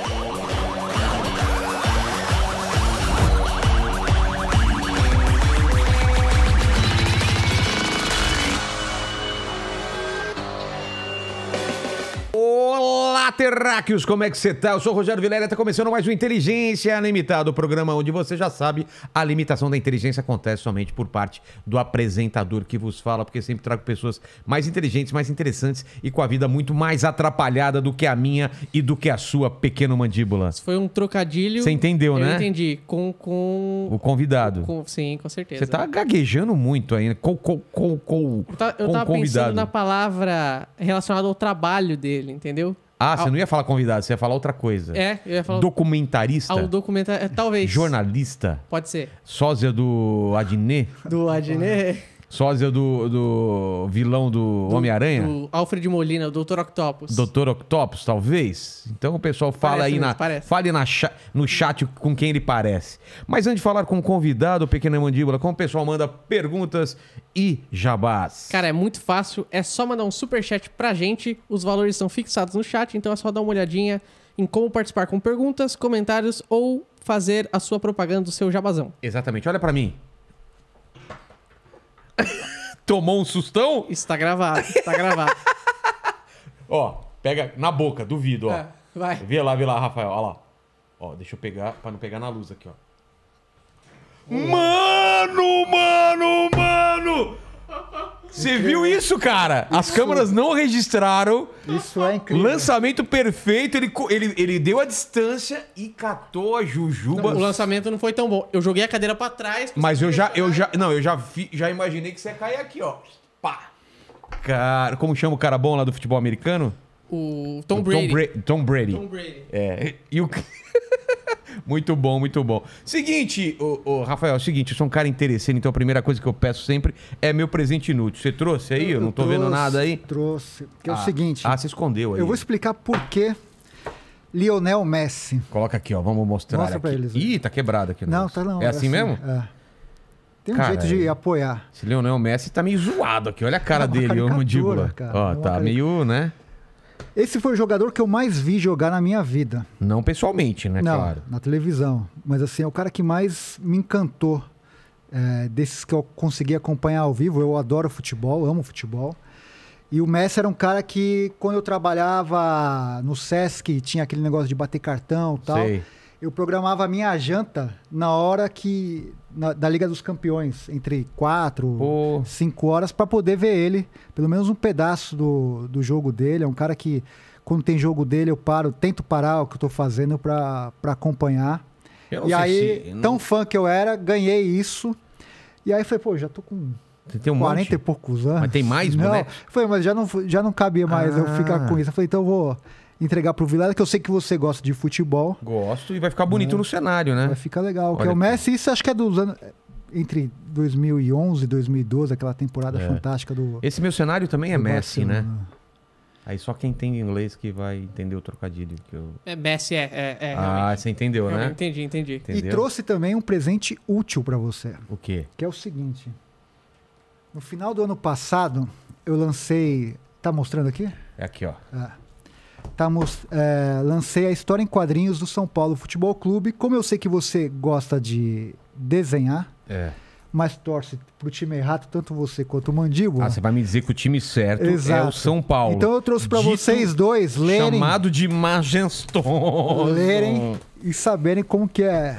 Yeah. Olá, terráqueos, como é que você tá? Eu sou o Rogério Vilela, está começando mais um Inteligência Limitada, o programa onde você já sabe, a limitação da inteligência acontece somente por parte do apresentador que vos fala, porque sempre trago pessoas mais inteligentes, mais interessantes e com a vida muito mais atrapalhada do que a minha e do que a sua, pequena mandíbula. Isso foi um trocadilho. Você entendeu, eu né? Eu entendi, com, com... O convidado. Com, sim, com certeza. Você tá gaguejando muito ainda, né? com, com, com, com Eu, tá, eu com tava convidado. pensando na palavra relacionada ao trabalho dele, entendeu? Ah, você não ia falar convidado, você ia falar outra coisa. É, eu ia falar. Documentarista? Ao ah, documentar... É, talvez. Jornalista? Pode ser. Sósia do Adnet? Do Adnet? Sósia do, do vilão do, do Homem-Aranha? Do Alfred Molina, o Dr. Octopus. Dr. Octopus, talvez. Então o pessoal fala parece aí mesmo, né? na, parece. fale na cha, no chat com quem ele parece. Mas antes de falar com o convidado, o Pequena Mandíbula, como o pessoal manda perguntas e jabás? Cara, é muito fácil. É só mandar um super chat pra gente. Os valores são fixados no chat, então é só dar uma olhadinha em como participar com perguntas, comentários ou fazer a sua propaganda do seu jabazão. Exatamente. Olha para mim. Tomou um sustão? Isso tá gravado, tá gravado. ó, pega na boca, duvido, ó. É, vai. Vê lá, vê lá, Rafael, ó lá. Ó, deixa eu pegar, pra não pegar na luz aqui, ó. Mano, mano, mano! Você viu isso, cara? As câmeras não registraram. Isso é incrível. Lançamento perfeito, ele, ele, ele deu a distância e catou a Jujuba. O lançamento não foi tão bom. Eu joguei a cadeira pra trás. Mas eu já, eu já, não, eu já vi, já imaginei que você ia cair aqui, ó. Pá. Cara, como chama o cara bom lá do futebol americano? O Tom O Brady. Tom, Brady. Tom Brady. Tom Brady. É. E o Muito bom, muito bom. Seguinte, ô, ô, Rafael, é seguinte, eu sou um cara interessante então a primeira coisa que eu peço sempre é meu presente inútil. Você trouxe aí? Eu, eu não tô trouxe, vendo nada aí? Trouxe. Que é ah, o seguinte. Ah, você escondeu aí. Eu vou explicar por que Lionel Messi. Coloca aqui, ó. Vamos mostrar Mostra aqui. Pra eles, Ih, tá quebrado aqui. Não, tá não. É, assim é assim, assim, mesmo? É. Tem um cara, jeito de é. apoiar. Esse Lionel Messi tá meio zoado aqui. Olha a cara é dele, ó, mandíbula. Cara, ó, é tá meio, né? Esse foi o jogador que eu mais vi jogar na minha vida. Não pessoalmente, né? Não, claro. na televisão. Mas assim, é o cara que mais me encantou. É, desses que eu consegui acompanhar ao vivo, eu adoro futebol, amo futebol. E o Messi era um cara que, quando eu trabalhava no Sesc, tinha aquele negócio de bater cartão e tal. Sei. Eu programava a minha janta na hora que na, da Liga dos Campeões, entre quatro ou cinco horas, para poder ver ele, pelo menos um pedaço do, do jogo dele. É um cara que, quando tem jogo dele, eu paro, tento parar o que eu tô fazendo para acompanhar. E aí, se, tão fã que eu era, ganhei isso. E aí foi pô, já tô com tem um 40 monte. e poucos anos. Mas tem mais, não, Foi, mas já não, já não cabia mais ah. eu ficar ah. com isso. Eu falei, então eu vou entregar pro Vilela, que eu sei que você gosta de futebol. Gosto, e vai ficar bonito é. no cenário, né? Vai ficar legal. Porque o Messi, isso acho que é dos anos é, entre 2011 e 2012, aquela temporada é. fantástica do. Esse meu cenário também é Messi, né? Aí só quem entende inglês que vai entender o trocadilho. Que eu... É Messi, é. é, é ah, você entendeu, né? entendi, entendi. Entendeu? E trouxe também um presente útil para você. O quê? Que é o seguinte. No final do ano passado, eu lancei. Tá mostrando aqui? É aqui, ó. Ah. É estamos tá é, lancei a história em quadrinhos do São Paulo Futebol Clube. Como eu sei que você gosta de desenhar, é. mas torce pro time errado, tanto você quanto o Mandíbula. Ah, você vai me dizer que o time certo Exato. é o São Paulo. Então eu trouxe para vocês dois lerem. Chamado de Magenston Lerem e saberem como que é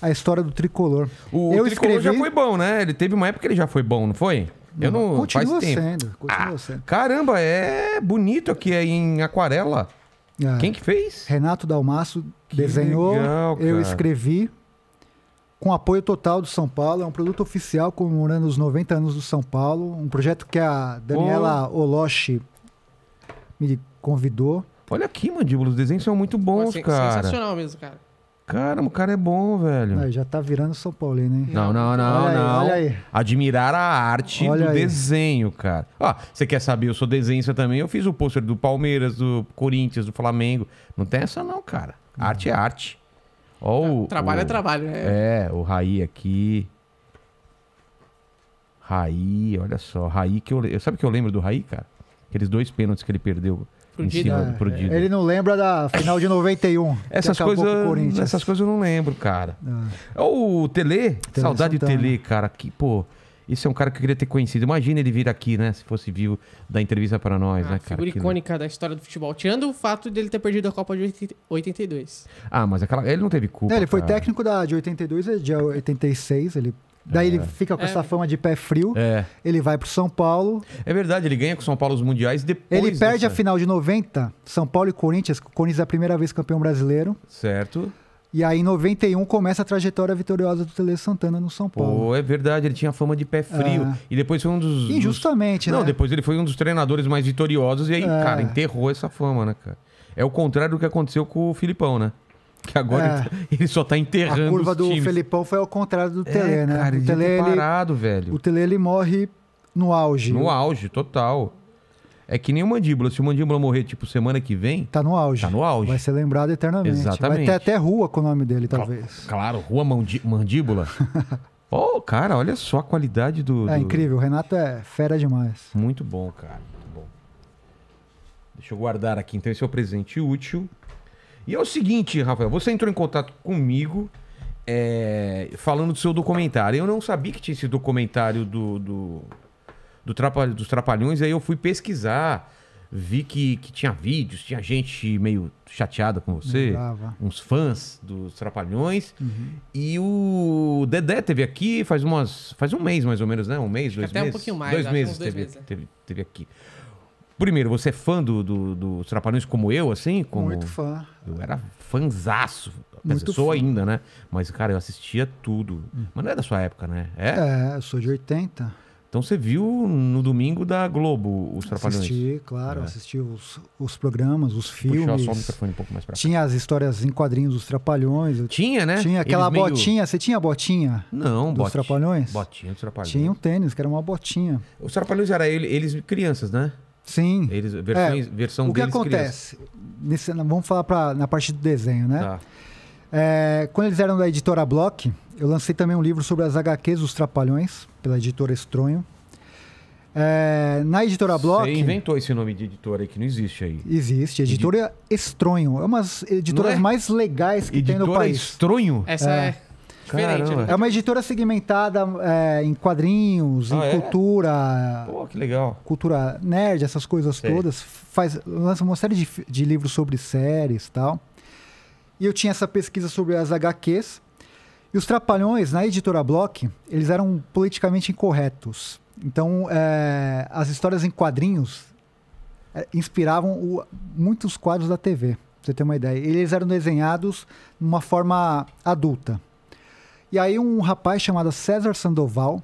a história do tricolor. O tricolor escrevi... já foi bom, né? Ele teve uma época que ele já foi bom, não foi? Eu não, continua sendo, continua ah, sendo. Caramba, é bonito aqui é em aquarela. É. Quem que fez? Renato Dalmasso que desenhou, legal, eu escrevi. Com apoio total do São Paulo, é um produto oficial comemorando os 90 anos do São Paulo, um projeto que a Daniela oh. Olochi me convidou. Olha aqui, mandíbula, os desenhos são muito bons, Pô, assim, cara. Sensacional mesmo, cara. Cara, o cara é bom, velho. já tá virando São Paulo, né? Não, não, não, olha não. Aí, olha aí. Admirar a arte olha do aí. desenho, cara. Ó, você quer saber? Eu sou desenhista também. Eu fiz o pôster do Palmeiras, do Corinthians, do Flamengo. Não tem essa, não, cara. Arte é arte. Ó, o, trabalho é o, é trabalho, né? É, o Raí aqui. Raí, olha só. Raí que eu. Sabe que eu lembro do Raí, cara? Aqueles dois pênaltis que ele perdeu em é, Ele não lembra da final de 91. essas coisas essas coisas eu não lembro, cara. Ah. O Tele, Tele saudade do Tele, cara, que pô, isso é um cara que eu queria ter conhecido. Imagina ele vir aqui, né, se fosse vivo da entrevista para nós, ah, né, cara. Figura icônica da história do futebol, tirando o fato dele ter perdido a Copa de 82. Ah, mas aquela, ele não teve culpa. É, ele foi cara. técnico da de 82 e de é, 86, ele Daí ele é. fica com essa é. fama de pé frio. É. Ele vai pro São Paulo. É verdade, ele ganha com o São Paulo os mundiais depois. Ele perde dessa... a final de 90, São Paulo e Corinthians. Corinthians é a primeira vez campeão brasileiro. Certo. E aí, em 91, começa a trajetória vitoriosa do Tele Santana no São Paulo. Pô, é verdade, ele tinha fama de pé frio. É. E depois foi um dos. Injustamente, dos... né? Não, depois ele foi um dos treinadores mais vitoriosos e aí, é. cara, enterrou essa fama, né, cara? É o contrário do que aconteceu com o Filipão, né? Que agora é. Tá- ele só tá enterrando. A curva do times. Felipão foi ao contrário do é, Tele, né? Cara, o Tele tá ele, parado, velho. O Tele ele morre no auge. No auge, total. É que nem o mandíbula. Se o mandíbula morrer, tipo, semana que vem. Tá no auge. Tá no auge. Vai ser lembrado eternamente. Exatamente. Vai ter até rua com o nome dele, talvez. Claro, rua mandíbula. oh, cara, olha só a qualidade do, é do. É incrível. O Renato é fera demais. Muito bom, cara. Muito bom. Deixa eu guardar aqui, então, esse é o presente útil. E é o seguinte, Rafael, você entrou em contato comigo é, falando do seu documentário. Eu não sabia que tinha esse documentário do, do, do trapa, dos Trapalhões, aí eu fui pesquisar, vi que, que tinha vídeos, tinha gente meio chateada com você, uns fãs dos Trapalhões. Uhum. E o Dedé teve aqui faz, umas, faz um mês mais ou menos, né? Um mês, Acho dois até meses. Até um pouquinho mais, dois meses, dois teve, meses. Teve, teve aqui. Primeiro, você é fã dos do, do Trapalhões como eu, assim? Como... Muito fã. Eu era fanzaço. sou fã. ainda, né? Mas, cara, eu assistia tudo. Hum. Mas não é da sua época, né? É? É, eu sou de 80. Então você viu no domingo da Globo os Trapalhões? Assisti, claro. É. Assisti os, os programas, os filmes. Puxa só o microfone um pouco mais pra cá. Tinha as histórias em quadrinhos dos Trapalhões. Tinha, né? Tinha aquela botinha. Você tinha a botinha? Não, Dos bot... Trapalhões? Botinha dos Trapalhões. Tinha um tênis, que era uma botinha. Os Trapalhões eram eles crianças, né? Sim. Eles, é, versões, é, versão o que acontece? Nesse, vamos falar pra, na parte do desenho, né? Tá. É, quando eles eram da editora Block, eu lancei também um livro sobre as HQs dos Trapalhões, pela editora Estronho. É, na editora Block. Você inventou esse nome de editora aí que não existe aí. Existe, editora Edi... Estronho. É uma das editoras é? mais legais que editora tem no país. Estronho? Essa é. é. Diferente. Né? É uma editora segmentada é, em quadrinhos, ah, em é? cultura. Pô, que legal. Cultura nerd, essas coisas Sei. todas. Faz, lança uma série de, de livros sobre séries e tal. E eu tinha essa pesquisa sobre as HQs. E os Trapalhões, na editora Block, eles eram politicamente incorretos. Então, é, as histórias em quadrinhos é, inspiravam o, muitos quadros da TV, pra você ter uma ideia. Eles eram desenhados numa forma adulta. E aí um rapaz chamado César Sandoval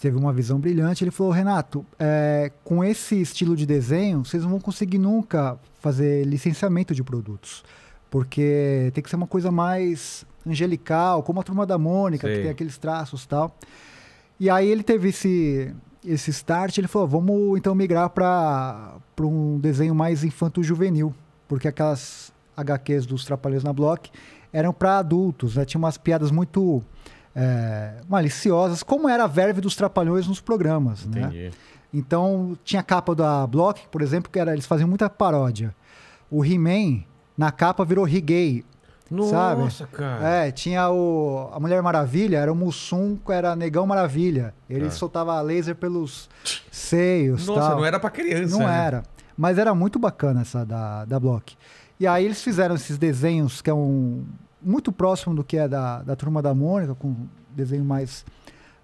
teve uma visão brilhante. Ele falou: Renato, é, com esse estilo de desenho, vocês não vão conseguir nunca fazer licenciamento de produtos, porque tem que ser uma coisa mais angelical, como a Turma da Mônica, Sim. que tem aqueles traços tal. E aí ele teve esse esse start, ele falou: vamos então migrar para um desenho mais infanto-juvenil, porque aquelas HQs dos Trapalhões na Block eram para adultos, né? Tinha umas piadas muito é, maliciosas, como era a verve dos trapalhões nos programas, né? Entendi. né? Então, tinha a capa da Block, por exemplo, que era, eles faziam muita paródia. O He-Man, na capa, virou He-Gay. Nossa, sabe? cara. É, tinha o... A Mulher Maravilha era o Mussum, era Negão Maravilha. Ele ah. soltava laser pelos seios, Nossa, tal. não era pra criança. Não né? era. Mas era muito bacana essa da, da Block. E aí eles fizeram esses desenhos, que é um, muito próximo do que é da, da Turma da Mônica, com desenho mais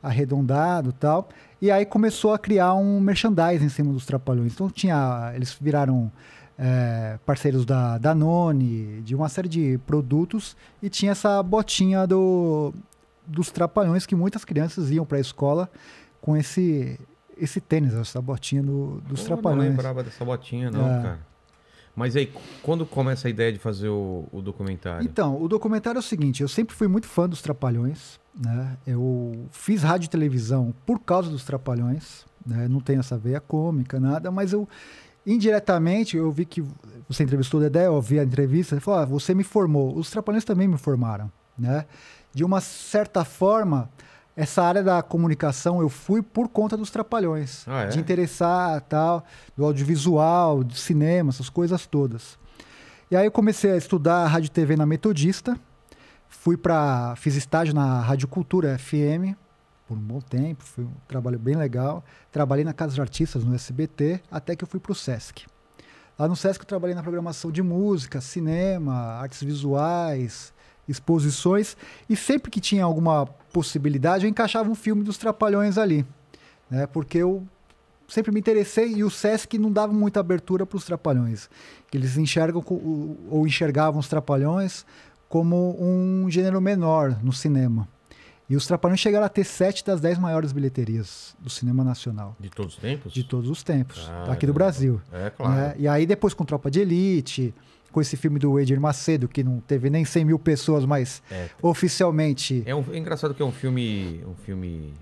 arredondado tal. E aí começou a criar um merchandising em cima dos Trapalhões. Então tinha, eles viraram é, parceiros da Danone, de uma série de produtos, e tinha essa botinha do, dos Trapalhões que muitas crianças iam para a escola com esse esse tênis, essa botinha do, dos Eu Trapalhões. Não lembrava dessa botinha não, é. cara. Mas aí, quando começa a ideia de fazer o, o, documentário? Então, o documentário é o seguinte: eu sempre fui muito fã dos Trapalhões, né? Eu fiz rádio e televisão por causa dos Trapalhões, né? Não tenho essa veia cômica, nada, mas eu indiretamente eu vi que você entrevistou o Dedé, eu ouvi a entrevista, e falou: ah, você me formou. Os Trapalhões também me formaram, né? De uma certa forma essa área da comunicação eu fui por conta dos trapalhões, ah, é? de interessar tal, do audiovisual, do cinema, essas coisas todas. E aí eu comecei a estudar rádio e TV na Metodista, fui para fiz estágio na Rádio Cultura FM por um bom tempo, foi um trabalho bem legal. Trabalhei na Casa de Artistas no SBT até que eu fui para o SESC. Lá no SESC eu trabalhei na programação de música, cinema, artes visuais, exposições e sempre que tinha alguma possibilidade, eu encaixava um filme dos Trapalhões ali, né? Porque eu sempre me interessei e o SESC não dava muita abertura para os Trapalhões, que eles enxergam ou enxergavam os Trapalhões como um gênero menor no cinema. E os Trapalhões chegaram a ter sete das dez maiores bilheterias do cinema nacional. De todos os tempos? De todos os tempos, ah, aqui é do Brasil. É, claro. Né? E aí depois com Tropa de Elite, com esse filme do Edir Macedo, que não teve nem 100 mil pessoas, mas é, oficialmente. É, um, é, engraçado que é um filme, um filme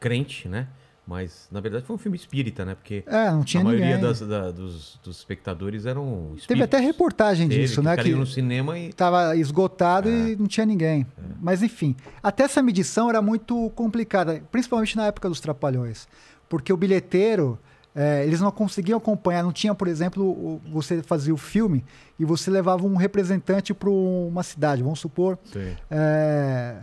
crente, né? Mas, na verdade, foi um filme espírita, né? Porque é, não tinha a maioria das, da, dos, dos, espectadores eram espíritos. Teve até reportagem teve, disso, que né? Que no cinema e... Tava esgotado é. e não tinha ninguém. É. Mas, enfim, até essa medição era muito complicada, principalmente na época dos Trapalhões. Porque o bilheteiro é, eles não conseguiam acompanhar, não tinha, por exemplo, você fazia o filme e você levava um representante para uma cidade, vamos supor, é,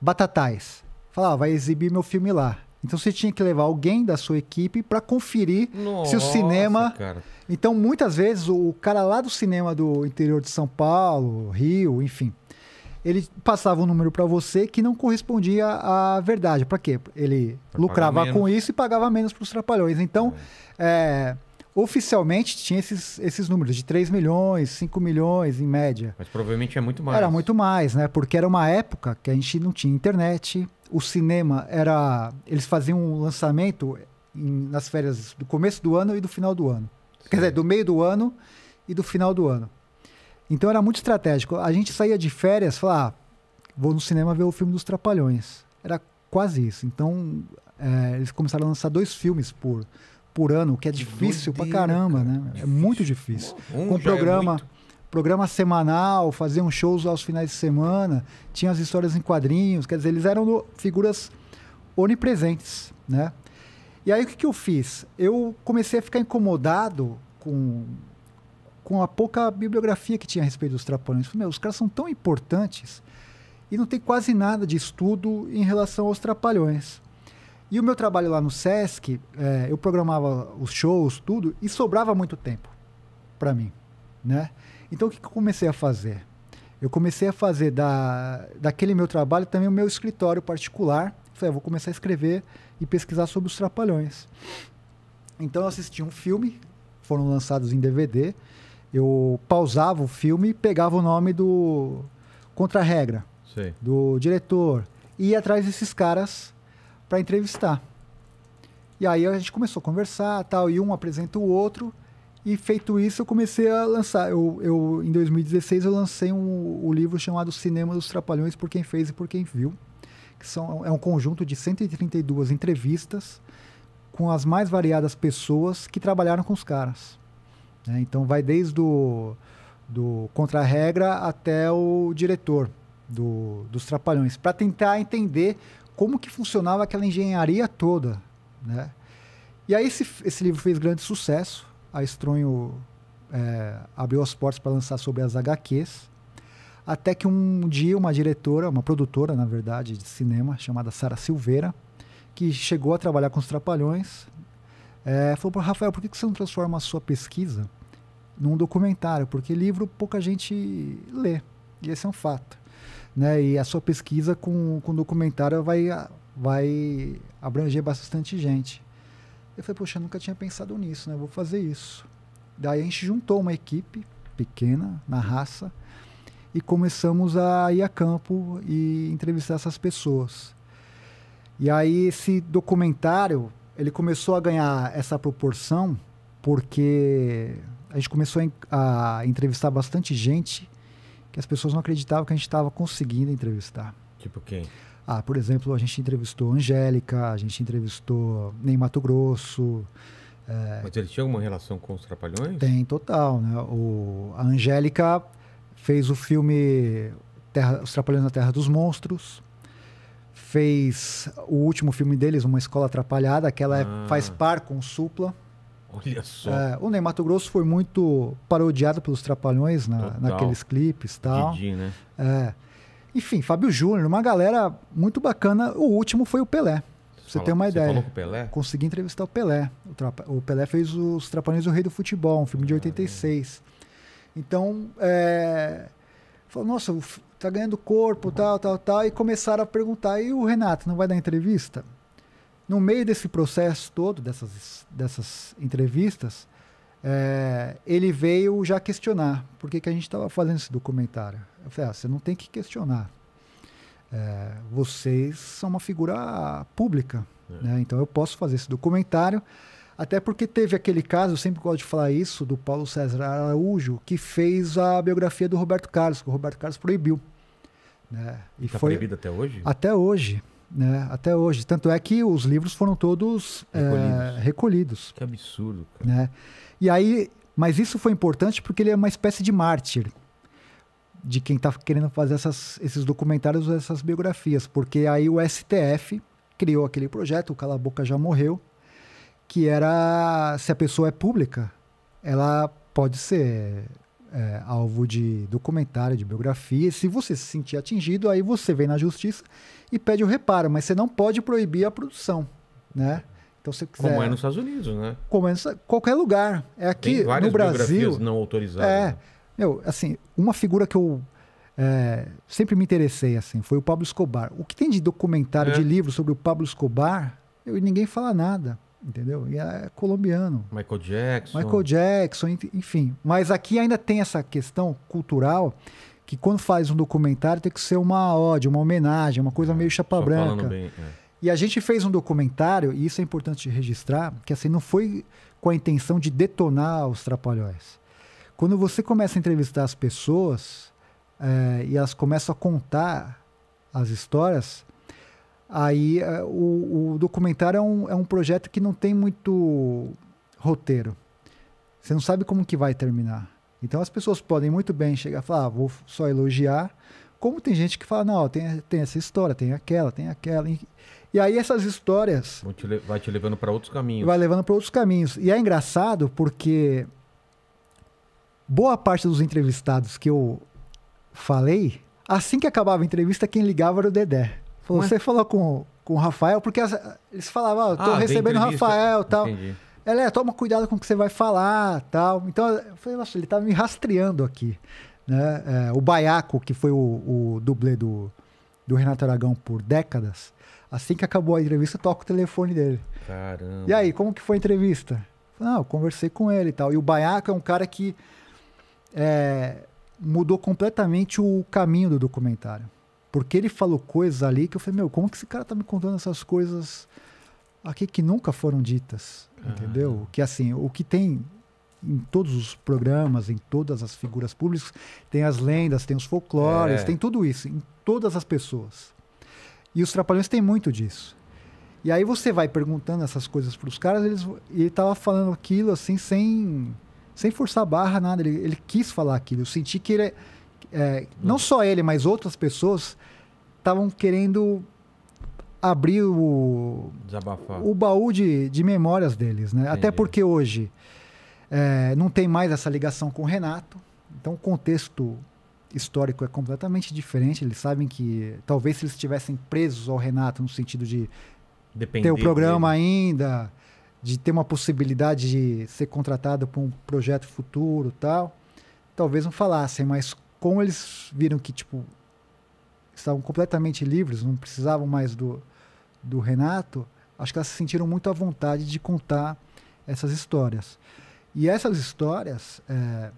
Batatais. Falava, ah, vai exibir meu filme lá. Então você tinha que levar alguém da sua equipe para conferir Nossa, se o cinema. Cara. Então muitas vezes o cara lá do cinema do interior de São Paulo, Rio, enfim, ele passava um número para você que não correspondia à verdade. Para quê? Ele pra lucrava com isso e pagava menos para os trapalhões. Então, é. É, oficialmente tinha esses, esses números de 3 milhões, 5 milhões em média. Mas provavelmente é muito mais. Era muito mais, né? Porque era uma época que a gente não tinha internet, o cinema era. Eles faziam um lançamento em, nas férias do começo do ano e do final do ano. Sim. Quer dizer, do meio do ano e do final do ano. Então era muito estratégico. A gente saía de férias, falava, ah, vou no cinema ver o filme dos Trapalhões. Era quase isso. Então é, eles começaram a lançar dois filmes por, por ano, o que é difícil Doideira, pra caramba, cara. né? É muito difícil. Um, é Com programa. É programa semanal, faziam shows aos finais de semana, tinham as histórias em quadrinhos, quer dizer, eles eram figuras onipresentes, né? E aí o que, que eu fiz? Eu comecei a ficar incomodado com com a pouca bibliografia que tinha a respeito dos trapalhões. Meu, os caras são tão importantes e não tem quase nada de estudo em relação aos trapalhões. E o meu trabalho lá no SESC, é, eu programava os shows, tudo, e sobrava muito tempo para mim, né? Então o que, que eu comecei a fazer? Eu comecei a fazer da, daquele meu trabalho também o meu escritório particular. Falei, ah, vou começar a escrever e pesquisar sobre os trapalhões. Então eu assisti um filme, foram lançados em DVD, eu pausava o filme, pegava o nome do contra-regra, do diretor, e ia atrás desses caras para entrevistar. E aí a gente começou a conversar, tal, e um apresenta o outro, e feito isso eu comecei a lançar. Eu, eu em 2016 eu lancei um, um livro chamado Cinema dos Trapalhões por quem fez e por quem viu, que são é um conjunto de 132 entrevistas com as mais variadas pessoas que trabalharam com os caras. Né? Então vai desde o do contra-regra até o diretor do, dos Trapalhões, para tentar entender como que funcionava aquela engenharia toda. Né? E aí esse, esse livro fez grande sucesso. A Estronho é, abriu as portas para lançar sobre as HQs. Até que um dia uma diretora, uma produtora, na verdade, de cinema, chamada Sara Silveira, que chegou a trabalhar com os Trapalhões, é, falou para Rafael, por que, que você não transforma a sua pesquisa num documentário, porque livro pouca gente lê, e esse é um fato. Né? E a sua pesquisa com, com documentário vai, vai abranger bastante gente. Eu falei, poxa, eu nunca tinha pensado nisso, né? Vou fazer isso. Daí a gente juntou uma equipe pequena, na raça, e começamos a ir a campo e entrevistar essas pessoas. E aí esse documentário, ele começou a ganhar essa proporção porque gente começou a, entrevistar bastante gente que as pessoas não acreditavam que a gente estava conseguindo entrevistar. Tipo quem? Ah, por exemplo, a gente entrevistou Angélica, a gente entrevistou Ney Mato Grosso. É, Mas ele tinha alguma relação com os Trapalhões? Tem, total. Né? O, a Angélica fez o filme Terra, Os Trapalhões na Terra dos Monstros. Fez o último filme deles, Uma Escola Atrapalhada, que ela é, ah. é, faz par com o Supla. Olha só. É, o Ney Mato Grosso foi muito parodiado pelos Trapalhões na, naqueles clipes e tal. Didi, né? É. Enfim, Fábio Júnior, uma galera muito bacana. O último foi o Pelé. Você tem uma ideia. Você falou com o Pelé? Consegui entrevistar o Pelé. O, trapa, o Pelé fez Os Trapalhões e o Rei do Futebol, um filme de 86. É. Então, é, falou, nossa, tá ganhando corpo, tal, tal, tal. E começaram a perguntar, e o Renato, não vai dar entrevista? no meio desse processo todo, dessas, dessas entrevistas, é, ele veio já questionar por que, que a gente estava fazendo esse documentário. Eu falei, ah, você não tem que questionar. É, vocês são uma figura pública, é. né? então eu posso fazer esse documentário. Até porque teve aquele caso, eu sempre gosto de falar isso, do Paulo César Araújo, que fez a biografia do Roberto Carlos, que o Roberto Carlos proibiu. Né? E tá foi proibido até hoje? Até hoje né? Até hoje. Tanto é que os livros foram todos é, recolhidos. É, recolhidos que absurdo, cara. Né? E aí, mas isso foi importante porque ele é uma espécie de mártir de quem está querendo fazer essas, esses documentários, essas biografias, porque aí o STF criou aquele projeto, o Cala a Boca já morreu, que era se a pessoa é pública, ela pode ser é, alvo de documentário, de biografia. Se você se sentir atingido, aí você vem na justiça e pede o reparo, mas você não pode proibir a produção, né? Então, você quiser, como é nos Estados Unidos, né? Como é nos, qualquer lugar. É aqui no Brasil. não autorizadas. É, né? meu, assim, uma figura que eu é, sempre me interessei assim foi o Pablo Escobar. O que tem de documentário, é. de livro sobre o Pablo Escobar? Eu, ninguém fala nada entendeu? E é colombiano. Michael Jackson. Michael Jackson, enfim. Mas aqui ainda tem essa questão cultural que quando faz um documentário tem que ser uma ódio, uma homenagem, uma coisa é, meio chapa branca. Bem, é. E a gente fez um documentário, e isso é importante registrar, que assim, não foi com a intenção de detonar os trapalhões. Quando você começa a entrevistar as pessoas é, e elas começam a contar as histórias, Aí é, o, o documentário é um, é um projeto que não tem muito roteiro. Você não sabe como que vai terminar. Então as pessoas podem muito bem chegar e falar, ah, vou só elogiar. Como tem gente que fala, não, tem, tem essa história, tem aquela, tem aquela. E aí essas histórias. Te, vai te levando para outros caminhos. Vai levando para outros caminhos. E é engraçado porque boa parte dos entrevistados que eu falei, assim que acabava a entrevista, quem ligava era o Dedé. Falou, você falou com, com o Rafael, porque as, eles falavam, ó, tô ah, recebendo o Rafael tal. Ela é, toma cuidado com o que você vai falar tal. Então, eu falei, nossa, ele tá me rastreando aqui. Né? É, o Baiaco, que foi o, o dublê do, do Renato Aragão por décadas, assim que acabou a entrevista, toca o telefone dele. Caramba. E aí, como que foi a entrevista? Não, ah, eu conversei com ele e tal. E o Baiaco é um cara que é, mudou completamente o caminho do documentário. Porque ele falou coisas ali que eu falei, meu, como que esse cara tá me contando essas coisas aqui que nunca foram ditas? Entendeu? Que assim, o que tem em todos os programas, em todas as figuras públicas, tem as lendas, tem os folclores, é. tem tudo isso, em todas as pessoas. E os trapalhões têm muito disso. E aí você vai perguntando essas coisas para os caras, eles, e ele tava falando aquilo assim, sem, sem forçar a barra, nada. Ele, ele quis falar aquilo. Eu senti que ele. É, é, não só ele, mas outras pessoas estavam querendo abrir o, o baú de, de memórias deles, né? Entendi. Até porque hoje é, não tem mais essa ligação com o Renato, então o contexto histórico é completamente diferente. Eles sabem que talvez se eles estivessem presos ao Renato no sentido de Depender ter o programa dele. ainda, de ter uma possibilidade de ser contratado para um projeto futuro, tal, talvez não falassem, mas como eles viram que tipo estavam completamente livres, não precisavam mais do, do Renato, acho que elas se sentiram muito à vontade de contar essas histórias. E essas histórias é,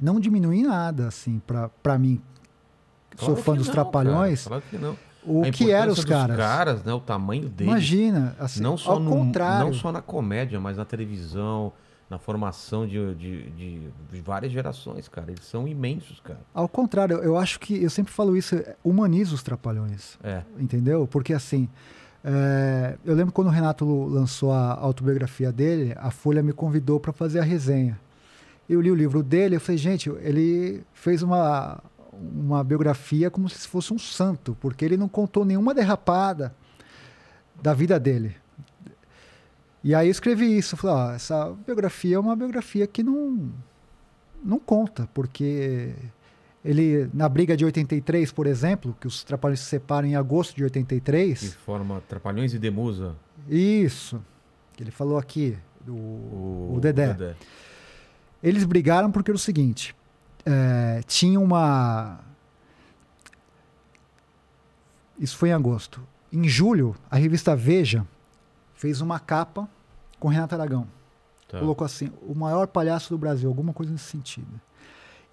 não diminuem nada, assim, para mim, claro sou fã dos não, Trapalhões. Cara, claro que o que eram os caras. caras, né? O tamanho deles. Imagina, assim, não só ao no, contrário. Não só na comédia, mas na televisão, na formação de, de, de, várias gerações, cara. Eles são imensos, cara. Ao contrário, eu acho que, eu sempre falo isso, humaniza os trapalhões. É. Entendeu? Porque assim. É, eu lembro quando o Renato lançou a autobiografia dele, a Folha me convidou para fazer a resenha. Eu li o livro dele, eu falei, gente, ele fez uma, uma biografia como se fosse um santo, porque ele não contou nenhuma derrapada da vida dele. E aí eu escrevi isso, falei, ó, essa biografia é uma biografia que não não conta, porque ele na briga de 83, por exemplo, que os Trapalhões se separam em agosto de 83, que forma Trapalhões e Demusa. Isso. Que ele falou aqui do o, o Dedé. o Dedé. Eles brigaram porque era o seguinte, é, tinha uma isso foi em agosto. Em julho, a revista Veja fez uma capa com Renato Aragão. Tá. Colocou assim: o maior palhaço do Brasil, alguma coisa nesse sentido.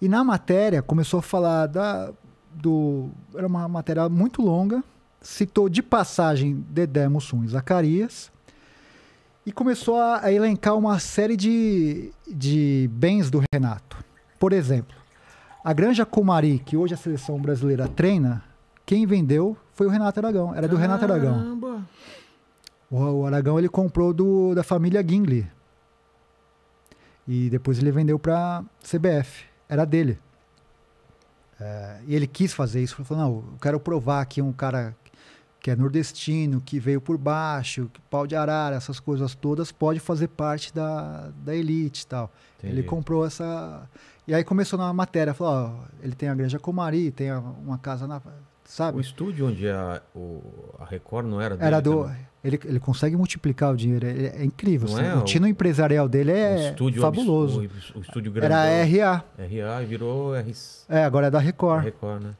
E na matéria começou a falar da, do. Era uma matéria muito longa, citou de passagem Dedé, Mussum e Zacarias. E começou a, a elencar uma série de, de bens do Renato. Por exemplo, a Granja Comari, que hoje a seleção brasileira treina, quem vendeu foi o Renato Aragão. Era do Caramba. Renato Aragão. O Aragão ele comprou do, da família Gingley. E depois ele vendeu para CBF. Era dele. É, e ele quis fazer isso. Ele falou: não, eu quero provar que um cara que é nordestino, que veio por baixo, pau de arara, essas coisas todas, pode fazer parte da, da elite e tal. Entendi. Ele comprou essa. E aí começou na matéria: falou, ó, ele tem a Granja Comari, tem uma casa na sabe? O estúdio onde a, o, a Record não era dele. Era do. Ele, ele consegue multiplicar o dinheiro. É, é incrível. Não é, o tino empresarial dele é fabuloso. o, o, estúdio grande. Era RA. RA e virou R. É, agora é da Record. Record, né?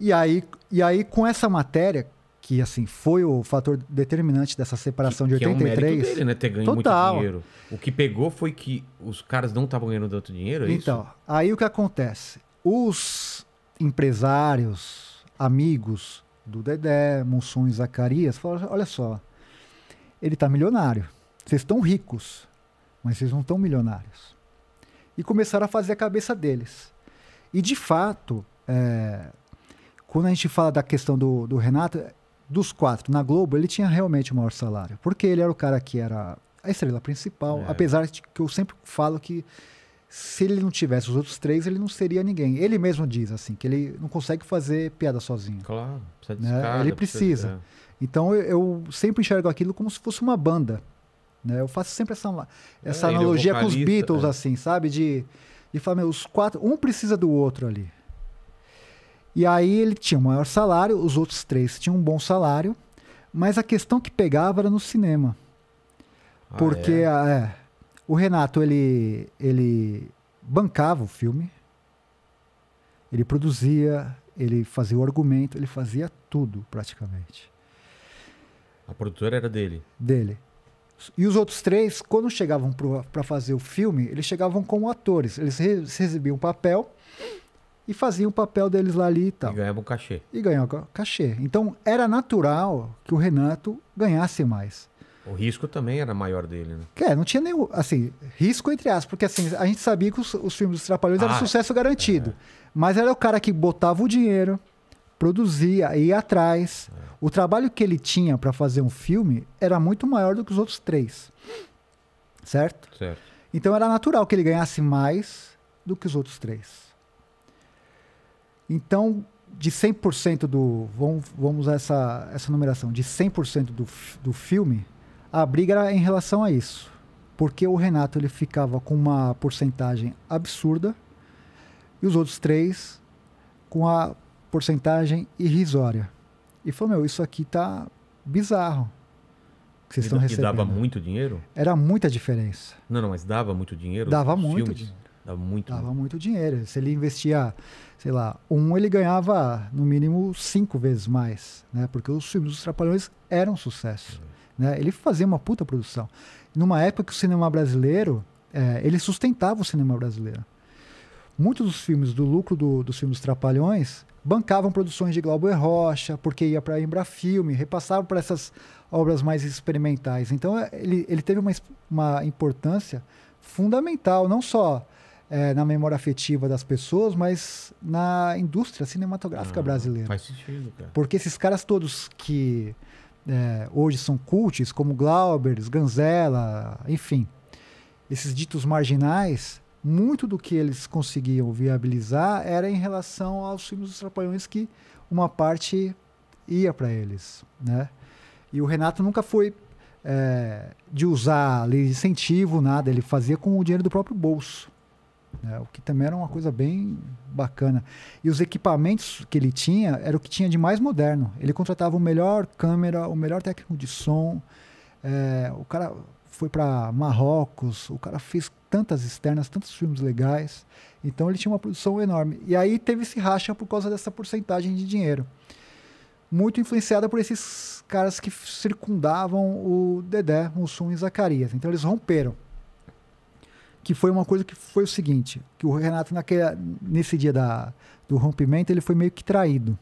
E aí, e aí, com essa matéria, que assim foi o fator determinante dessa separação que, de 83. Que é um dele, né? Ter ganho Total. muito dinheiro. O que pegou foi que os caras não estavam ganhando tanto dinheiro, é então, isso? aí o que acontece? Os empresários, amigos do Dedé, Mussum e Zacarias, falaram: olha só, ele está milionário. Vocês estão ricos, mas vocês não estão milionários. E começaram a fazer a cabeça deles. E de fato, é, quando a gente fala da questão do, do Renato, dos quatro na Globo, ele tinha realmente o maior salário. Porque ele era o cara que era a estrela principal, é. apesar de que eu sempre falo que se ele não tivesse os outros três, ele não seria ninguém. Ele mesmo diz assim que ele não consegue fazer piada sozinho. Claro, precisa de né? Ele precisa. precisa é. Então eu, eu, sempre enxergo aquilo como se fosse uma banda. Né? Eu faço sempre essa, é, essa é, analogia é com os Beatles, é. assim, sabe? De, de falar, meu, os quatro, um precisa do outro ali. E aí ele tinha um maior salário, os outros três tinham um bom salário, mas a questão que pegava era no cinema. Ah, porque é? O Renato, ele, ele bancava o filme, ele produzia, ele fazia o argumento, ele fazia tudo praticamente. A produtora era dele? Dele. E os outros três, quando chegavam para fazer o filme, eles chegavam como atores. Eles recebiam um papel e faziam o papel deles lá ali e tal. E ganhavam cachê. E ganhavam cachê. Então era natural que o Renato ganhasse mais. O risco também era maior dele, né? É, não tinha nenhum. Assim, risco entre aspas, porque assim, a gente sabia que os, os filmes dos Trapalhões ah, eram sucesso garantido. É. Mas era o cara que botava o dinheiro, produzia, ia atrás. É. O trabalho que ele tinha para fazer um filme era muito maior do que os outros três. Certo? Certo. Então era natural que ele ganhasse mais do que os outros três. Então, de 100% do. Vamos, vamos essa, essa numeração. De 100% do, do filme a briga era em relação a isso. Porque o Renato ele ficava com uma porcentagem absurda e os outros três com a porcentagem irrisória. E falou: Meu, isso aqui tá bizarro. Que vocês e, estão recebendo. E dava muito dinheiro? Era muita diferença. Não, não, mas dava muito dinheiro? Dava muito dinheiro. Dava muito Dava dinheiro. muito dinheiro. Se ele investia, sei lá, um, ele ganhava no mínimo cinco vezes mais, né? Porque os filmes dos Trapalhões eram um sucesso. Uhum. Né? Ele fazia uma puta produção. Numa época que o cinema brasileiro, é, ele sustentava o cinema brasileiro. Muitos dos filmes do lucro do, dos filmes Trapalhões bancavam produções de Glauber Rocha, porque ia para a filme, repassavam para essas obras mais experimentais. Então, é, ele, ele teve uma, uma importância fundamental, não só é, na memória afetiva das pessoas, mas na indústria cinematográfica ah, brasileira. Faz sentido, cara. Porque esses caras todos que é, hoje são cultes, como Glaubers, Ganzella, enfim, esses ditos marginais, muito do que eles conseguiam viabilizar era em relação aos filmes dos Trapalhões que uma parte ia para eles, né? E o Renato nunca foi é, de usar incentivo, nada, ele fazia com o dinheiro do próprio bolso né? o que também era uma coisa bem bacana. E os equipamentos que ele tinha era o que tinha de mais moderno. Ele contratava o melhor câmera, o melhor técnico de som. É, o cara foi para Marrocos, o cara fez tantas externas, tantos filmes legais. Então ele tinha uma produção enorme. E aí teve esse racha por causa dessa porcentagem de dinheiro. Muito influenciada por esses caras que circundavam o Dedé, Mussum e Zacarias. Então eles romperam que foi uma coisa que foi o seguinte, que o Renato naquele, nesse dia da, do rompimento ele foi meio que traído.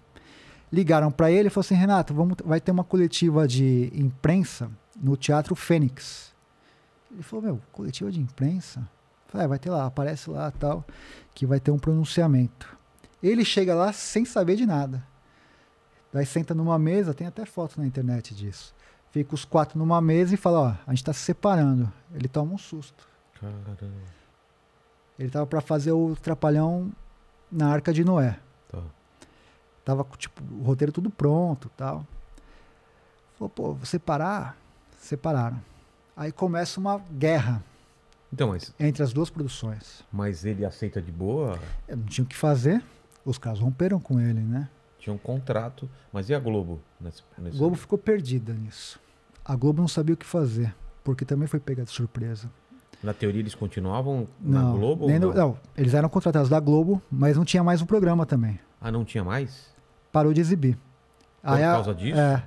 Ligaram para ele e falaram assim, Renato, vamos, vai ter uma coletiva de imprensa no Teatro Fênix. Ele falou, meu, coletiva de imprensa? Falei, é, vai ter lá, aparece lá tal, que vai ter um pronunciamento. Ele chega lá sem saber de nada. Daí senta numa mesa, tem até foto na internet disso. Fica os quatro numa mesa e fala, ó, a gente tá se separando. Ele toma um susto Caramba. Ele tava para fazer o trapalhão na Arca de Noé. Tá. Tava tipo o roteiro tudo pronto, tal. Falou, pô, separar? Separaram. Aí começa uma guerra. Então, mas... entre as duas produções. Mas ele aceita de boa? Eu é, não tinha o que fazer. Os caras romperam com ele, né? Tinha um contrato, mas e a Globo? Nesse, nesse... A Globo ficou perdida nisso. A Globo não sabia o que fazer, porque também foi pegada de surpresa. Na teoria eles continuavam não, na Globo? Nem no, não? eles eram contratados da Globo, mas não tinha mais um programa também. Ah, não tinha mais? Parou de exibir. Por aí causa a, disso? É,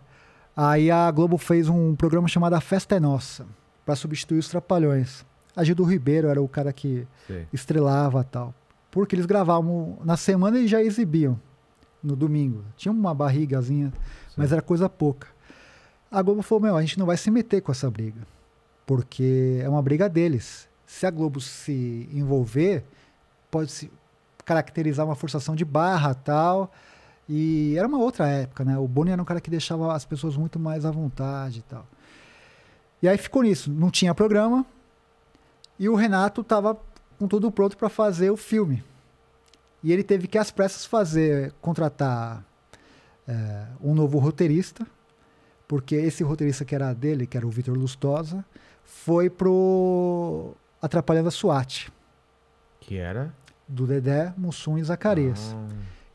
aí a Globo fez um programa chamado A Festa é Nossa, para substituir os Trapalhões. A Gildo Ribeiro era o cara que Sei. estrelava tal. Porque eles gravavam na semana e já exibiam no domingo. Tinha uma barrigazinha, Sei. mas era coisa pouca. A Globo falou: Meu, a gente não vai se meter com essa briga porque é uma briga deles. Se a Globo se envolver, pode se caracterizar uma forçação de barra tal. E era uma outra época, né? O Boni era um cara que deixava as pessoas muito mais à vontade e tal. E aí ficou nisso, não tinha programa. E o Renato estava com tudo pronto para fazer o filme. E ele teve que às pressas fazer contratar é, um novo roteirista, porque esse roteirista que era dele, que era o Vitor Lustosa, foi pro Atrapalhando a SWAT. Que era? Do Dedé, Mussum e Zacarias. Ah.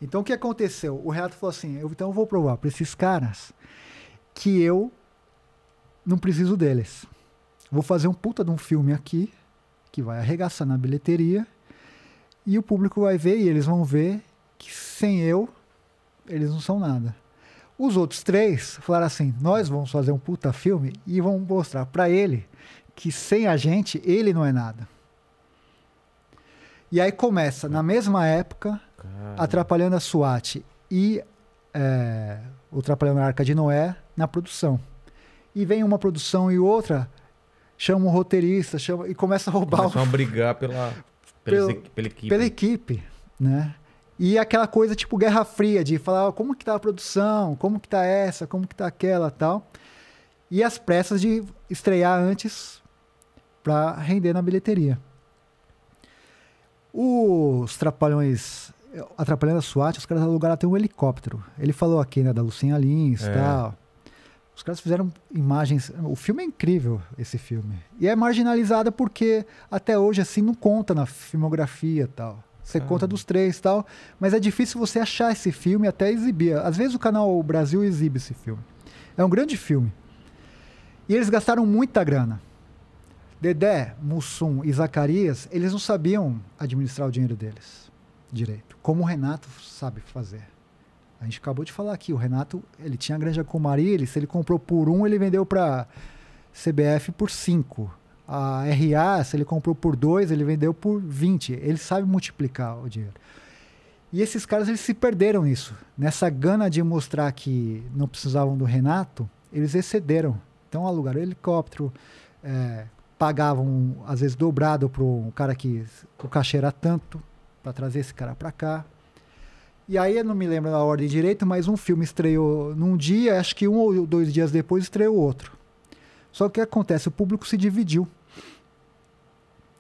Então o que aconteceu? O reato falou assim: eu, então eu vou provar para esses caras que eu não preciso deles. Vou fazer um puta de um filme aqui, que vai arregaçar na bilheteria, e o público vai ver e eles vão ver que sem eu, eles não são nada. Os outros três falaram assim: nós vamos fazer um puta filme e vamos mostrar para ele que sem a gente ele não é nada. E aí começa, na mesma época, atrapalhando a SWAT e é, atrapalhando a Arca de Noé na produção. E vem uma produção e outra, chama um roteirista, chama e começa a roubar. Começam o... a brigar pela, pela, pela, equipe. Pela equipe, né? E aquela coisa tipo Guerra Fria, de falar como que tá a produção, como que tá essa, como que tá aquela tal. E as pressas de estrear antes para render na bilheteria. Os Trapalhões atrapalhando a SWAT, os caras alugaram até um helicóptero. Ele falou aqui, né, da Lucinha Lins e é. tal. Os caras fizeram imagens. O filme é incrível, esse filme. E é marginalizada porque até hoje, assim, não conta na filmografia e tal. Você ah. conta dos três tal. Mas é difícil você achar esse filme até exibir. Às vezes o canal Brasil exibe esse filme. É um grande filme. E eles gastaram muita grana. Dedé, Mussum e Zacarias, eles não sabiam administrar o dinheiro deles direito. Como o Renato sabe fazer. A gente acabou de falar aqui, o Renato, ele tinha a granja com Marília, se ele comprou por um, ele vendeu para CBF por cinco a RA, se ele comprou por 2, ele vendeu por 20. Ele sabe multiplicar o dinheiro. E esses caras eles se perderam nisso. Nessa gana de mostrar que não precisavam do Renato, eles excederam. Então alugaram helicóptero, é, pagavam às vezes dobrado para um cara que o cachê era tanto para trazer esse cara para cá. E aí eu não me lembro da ordem direito, mas um filme estreou num dia, acho que um ou dois dias depois estreou outro. Só que o que acontece? O público se dividiu.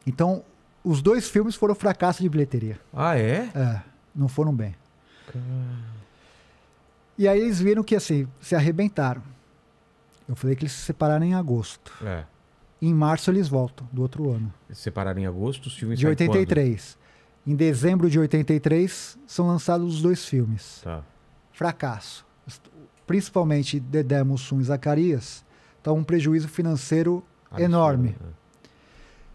Então, os dois filmes foram fracasso de bilheteria. Ah, é? É, não foram bem. Caramba. E aí eles viram que, assim, se arrebentaram. Eu falei que eles se separaram em agosto. É. Em março eles voltam, do outro ano. Eles se separaram em agosto, os filmes De 83. Quando? Em dezembro de 83 são lançados os dois filmes. Tá. Fracasso. Principalmente Dedé, Sun e Zacarias então, um prejuízo financeiro Absurdo, enorme. Né?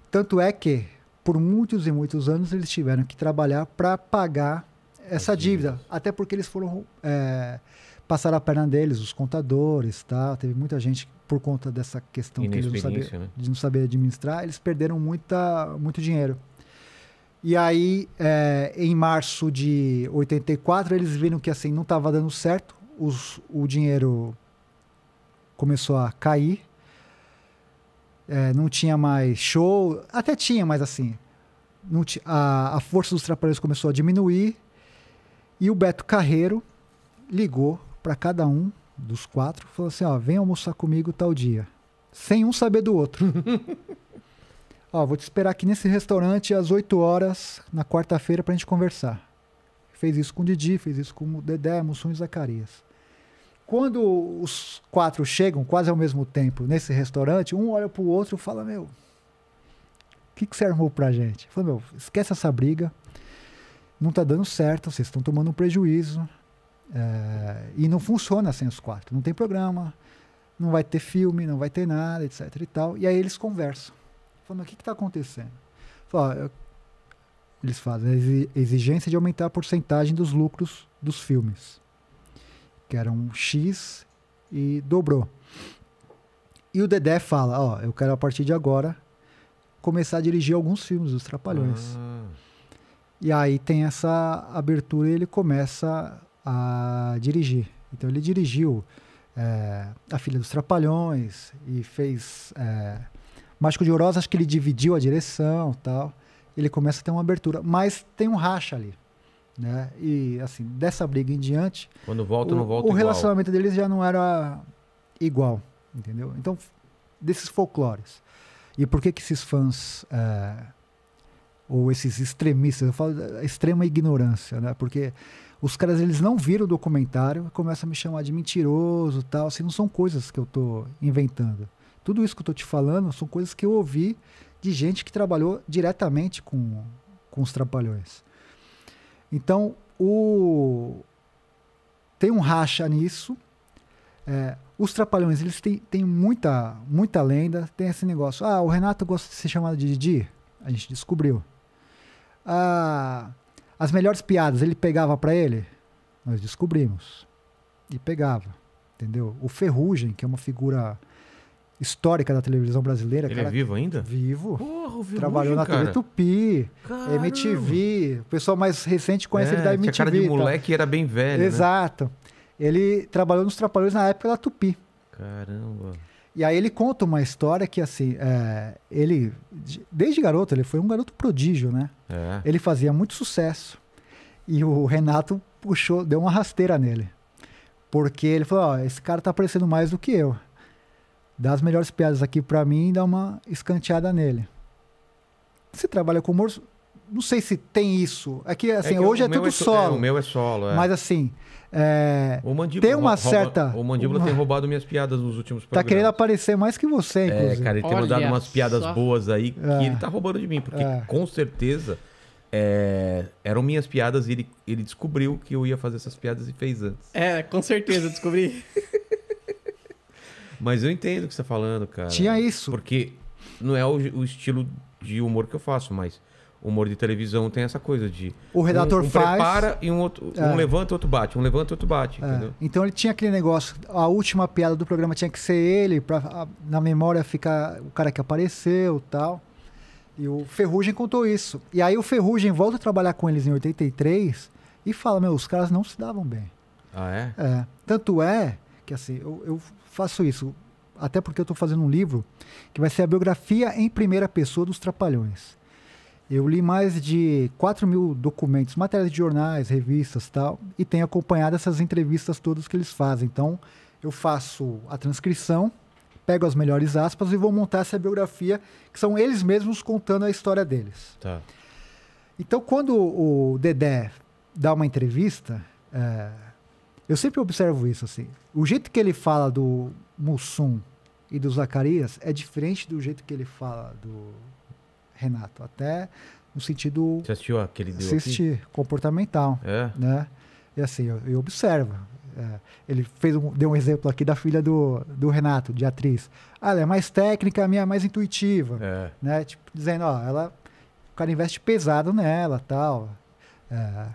Tanto é que, por muitos e muitos anos, eles tiveram que trabalhar para pagar essa dívida. Até porque eles foram é, passar a perna deles, os contadores, tá? Teve muita gente por conta dessa questão que eles não né? de não saber administrar, eles perderam muita, muito dinheiro. E aí, é, em março de 84, eles viram que assim não estava dando certo, os, o dinheiro começou a cair. É, não tinha mais show, até tinha, mas assim, não a, a força dos trapalhões começou a diminuir. E o Beto Carreiro ligou para cada um dos quatro, falou assim: ó, vem almoçar comigo tal dia, sem um saber do outro. ó, vou te esperar aqui nesse restaurante às 8 horas na quarta-feira para a gente conversar. Fez isso com o Didi, fez isso com o Dedé, Moçun e Zacarias. Quando os quatro chegam, quase ao mesmo tempo, nesse restaurante, um olha para o outro e fala: Meu, o que, que você armou para gente? Fala, meu, esquece essa briga, não está dando certo, vocês estão tomando um prejuízo. É, e não funciona sem os quatro. Não tem programa, não vai ter filme, não vai ter nada, etc. E, tal. e aí eles conversam. Falando, o que está acontecendo? Fala, eles fazem a exigência de aumentar a porcentagem dos lucros dos filmes que era um X, e dobrou. E o Dedé fala: Ó, eu quero a partir de agora começar a dirigir alguns filmes dos Trapalhões. Ah. E aí tem essa abertura e ele começa a dirigir. Então ele dirigiu é, A Filha dos Trapalhões e fez é, Mágico de Oroz, acho que ele dividiu a direção tal. Ele começa a ter uma abertura, mas tem um racha ali. Né? E assim, dessa briga em diante. Quando volta, o, não volta. O igual. relacionamento deles já não era igual, entendeu? Então, desses folclores. E por que, que esses fãs. É, ou esses extremistas, eu falo extrema ignorância, né? Porque os caras eles não viram o documentário e começam a me chamar de mentiroso, tal, assim, não são coisas que eu tô inventando. Tudo isso que eu tô te falando são coisas que eu ouvi de gente que trabalhou diretamente com, com os trapalhões. Então, o... tem um racha nisso. É, os Trapalhões, eles têm, têm muita, muita lenda, tem esse negócio. Ah, o Renato gosta de ser chamado de Didi. A gente descobriu. Ah, as melhores piadas ele pegava para ele? Nós descobrimos. E pegava, entendeu? O Ferrugem, que é uma figura histórica da televisão brasileira. Ele é cara, é vivo ainda? Vivo. Porra, vivo Trabalhou na cara. TV Tupi, Caramba. MTV. O pessoal mais recente conhece é, ele da MTV. Tinha cara de tá? moleque tá? era bem velho. Né? Exato. Né? Ele trabalhou nos Trapalhões na época da Tupi. Caramba. E aí ele conta uma história que, assim, é, ele, desde garoto, ele foi um garoto prodígio, né? É. Ele fazia muito sucesso. E o Renato puxou, deu uma rasteira nele. Porque ele falou: Ó, esse cara tá aparecendo mais do que eu das melhores piadas aqui para mim e dá uma escanteada nele. Você trabalha com humor, não sei se tem isso. É que, assim, é que hoje é tudo é é, solo. É, o meu é solo, é. Mas, assim, é, o mandíbula, tem uma rouba, certa... O Mandíbula uma... tem roubado minhas piadas nos últimos programas. Tá querendo aparecer mais que você, é, inclusive. É, cara, ele tem mandado umas piadas só. boas aí que ele tá roubando de mim. Porque, com certeza, eram minhas piadas e ele, ele descobriu que eu ia fazer essas piadas e fez antes. É, com certeza, descobri. Mas eu entendo o que você tá falando, cara. Tinha isso. Porque não é o, o estilo de humor que eu faço, mas humor de televisão tem essa coisa de. O redator um, um faz. prepara e um outro. É. Um levanta, outro bate. Um levanta, outro bate. É. Então ele tinha aquele negócio. A última piada do programa tinha que ser ele, pra na memória ficar o cara que apareceu tal. E o Ferrugem contou isso. E aí o Ferrugem volta a trabalhar com eles em 83 e fala: Meu, os caras não se davam bem. Ah, é? É. Tanto é que assim, eu, eu faço isso, até porque eu estou fazendo um livro que vai ser a biografia em primeira pessoa dos Trapalhões. Eu li mais de 4 mil documentos, matérias de jornais, revistas tal, e tenho acompanhado essas entrevistas todas que eles fazem. Então, eu faço a transcrição, pego as melhores aspas e vou montar essa biografia, que são eles mesmos contando a história deles. Tá. Então, quando o Dedé dá uma entrevista, é, eu sempre observo isso, assim. O jeito que ele fala do Mussum e do Zacarias é diferente do jeito que ele fala do Renato. Até no sentido. Você assistiu aquele deu assistir, aqui? comportamental. É. Né? E assim, eu, eu observo. É, ele fez um, deu um exemplo aqui da filha do, do Renato, de atriz. Ah, ela é mais técnica, a minha é mais intuitiva. É. Né? Tipo, dizendo, ó, ela, o cara investe pesado nela tal. É,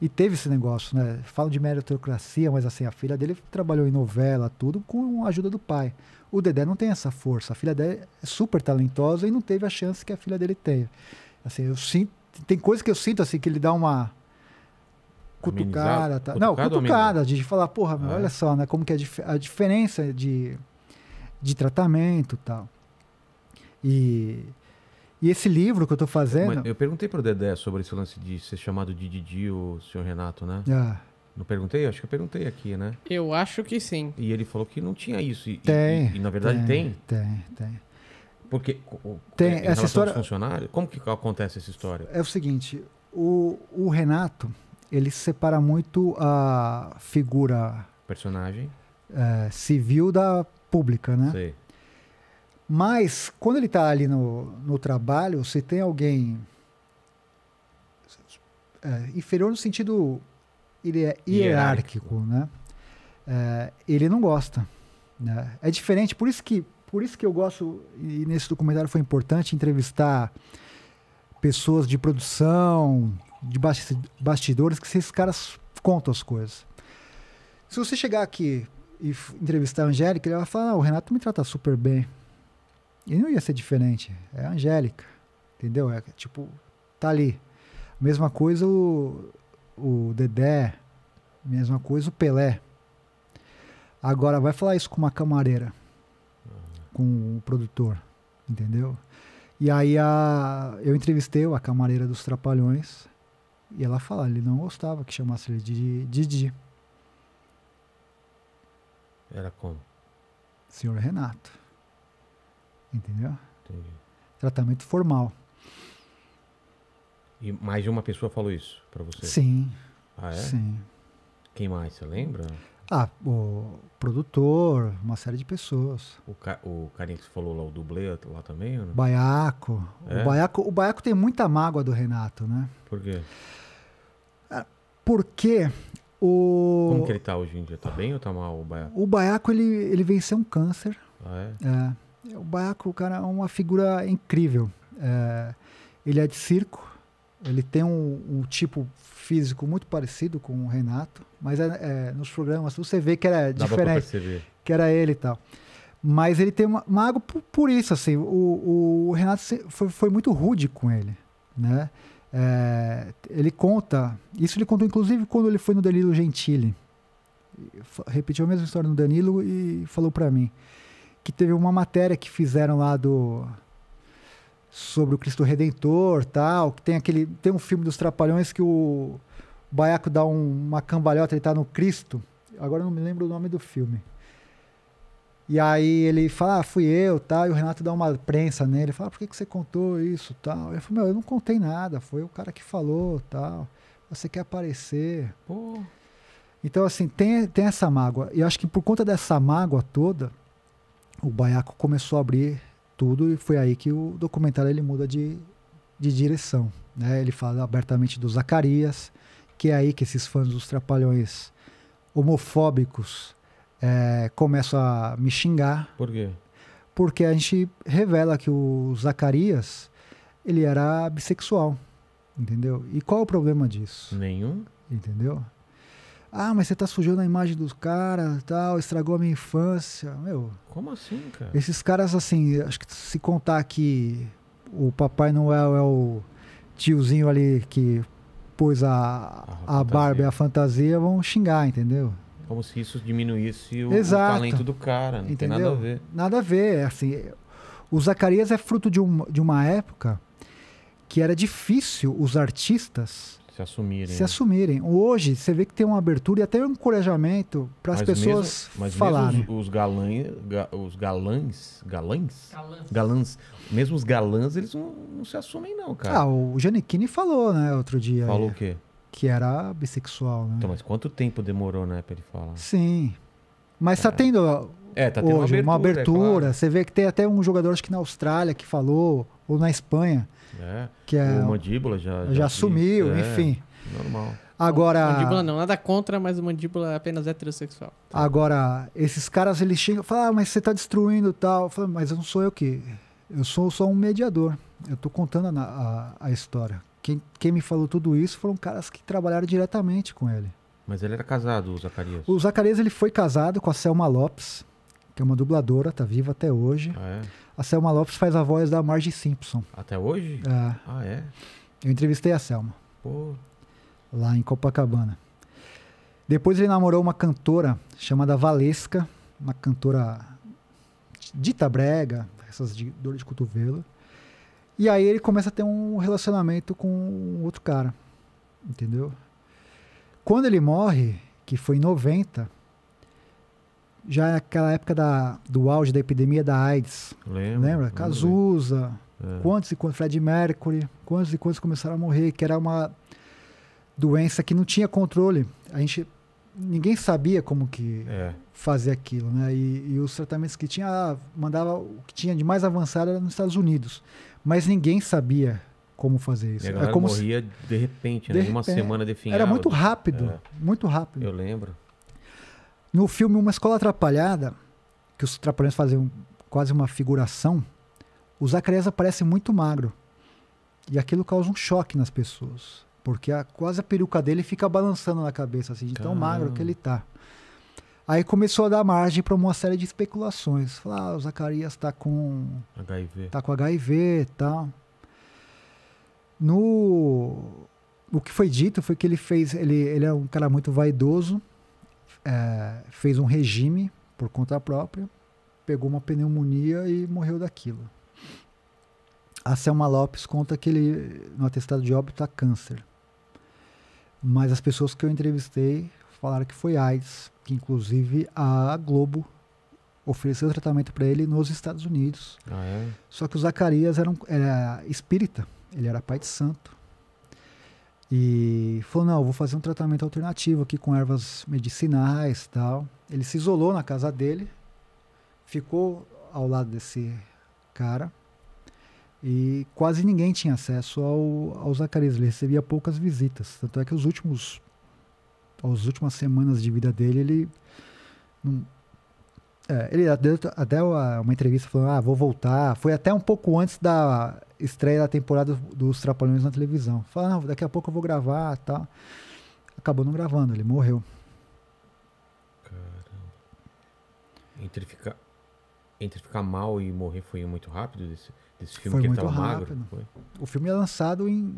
e teve esse negócio, né? Falam de meritocracia, mas assim, a filha dele trabalhou em novela, tudo, com a ajuda do pai. O Dedé não tem essa força. A filha dele é super talentosa e não teve a chance que a filha dele teve. Assim, eu sinto, tem coisa que eu sinto, assim, que ele dá uma cutucada. Tá. não, cutucada, de falar, porra, meu, é. olha só, né? Como que é a diferença de, de tratamento e tal. E e esse livro que eu estou fazendo. eu perguntei para o Dedé sobre esse lance de ser chamado de Didi o senhor Renato, né? Ah. Não perguntei? Acho que eu perguntei aqui, né? Eu acho que sim. E ele falou que não tinha isso. E, tem. E, e na verdade tem. Tem, tem. Porque tem é, essa história. Funcionário, como que acontece essa história? É o seguinte: o, o Renato ele separa muito a figura personagem é, civil da pública, né? Sei. Mas, quando ele está ali no, no trabalho, se tem alguém é, inferior no sentido ele é hierárquico, hierárquico. né? É, ele não gosta. Né? É diferente, por isso que por isso que eu gosto e nesse documentário foi importante entrevistar pessoas de produção, de bastidores que esses caras contam as coisas. Se você chegar aqui e entrevistar a Angélica, ele vai falar: ah, "O Renato me trata super bem". E não ia ser diferente. É a Angélica, entendeu? É tipo, tá ali. Mesma coisa o, o Dedé, mesma coisa o Pelé. Agora, vai falar isso com uma camareira, com o produtor, entendeu? E aí a, eu entrevistei a camareira dos Trapalhões e ela fala, ele não gostava que chamasse ele de Didi. Era como? Senhor Renato. Entendeu? Entendi. Tratamento formal. E mais de uma pessoa falou isso para você? Sim. Ah, é? Sim. Quem mais? Você lembra? Ah, o produtor, uma série de pessoas. O, ca o carinha que você falou lá, o dublê lá também? Né? Baiaco. É? O Baiaco. O Baiaco tem muita mágoa do Renato, né? Por quê? É, porque o... Como que ele tá hoje em dia? Tá bem ou tá mal o Baiaco? O Baiaco, ele, ele venceu um câncer. Ah, é? É. O Baiaco, cara, é uma figura incrível. É, ele é de circo, ele tem um, um, tipo físico muito parecido com o Renato, mas é, é, nos programas você vê que era Dava diferente, que era ele e tal. Mas ele tem uma, mago por, por, isso, assim, o, o Renato foi, foi, muito rude com ele, né? É, ele conta, isso ele contou inclusive quando ele foi no Danilo Gentili. Repetiu a mesma história no Danilo e falou para mim que teve uma matéria que fizeram lá do sobre o Cristo Redentor, tal, que tem aquele tem um filme dos Trapalhões que o Baiaco dá um, uma cambalhota, ele tá no Cristo. Agora não me lembro o nome do filme. E aí ele fala, ah, fui eu, tal, e o Renato dá uma prensa nele, fala, ah, por que, que você contou isso, tal. Eu falo, meu, eu não contei nada, foi o cara que falou, tal. Você quer aparecer. Pô. Então, assim, tem, tem essa mágoa. E acho que por conta dessa mágoa toda, o Baiaco começou a abrir tudo e foi aí que o documentário ele muda de, de direção. Né? Ele fala abertamente do Zacarias, que é aí que esses fãs dos Trapalhões homofóbicos é, começam a me xingar. Por quê? Porque a gente revela que o Zacarias ele era bissexual, entendeu? E qual é o problema disso? Nenhum. Entendeu? Ah, mas você tá sujando a imagem dos caras tal, estragou a minha infância. Meu. Como assim, cara? Esses caras, assim, acho que se contar que o Papai Noel é o tiozinho ali que pôs a, a, a barba e a fantasia, vão xingar, entendeu? Como se isso diminuísse o, o talento do cara, não entendeu? tem nada a ver. Nada a ver, é assim. O Zacarias é fruto de, um, de uma época que era difícil os artistas se assumirem. Se né? assumirem. Hoje, você vê que tem uma abertura e até um encorajamento para as pessoas mesmo, mas falarem. Mesmo os, os, galãs, os galãs, galãs? Galãs. galãs. Mesmo os galãs, eles não, não, se assumem, não, cara. Ah, o Giannichini falou, né, outro dia. Falou aí, o quê? Que era bissexual, né? Então, mas quanto tempo demorou, né, para ele falar? Sim. Mas está tendo é, tá tendo hoje, uma abertura. Uma é abertura. É claro. Você vê que tem até um jogador, acho que na Austrália, que falou, ou na Espanha, é. Que é, o mandíbula já. Já, já sumiu, é, enfim. Normal. Agora. Mandíbula não, nada contra, mas o mandíbula é apenas heterossexual. Agora, esses caras eles chegam e falam, ah, mas você está destruindo tal. Falo, mas eu não sou eu que. Eu sou só um mediador. Eu estou contando a, a, a história. Quem, quem me falou tudo isso foram caras que trabalharam diretamente com ele. Mas ele era casado, o Zacarias? O Zacarias ele foi casado com a Selma Lopes que é uma dubladora, tá viva até hoje. Ah, é? A Selma Lopes faz a voz da Marge Simpson. Até hoje? É. Ah, é? Eu entrevistei a Selma. Pô. Lá em Copacabana. Depois ele namorou uma cantora chamada Valesca, uma cantora dita brega, essas de dor de cotovelo. E aí ele começa a ter um relacionamento com outro cara. Entendeu? Quando ele morre, que foi em 90, já é aquela época da, do auge da epidemia da AIDS. Lembra? Cazuza, é. quantos e quantos, Fred Mercury, quantos e quantos começaram a morrer, que era uma doença que não tinha controle. A gente, ninguém sabia como que é. fazer aquilo, né? E, e, os tratamentos que tinha, ah, mandava, o que tinha de mais avançado era nos Estados Unidos. Mas ninguém sabia como fazer isso. era é morria se, de repente, né? de né? Repente. Uma semana definhava. Era muito rápido, é. muito rápido. Eu lembro. No filme Uma Escola Atrapalhada, que os trapalhões fazem quase uma figuração, o Zacarias aparece muito magro. E aquilo causa um choque nas pessoas. Porque a, quase a peruca dele fica balançando na cabeça, assim, de tão magro que ele tá. Aí começou a dar margem para uma série de especulações. Falar, ah, o Zacarias tá com. HIV. Tá com HIV e tal. No. O que foi dito foi que ele fez. Ele, ele é um cara muito vaidoso é, fez um regime por conta própria, pegou uma pneumonia e morreu daquilo. A Selma Lopes conta que ele, no atestado de óbito, há tá câncer. Mas as pessoas que eu entrevistei falaram que foi AIDS, que inclusive a Globo ofereceu tratamento para ele nos Estados Unidos. Ah, é? Só que o Zacarias era, um, era espírita, ele era pai de santo. E falou: não, vou fazer um tratamento alternativo aqui com ervas medicinais tal. Ele se isolou na casa dele, ficou ao lado desse cara. E quase ninguém tinha acesso ao, ao Zacarias. Ele recebia poucas visitas. Tanto é que os últimos, as últimas semanas de vida dele, ele é, ele deu até uma entrevista falando, ah, vou voltar. Foi até um pouco antes da estreia da temporada dos Trapalhões na televisão. Falando, ah, daqui a pouco eu vou gravar tal. Tá. Acabou não gravando, ele morreu. Caramba. Entre ficar, entre ficar mal e morrer foi muito rápido desse, desse filme foi que é muito ele tava rápido. magro? Foi? O filme é lançado em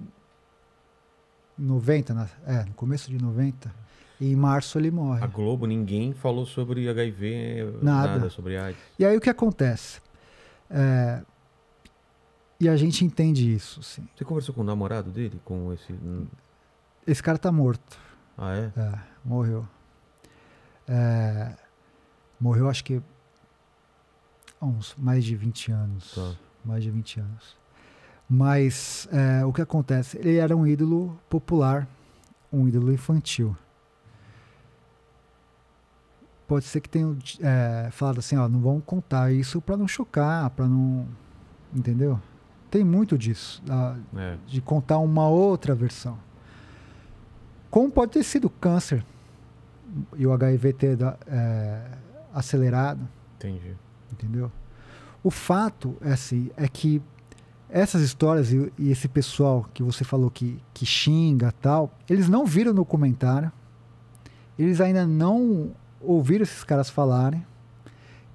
90, na, é, no começo de 90. E em março ele morre. A Globo, ninguém falou sobre HIV, nada, nada sobre AIDS. E aí o que acontece? É... E a gente entende isso. Sim. Você conversou com o namorado dele? Com esse. Esse cara tá morto. Ah, é? é morreu. É... Morreu, acho que. Há uns mais de 20 anos. Tá. Mais de 20 anos. Mas é, o que acontece? Ele era um ídolo popular, um ídolo infantil pode ser que tenham é, falado assim, ó, não vão contar isso para não chocar, para não, entendeu? Tem muito disso, a, é. de contar uma outra versão. Como pode ter sido câncer e o HIV ter da, é, acelerado. Entendi. Entendeu? O fato é assim, é que essas histórias e, e, esse pessoal que você falou que, que xinga tal, eles não viram no comentário, eles ainda não ouviram esses caras falarem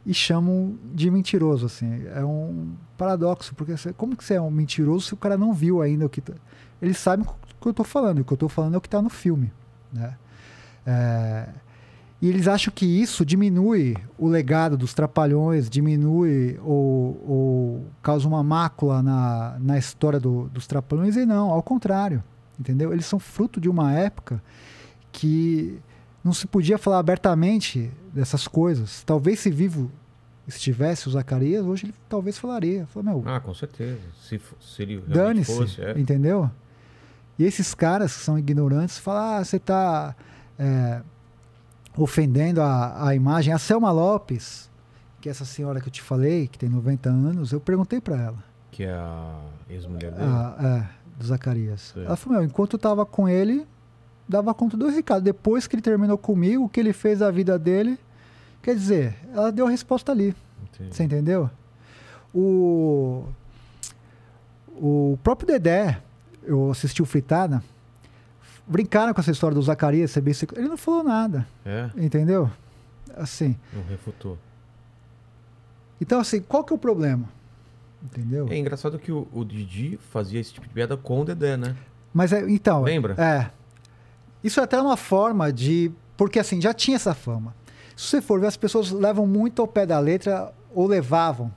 e chamam de mentiroso, assim. É um paradoxo, porque como que você é um mentiroso se o cara não viu ainda o que... Tá... Eles sabem o que eu estou falando, e o que eu estou falando é o que está no filme, né? É... E eles acham que isso diminui o legado dos trapalhões, diminui ou, ou causa uma mácula na, na história do, dos trapalhões, e não, ao contrário, entendeu? Eles são fruto de uma época que não se podia falar abertamente dessas coisas. Talvez se vivo estivesse o Zacarias, hoje ele talvez falaria. Falou? meu, ah, com certeza. Se, se ele dane-se, fosse, é. entendeu? E esses caras que são ignorantes falam, ah, você está é, ofendendo a, a imagem. A Selma Lopes, que é essa senhora que eu te falei, que tem 90 anos, eu perguntei para ela. Que é a ex-mulher dele? A, é, do Zacarias. É. Ela falou, meu, enquanto eu estava com ele, dava conta do recado. Depois que ele terminou comigo, o que ele fez a vida dele. Quer dizer, ela deu a resposta ali. Entendi. Você entendeu? O, o próprio Dedé, eu assisti o Fritada, brincaram com essa história do Zacarias ser bissexual. Ele não falou nada. É? Entendeu? Assim. Não refutou. Então, assim, qual que é o problema? Entendeu? É engraçado que o, o Didi fazia esse tipo de piada com o Dedé, né? Mas é, então. Lembra? É. Isso é até uma forma de. Porque assim, já tinha essa fama. Se você for ver, as pessoas levam muito ao pé da letra, ou levavam.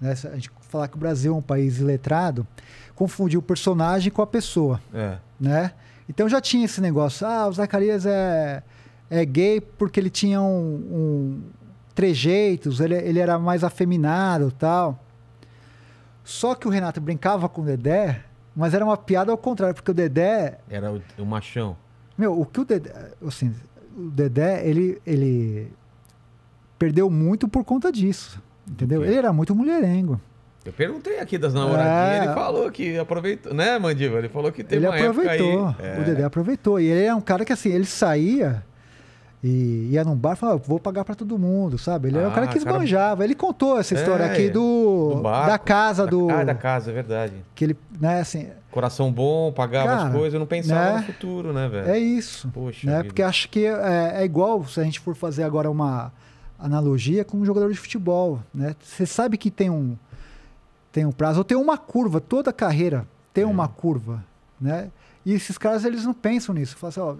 Né? A gente falar que o Brasil é um país letrado, confundiu o personagem com a pessoa. É. Né? Então já tinha esse negócio. Ah, o Zacarias é, é gay porque ele tinha um, um trejeitos, ele, ele era mais afeminado tal. Só que o Renato brincava com o Dedé, mas era uma piada ao contrário, porque o Dedé. Era o, o machão. Meu, o que o Dedé. Assim, o Dedé, ele, ele perdeu muito por conta disso. Entendeu? Ele era muito mulherengo. Eu perguntei aqui das namoradinhas, é... ele falou que aproveitou, né, Mandiva? Ele falou que teve ele uma aproveitou, época aí... Ele aproveitou, é. o Dedé aproveitou. E ele é um cara que, assim, ele saía e ia num bar e falava, ah, vou pagar para todo mundo, sabe? Ele ah, era o cara que é esbanjava. Cara... Ele contou essa história é, aqui do, do barco, da casa do. Ah, da casa, é verdade. Que ele, né, assim. Coração bom, pagava cara, as coisas, não pensava né? no futuro, né, velho? É isso. Poxa. Né? Porque acho que é, é igual se a gente for fazer agora uma analogia com um jogador de futebol, né? Você sabe que tem um tem um prazo, ou tem uma curva, toda carreira tem é. uma curva, né? E esses caras eles não pensam nisso. Falam assim, ó,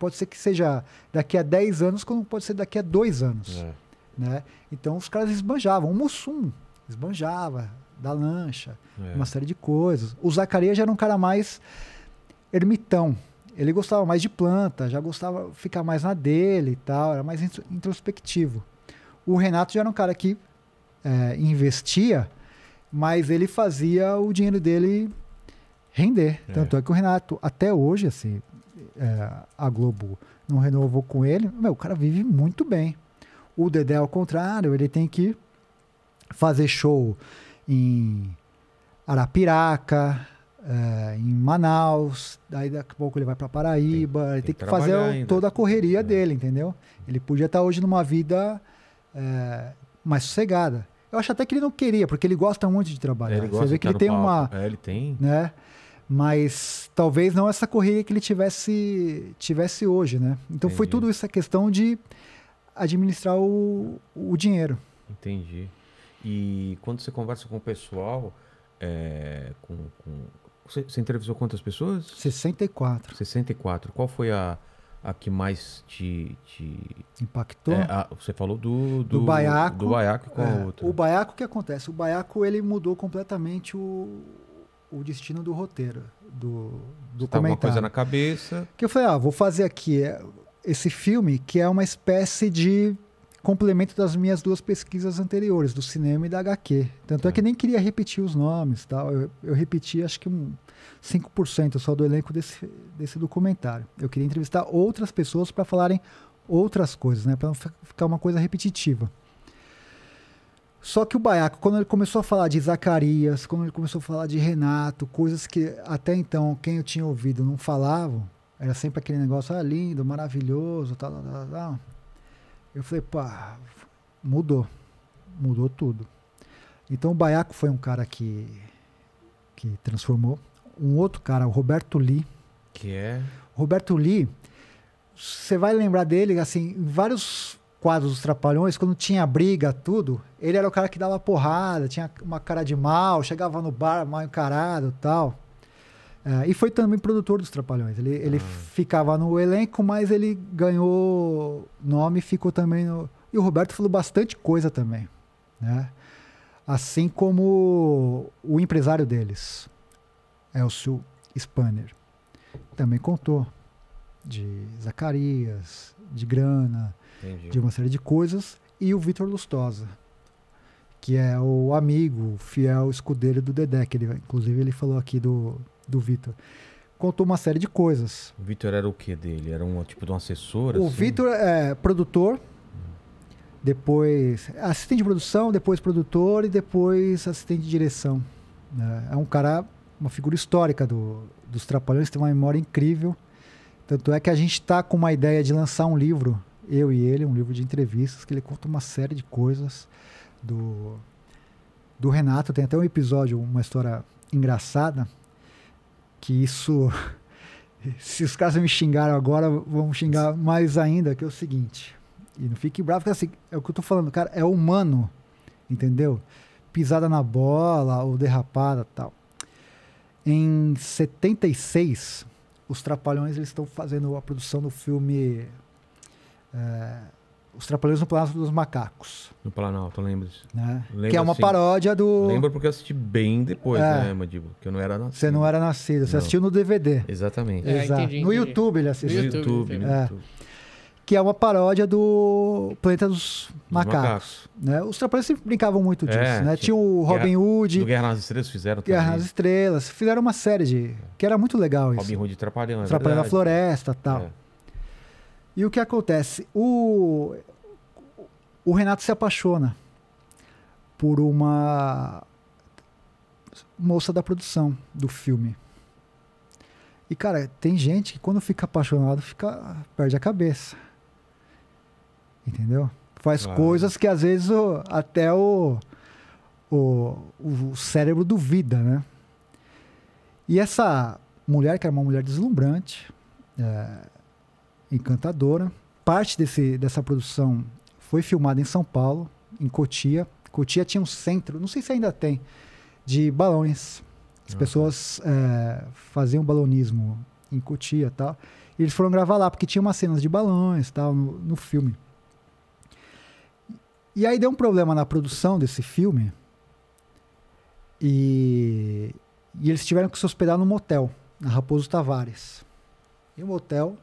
Pode ser que seja daqui a 10 anos, como pode ser daqui a 2 anos. É. Né? Então os caras esbanjavam. O Mussum esbanjava da lancha, é. uma série de coisas. O Zacarias já era um cara mais ermitão. Ele gostava mais de planta, já gostava de ficar mais na dele e tal, era mais introspectivo. O Renato já era um cara que é, investia, mas ele fazia o dinheiro dele render. É. Tanto é que o Renato, até hoje, assim, é, a Globo não renovou com ele, meu, o cara vive muito bem. O Dedé, ao contrário, ele tem que fazer show em Arapiraca, é, em Manaus, daí daqui a pouco ele vai para Paraíba, tem, ele tem, tem que fazer ainda. toda a correria é. dele, entendeu? Ele podia estar tá hoje numa vida é, mais sossegada. Eu acho até que ele não queria, porque ele gosta muito de trabalhar. Você vê que ele tem palco. uma. É, ele tem. Né? mas talvez não essa correria que ele tivesse tivesse hoje, né? Então Entendi. foi tudo essa questão de administrar o, o dinheiro. Entendi. E quando você conversa com o pessoal, é, com, com você, você, entrevistou quantas pessoas? 64. 64. Qual foi a, a que mais te, te... impactou? É, a, você falou do, do, do Baiaco. Do Baiaco e qual é, outra? O Baiaco, o que acontece? O Baiaco ele mudou completamente o, o destino do roteiro, do, do tá comentário. coisa na cabeça. Que eu falei, ah, vou fazer aqui é, esse filme que é uma espécie de complemento das minhas duas pesquisas anteriores, do cinema e da HQ. Tanto é, é que tá. nem queria repetir os nomes, tal. Eu, eu repeti acho que um 5% só do elenco desse, desse documentário. Eu queria entrevistar outras pessoas para falarem outras coisas, né, para não ficar uma coisa repetitiva. Só que o Baiaco, quando ele começou a falar de Zacarias, quando ele começou a falar de Renato, coisas que até então quem eu tinha ouvido não falavam, era sempre aquele negócio, ah, lindo, maravilhoso, tal, tal, tal, tal. Eu falei, pá, mudou. Mudou tudo. Então o Baiaco foi um cara que, que transformou. Um outro cara, o Roberto Lee. Que é? Roberto Lee, você vai lembrar dele, assim, em vários quadro dos Trapalhões, quando tinha briga, tudo, ele era o cara que dava porrada, tinha uma cara de mal, chegava no bar mal encarado tal. É, e foi também produtor dos Trapalhões. Ele, ah. ele ficava no elenco, mas ele ganhou nome e ficou também no. E o Roberto falou bastante coisa também. Né? Assim como o empresário deles, Elcio Spanner, também contou de Zacarias, de grana, Entendi. de uma série de coisas, e o Vitor Lustosa, que é o amigo, o fiel escudeiro do Dedé, que ele, inclusive ele falou aqui do, do Vitor. Contou uma série de coisas. O Vitor era o que dele? Era um tipo de um assessor? O assim? Vitor é produtor, depois assistente de produção, depois produtor e depois assistente de direção. É, é um cara, uma figura histórica do, dos Trapalhões, tem uma memória incrível. Tanto é que a gente está com uma ideia de lançar um livro eu e Ele, um livro de entrevistas que ele conta uma série de coisas do, do Renato. Tem até um episódio, uma história engraçada, que isso. Se os caras me xingaram agora, vão xingar mais ainda, que é o seguinte. E não fique bravo, porque assim, é o que eu tô falando, cara, é humano, entendeu? Pisada na bola ou derrapada tal. Em 76, os Trapalhões eles estão fazendo a produção do filme é, Os Trapalhões no Planalto dos Macacos. No Planalto, lembro disso. Né? Lembro, que é uma assim, paródia do. Lembro porque eu assisti bem depois, é. né, Mandíbula? Que eu não era nascido. Você não era nascido, você não. assistiu no DVD. Exatamente. É, Exato. Entendi, entendi. No YouTube ele assistiu. No YouTube, no é. YouTube. Que é uma paródia do Planeta dos Macacos. Os, né? Os Trapalhões sempre brincavam muito é, disso, né? Tinha, o Robin Guerra, Hood. Do Guerra nas Estrelas fizeram Guerra nas Estrelas. Fizeram uma série de. Que era muito legal isso. Robin Hood Trapalhão. Trapalhão é na Floresta tal. E o que acontece? O, o Renato se apaixona por uma moça da produção do filme. E cara, tem gente que quando fica apaixonado, fica perde a cabeça. Entendeu? Faz claro. coisas que às vezes o, até o, o, o cérebro duvida, né? E essa mulher, que era uma mulher deslumbrante, é, encantadora. Parte desse, dessa produção foi filmada em São Paulo, em Cotia. Cotia tinha um centro, não sei se ainda tem, de balões. As ah, tá. pessoas é, faziam balonismo em Cotia e tal. E eles foram gravar lá, porque tinha umas cenas de balões tal no, no filme. E aí deu um problema na produção desse filme. E, e eles tiveram que se hospedar num motel, na Raposo Tavares. E o motel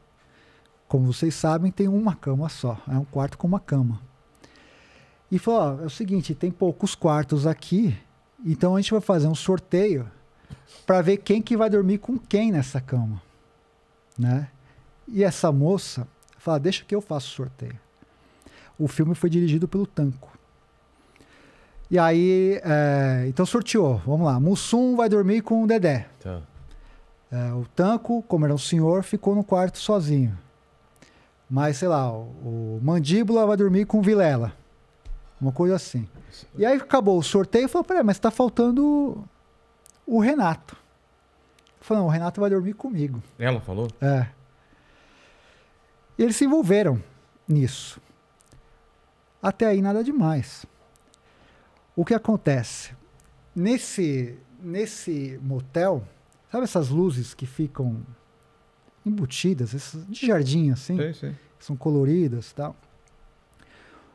como vocês sabem, tem uma cama só. É um quarto com uma cama. E falou: é o seguinte, tem poucos quartos aqui, então a gente vai fazer um sorteio para ver quem que vai dormir com quem nessa cama, né? E essa moça fala: ah, deixa que eu faço o sorteio. O filme foi dirigido pelo Tanco. E aí, é, então sorteou. Vamos lá. Mussum vai dormir com o Dedé. Tá. É, o Tanco, como era um senhor, ficou no quarto sozinho. Mas, sei lá, o, o Mandíbula vai dormir com Vilela. Uma coisa assim. E aí acabou o sorteio e falou: peraí, mas tá faltando o Renato. Falou: não, o Renato vai dormir comigo. Ela falou? É. E eles se envolveram nisso. Até aí nada demais. O que acontece? Nesse, nesse motel, sabe essas luzes que ficam embutidas, essas de jardim, assim. Sim, sim. São coloridas tal.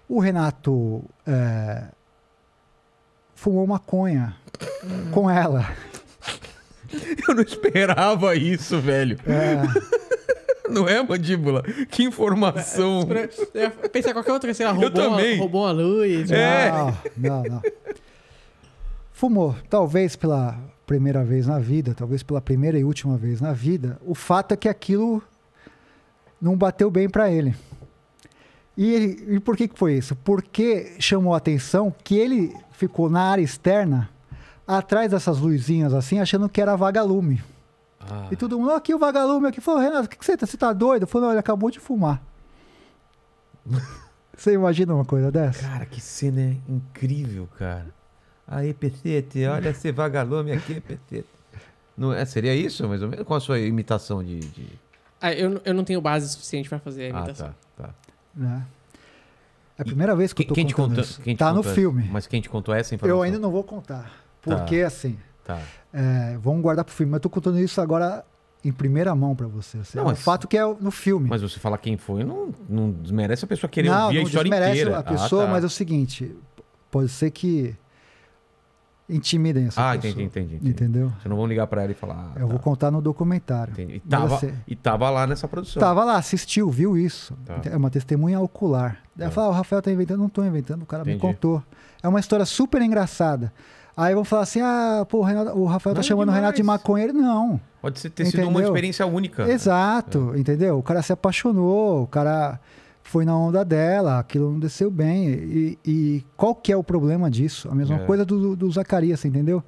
O Renato é, fumou maconha conha com ela. Eu não esperava isso, velho. É. Não é, mandíbula? Que informação. É, é, é, é pensar qualquer outra, sei lá, roubou, Eu também. roubou a luz. É. Não, não, não. Fumou, talvez pela primeira vez na vida, talvez pela primeira e última vez na vida, o fato é que aquilo não bateu bem para ele. E, ele, e por que, que foi isso? Porque chamou a atenção que ele ficou na área externa, atrás dessas luzinhas assim, achando que era vagalume. Ah. E todo mundo, aqui o vagalume, aqui. Falou, Renato, o que, que você tá? Você tá doido? Falou, não, ele acabou de fumar. você imagina uma coisa dessa? Cara, que cena incrível, cara. Aí, Petete, olha esse vagalume aqui, Petete. Não é, seria isso, mais ou menos? Com a sua imitação de. de... Ah, eu, eu não tenho base suficiente para fazer a ah, imitação. Ah, tá, tá. Né? É a primeira e vez que eu tô quem contando contou, isso. Quem tá contou, no filme. Mas quem te contou essa informação? Eu ainda não vou contar. Porque tá, assim. Tá. É, vamos guardar pro filme. Mas eu tô contando isso agora em primeira mão para você. Assim, não, é um mas... fato que é no filme. Mas você falar quem foi não, não desmerece a pessoa querer não, ouvir não a história desmerece a ah, pessoa, ah, tá. mas é o seguinte. Pode ser que intimidem essa ah, pessoa. Ah, entendi, entendi, entendi. Entendeu? Vocês não vão ligar para ela e falar. Ah, eu tá. vou contar no documentário. Entendi. E tava, assim, e tava lá nessa produção. Tava lá, assistiu, viu isso. Tá. É uma testemunha ocular. Ela é. fala, ah, o Rafael tá inventando, não tô inventando, o cara entendi. me contou. É uma história super engraçada. Aí vão falar assim: ah, pô, o, Renato, o Rafael tá não tá chamando demais. o Renato de maconheiro. Não. Pode ter entendeu? sido uma experiência única. Né? Exato, é. entendeu? O cara se apaixonou, o cara foi na onda dela, aquilo não desceu bem. E, e qual que é o problema disso? A mesma é. coisa do, do Zacarias, entendeu?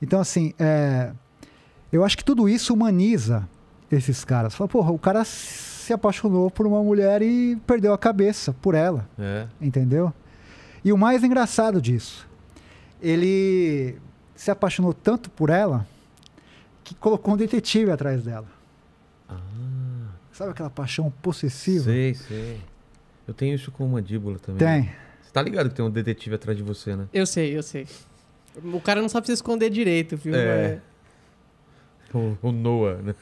Então, assim, é, eu acho que tudo isso humaniza esses caras. Fala, porra, o cara se apaixonou por uma mulher e perdeu a cabeça por ela. É. Entendeu? E o mais engraçado disso, ele se apaixonou tanto por ela que colocou um detetive atrás dela. Ah. Sabe aquela paixão possessiva? Sei, sei. Eu tenho isso com mandíbula também. Tem. Você tá ligado que tem um detetive atrás de você, né? Eu sei, eu sei. O cara não sabe se esconder direito, viu? É. O, o Noah, né?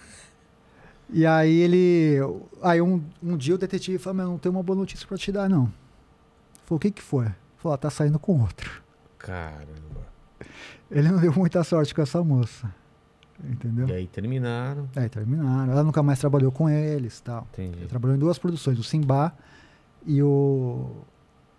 E aí ele. Aí um, um dia o detetive falou, mas não tenho uma boa notícia pra te dar, não. Falou, o que que foi? Falou, ah, tá saindo com outro. Caramba. Ele não deu muita sorte com essa moça. Entendeu? E aí terminaram. Aí terminaram. Ela nunca mais trabalhou com eles tal. Entendi. Ela trabalhou em duas produções, o Simba e o,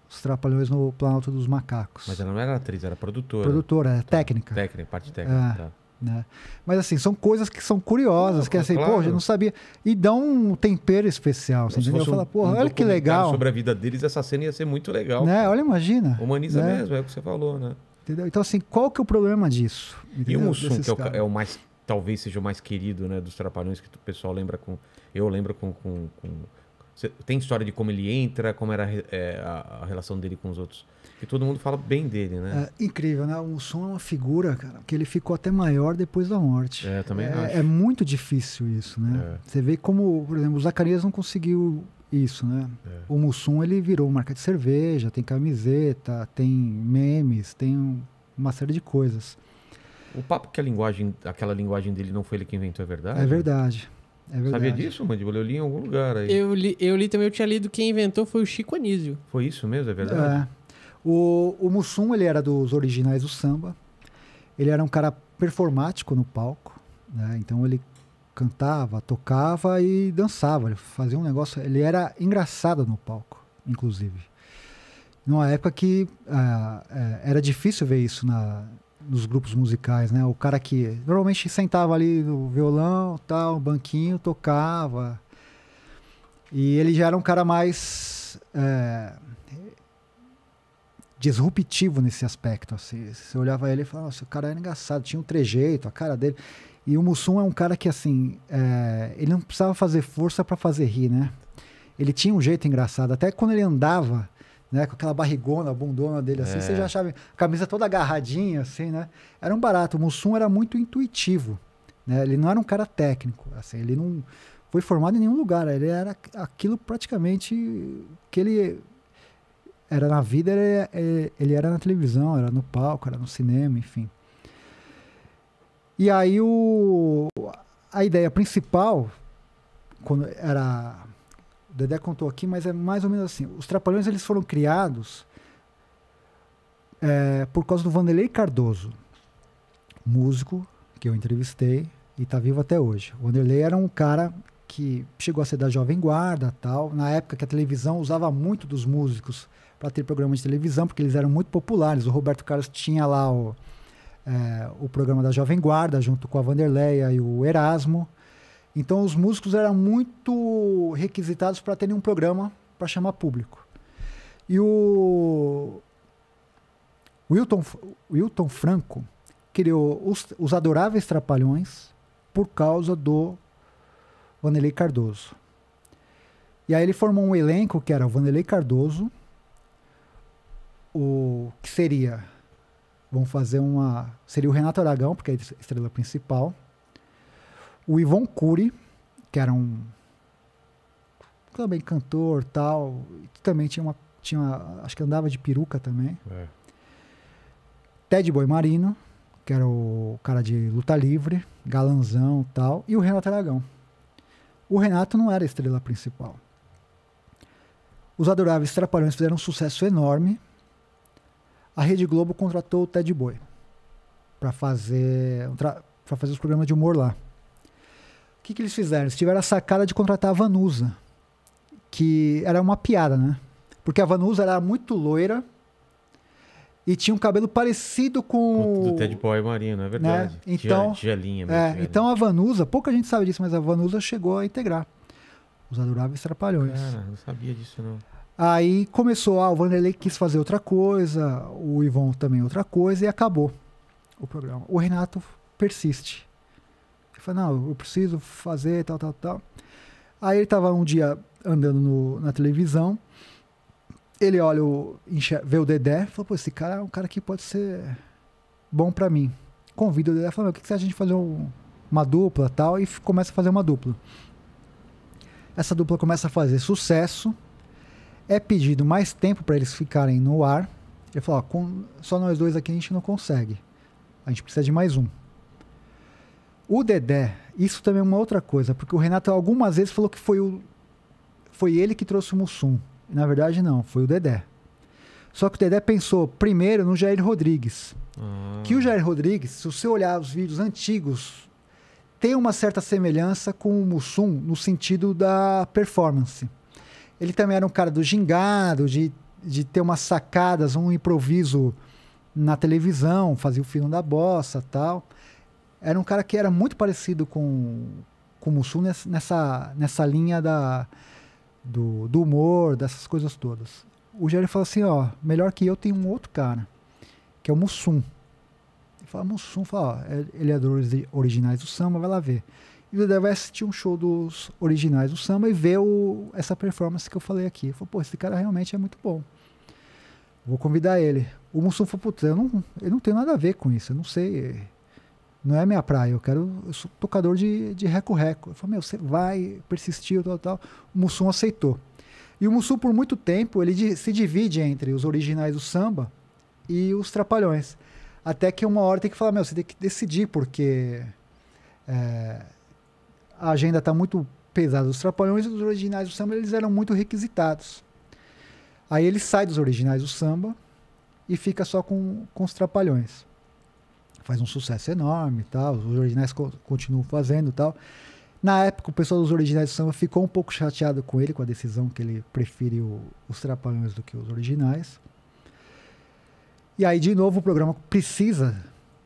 os Trapalhões no Planalto dos Macacos. Mas ela não era atriz, era produtora. Produtora, era é tá. técnica. Técnica, parte técnica. É, tá. né? Mas assim, são coisas que são curiosas, que é assim, claro. poxa, eu não sabia. E dão um tempero especial, você entendeu? Eu Fala, porra, um olha que legal. Sobre a vida deles, essa cena ia ser muito legal. Né? Olha, imagina. Humaniza né? mesmo, é o que você falou, né? Entendeu? Então, assim, qual que é o problema disso? Entendeu? E o Mussum, que é o, é o, mais, talvez seja o mais querido, né, dos Trapalhões, que o pessoal lembra com. Eu lembro com, com, com tem história de como ele entra, como era é, a, a, relação dele com os outros. E todo mundo fala bem dele, né? É, incrível, né? O som é uma figura, cara, que ele ficou até maior depois da morte. É, também é, acho. é muito difícil isso, né? É. Você vê como, por exemplo, o Zacarias não conseguiu isso, né? É. O Mussum, ele virou marca de cerveja, tem camiseta, tem memes, tem uma série de coisas. O papo que a linguagem, aquela linguagem dele não foi ele que inventou, é verdade? É verdade. É verdade. Sabia disso, Mandíbula? Eu li em algum lugar aí. Eu li, eu li também, eu tinha lido quem inventou foi o Chico Anísio. Foi isso mesmo, é verdade? É. O, o Mussum, ele era dos originais do samba. Ele era um cara performático no palco, né? Então ele cantava, tocava e dançava. Ele fazia um negócio. Ele era engraçado no palco, inclusive. Numa época que ah, é, era difícil ver isso na, nos grupos musicais, né? O cara que normalmente sentava ali no violão, tal, no banquinho, tocava. E ele já era um cara mais é, disruptivo nesse aspecto. Assim. Você olhava ele e falava, nossa, o cara era engraçado, tinha um trejeito, a cara dele. E o Mussum é um cara que, assim, é, ele não precisava fazer força para fazer rir, né? Ele tinha um jeito engraçado. Até quando ele andava, né? Com aquela barrigona, bundona dele assim, é. você já achava. A camisa toda agarradinha, assim, né? Era um barato. O Mussum era muito intuitivo. Né? Ele não era um cara técnico. assim, Ele não foi formado em nenhum lugar. Ele era aquilo praticamente que ele era na vida, ele, é, ele era na televisão, era no palco, era no cinema, enfim. E aí o, a ideia principal quando era Dedé contou aqui, mas é mais ou menos assim. Os Trapalhões eles foram criados é, por causa do Vanderlei Cardoso, músico que eu entrevistei e está vivo até hoje. O Vanderlei era um cara que chegou a ser da Jovem Guarda, tal, na época que a televisão usava muito dos músicos para ter programa de televisão, porque eles eram muito populares. O Roberto Carlos tinha lá o, é, o programa da Jovem Guarda, junto com a Vanderleia e o Erasmo. Então os músicos eram muito requisitados para terem um programa para chamar público. E o Wilton, Wilton Franco criou os, os Adoráveis Trapalhões por causa do Vanderlei Cardoso. E aí ele formou um elenco que era o Vanderlei Cardoso, o que seria, vamos fazer uma, seria o Renato Aragão, porque é a estrela principal, o Ivon Cury, que era um também cantor tal, que também tinha uma, tinha uma, acho que andava de peruca também. É. Ted Boy Marino, que era o cara de luta livre, galanzão tal, e o Renato Aragão. O Renato não era a estrela principal. Os Adoráveis Trapalhões fizeram um sucesso enorme. A Rede Globo contratou o Ted Boy para fazer, fazer os programas de humor lá. O que, que eles fizeram? Eles tiveram a sacada de contratar a Vanusa, que era uma piada, né? Porque a Vanusa era muito loira e tinha um cabelo parecido com. Do Ted Boy não é né? verdade. Né? Então, gelinha, é, então a Vanusa, pouca gente sabe disso, mas a Vanusa chegou a integrar os Adoráveis Trapalhões. Cara, não sabia disso não. Aí começou, ah, o Vanderlei quis fazer outra coisa, o Ivon também outra coisa, e acabou o programa. O Renato persiste. Ele falou, não, eu preciso fazer tal, tal, tal. Aí ele estava um dia andando no, na televisão, ele olha, o, enxerga, vê o Dedé, falou, pô, esse cara é um cara que pode ser bom para mim. Convida o Dedé, fala, o que, que se a gente fazer um, uma dupla tal, e começa a fazer uma dupla. Essa dupla começa a fazer sucesso, é pedido mais tempo para eles ficarem no ar. Ele fala ó, com, só nós dois aqui a gente não consegue, a gente precisa de mais um. O Dedé, isso também é uma outra coisa, porque o Renato algumas vezes falou que foi, o, foi ele que trouxe o Mussum. Na verdade, não, foi o Dedé. Só que o Dedé pensou primeiro no Jair Rodrigues. Ah. Que o Jair Rodrigues, se você olhar os vídeos antigos, tem uma certa semelhança com o Mussum no sentido da performance. Ele também era um cara do gingado, de, de ter umas sacadas, um improviso na televisão, fazia o filme da bossa tal era um cara que era muito parecido com, com o Mussum nessa, nessa linha da, do, do humor, dessas coisas todas. O Jair fala assim, ó, melhor que eu tem um outro cara, que é o Mussum. Ele fala, Mussum, fala, ó, é, ele é dos originais do samba, vai lá ver. E o vai assistir um show dos originais do samba e ver o, essa performance que eu falei aqui. Falou, pô, esse cara realmente é muito bom. Vou convidar ele. O Mussum falou, putz, eu não, eu não tenho nada a ver com isso, eu não sei não é minha praia, eu quero, eu sou tocador de, de reco-reco. Eu falei, meu, você vai, persistiu, tal, tal. O Mussum aceitou. E o Mussum, por muito tempo, ele se divide entre os originais do samba e os trapalhões. Até que uma hora tem que falar, meu, você tem que decidir, porque é, a agenda está muito pesada. Os trapalhões e os originais do samba, eles eram muito requisitados. Aí ele sai dos originais do samba e fica só com, com os trapalhões faz um sucesso enorme tal, os originais co continuam fazendo tal. Na época, o pessoal dos originais do samba ficou um pouco chateado com ele, com a decisão que ele preferiu os Trapalhões do que os originais. E aí, de novo, o programa precisa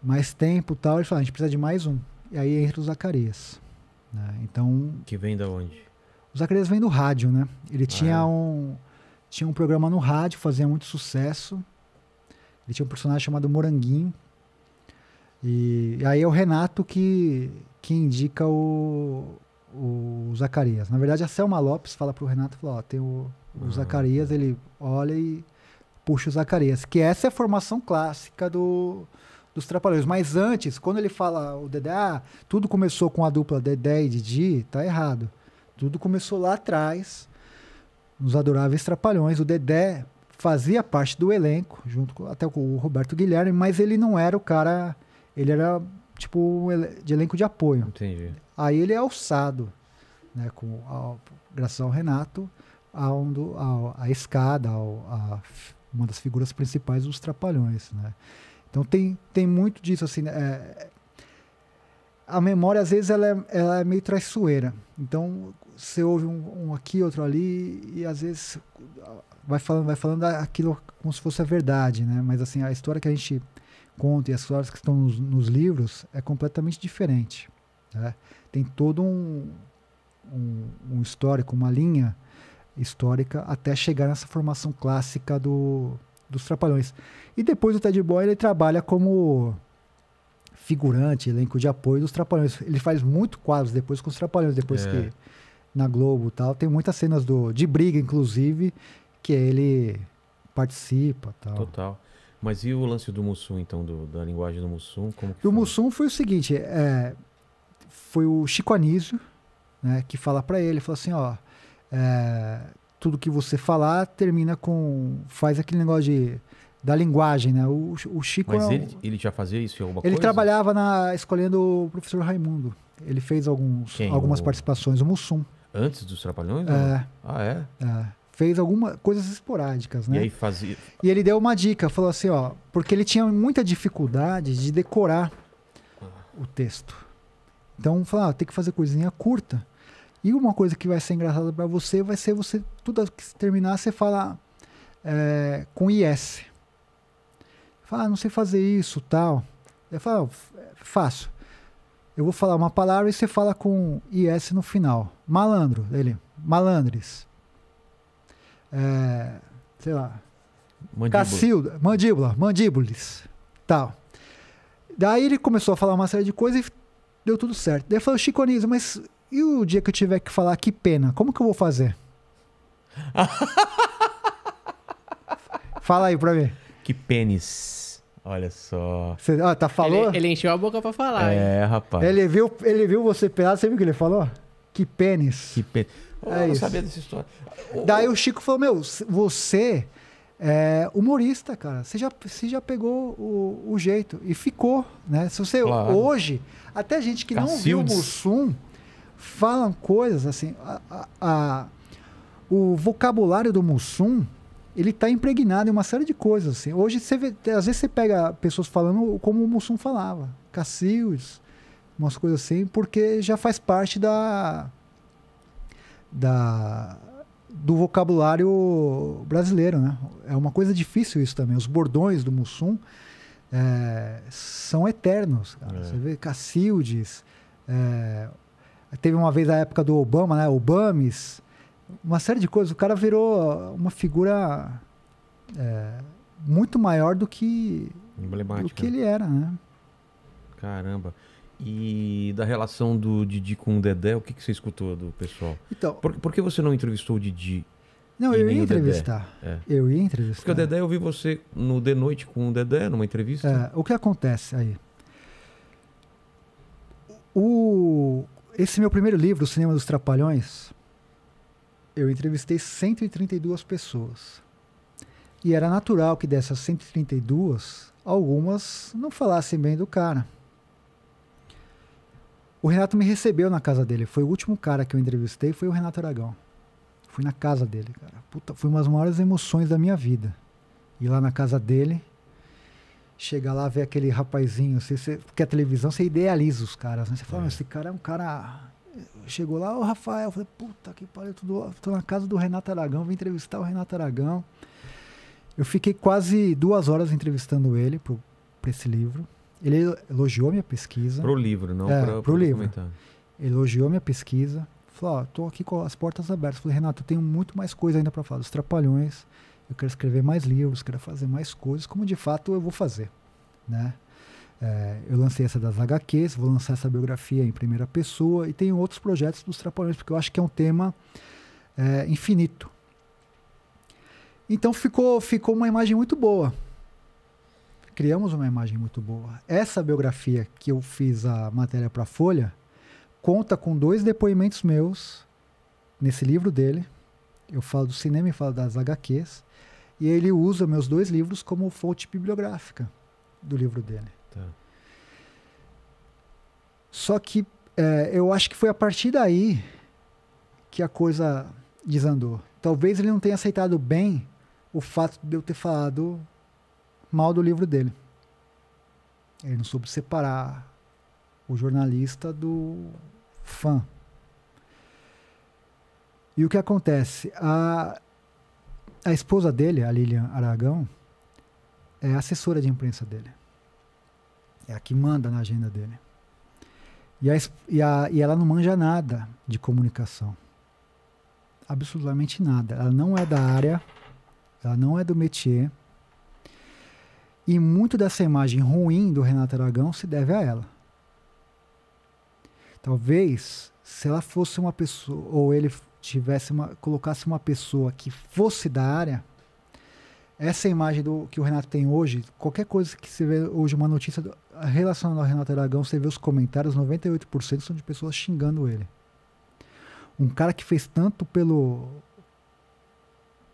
mais tempo tal. Ele fala, a gente precisa de mais um. E aí entra o Zacarias. Né? Então... Que vem da onde? O Zacarias vem do rádio, né? Ele ah, é? tinha, um, tinha um programa no rádio, fazia muito sucesso. Ele tinha um personagem chamado Moranguinho, e aí é o Renato que, que indica o, o Zacarias. Na verdade, a Selma Lopes fala pro Renato, fala, ó, tem o, o ah, Zacarias, é. ele olha e puxa o Zacarias. Que essa é a formação clássica do, dos Trapalhões. Mas antes, quando ele fala o Dedé, ah, tudo começou com a dupla Dedé e Didi, tá errado. Tudo começou lá atrás, nos Adoráveis Trapalhões. O Dedé fazia parte do elenco, junto com, até com o Roberto Guilherme, mas ele não era o cara ele era tipo de elenco de apoio. Entendi. Aí ele é alçado, né, com, ao, graças ao Renato, a, um do, ao, a escada, ao, a, uma das figuras principais dos Trapalhões, né? Então tem, tem muito disso, assim, é, a memória às vezes ela é, ela é meio traiçoeira. Então você ouve um, um, aqui, outro ali, e às vezes vai falando, vai falando aquilo como se fosse a verdade, né? Mas assim, a história que a gente conta e as histórias que estão nos, nos livros é completamente diferente. Né? Tem todo um, um, um, histórico, uma linha histórica até chegar nessa formação clássica do, dos Trapalhões. E depois o Ted Boy ele trabalha como figurante, elenco de apoio dos Trapalhões. Ele faz muito quadros depois com os Trapalhões, depois é. que na Globo tal. Tem muitas cenas do, de briga, inclusive, que ele participa tal. Total. Mas e o lance do Mussum, então, do, da linguagem do Mussum? Como Mussum foi o seguinte, é, foi o Chico Anísio, né, que fala para ele, fala assim, ó, é, tudo que você falar termina com, faz aquele negócio de da linguagem, né? O, o Chico. Mas é ele, ele já fazia isso em alguma ele coisa? Ele trabalhava na escolhendo o professor Raimundo. Ele fez alguns, Quem? algumas o... participações, o Mussum. Antes dos Trapalhões? É. Ou... Ah, é? É fez algumas coisas esporádicas, né? E aí fazia. E ele deu uma dica, falou assim, ó, porque ele tinha muita dificuldade de decorar o texto. Então, falou, ah, tem que fazer coisinha curta. E uma coisa que vai ser engraçada para você vai ser você tudo que terminar você falar é, com IS. Fala, ah, não sei fazer isso, tal. Eu falo, ah, é, faço. Eu vou falar uma palavra e você fala com IS no final. Malandro, ele. Malandres é, sei lá, mandíbula. Cacilda, mandíbula, mandíbulis, tal. Daí ele começou a falar uma série de coisas e deu tudo certo. Daí falou, Chico Anísio, mas e o dia que eu tiver que falar que pena, como que eu vou fazer? Fala aí pra mim. Que pênis. Olha só. Você, ó, tá falou? Ele, ele, encheu a boca pra falar. É, hein? rapaz. Ele viu, ele viu você pelado, você viu o que ele falou? Que pênis. Que pênis. Eu é não sabia dessa história. Daí o Chico falou: Meu, você é humorista, cara. Você já, você já pegou o, o jeito. E ficou, né? Se você claro. hoje, até gente que Cacildes. não viu o Mussum falam coisas assim. A, a, a, o vocabulário do Mussum ele está impregnado em uma série de coisas. Assim. Hoje, você vê, às vezes, você pega pessoas falando como o Mussum falava, Cacildes, umas coisas assim, porque já faz parte da, da, do vocabulário brasileiro, né? É uma coisa difícil isso também. Os bordões do Mussum é, são eternos. É. Você vê Cacildes, é, teve uma vez a época do Obama, né? Obames, uma série de coisas. O cara virou uma figura é, muito maior do que, do que né? ele era, né? Caramba. E da relação do Didi com o Dedé, o que, que você escutou do pessoal? Então, por, por que você não entrevistou o Didi? Não, eu ia entrevistar. É. Eu ia entrevistar. Porque o Dedé, eu vi você no De Noite com o Dedé, numa entrevista. É, o que acontece aí? O, esse meu primeiro livro, O Cinema dos Trapalhões, eu entrevistei 132 pessoas. E era natural que dessas 132, algumas não falassem bem do cara. O Renato me recebeu na casa dele. Foi o último cara que eu entrevistei, foi o Renato Aragão. Fui na casa dele, cara. Puta, foi uma das maiores emoções da minha vida. Ir lá na casa dele, chegar lá, ver aquele rapazinho, você, você, porque a televisão você idealiza os caras, né? Você fala, é. esse cara é um cara. Chegou lá, o Rafael, eu falei, puta que pariu, tudo. Tô na casa do Renato Aragão, vim entrevistar o Renato Aragão. Eu fiquei quase duas horas entrevistando ele para esse livro. Ele elogiou minha pesquisa. Pro livro, não é, para o livro. Elogiou minha pesquisa. Falou, ó, tô aqui com as portas abertas. Falei, Renato, eu tenho muito mais coisa ainda para falar dos Trapalhões. Eu quero escrever mais livros, quero fazer mais coisas, como de fato eu vou fazer, né? É, eu lancei essa das HQs, vou lançar essa biografia em primeira pessoa e tenho outros projetos dos Trapalhões, porque eu acho que é um tema é, infinito. Então ficou, ficou uma imagem muito boa criamos uma imagem muito boa. Essa biografia que eu fiz a matéria para a Folha conta com dois depoimentos meus nesse livro dele. Eu falo do cinema e falo das HQs. E ele usa meus dois livros como fonte bibliográfica do livro dele. Tá. Só que é, eu acho que foi a partir daí que a coisa desandou. Talvez ele não tenha aceitado bem o fato de eu ter falado mal do livro dele. Ele não soube separar o jornalista do fã. E o que acontece? A, a esposa dele, a Lilian Aragão, é assessora de imprensa dele. É a que manda na agenda dele. E, a, e, a, e ela não manja nada de comunicação. Absolutamente nada. Ela não é da área, ela não é do métier e muito dessa imagem ruim do Renato Aragão se deve a ela. Talvez se ela fosse uma pessoa ou ele tivesse uma colocasse uma pessoa que fosse da área, essa imagem do que o Renato tem hoje, qualquer coisa que você vê hoje uma notícia do, relacionada ao Renato Aragão, você vê os comentários, 98% são de pessoas xingando ele. Um cara que fez tanto pelo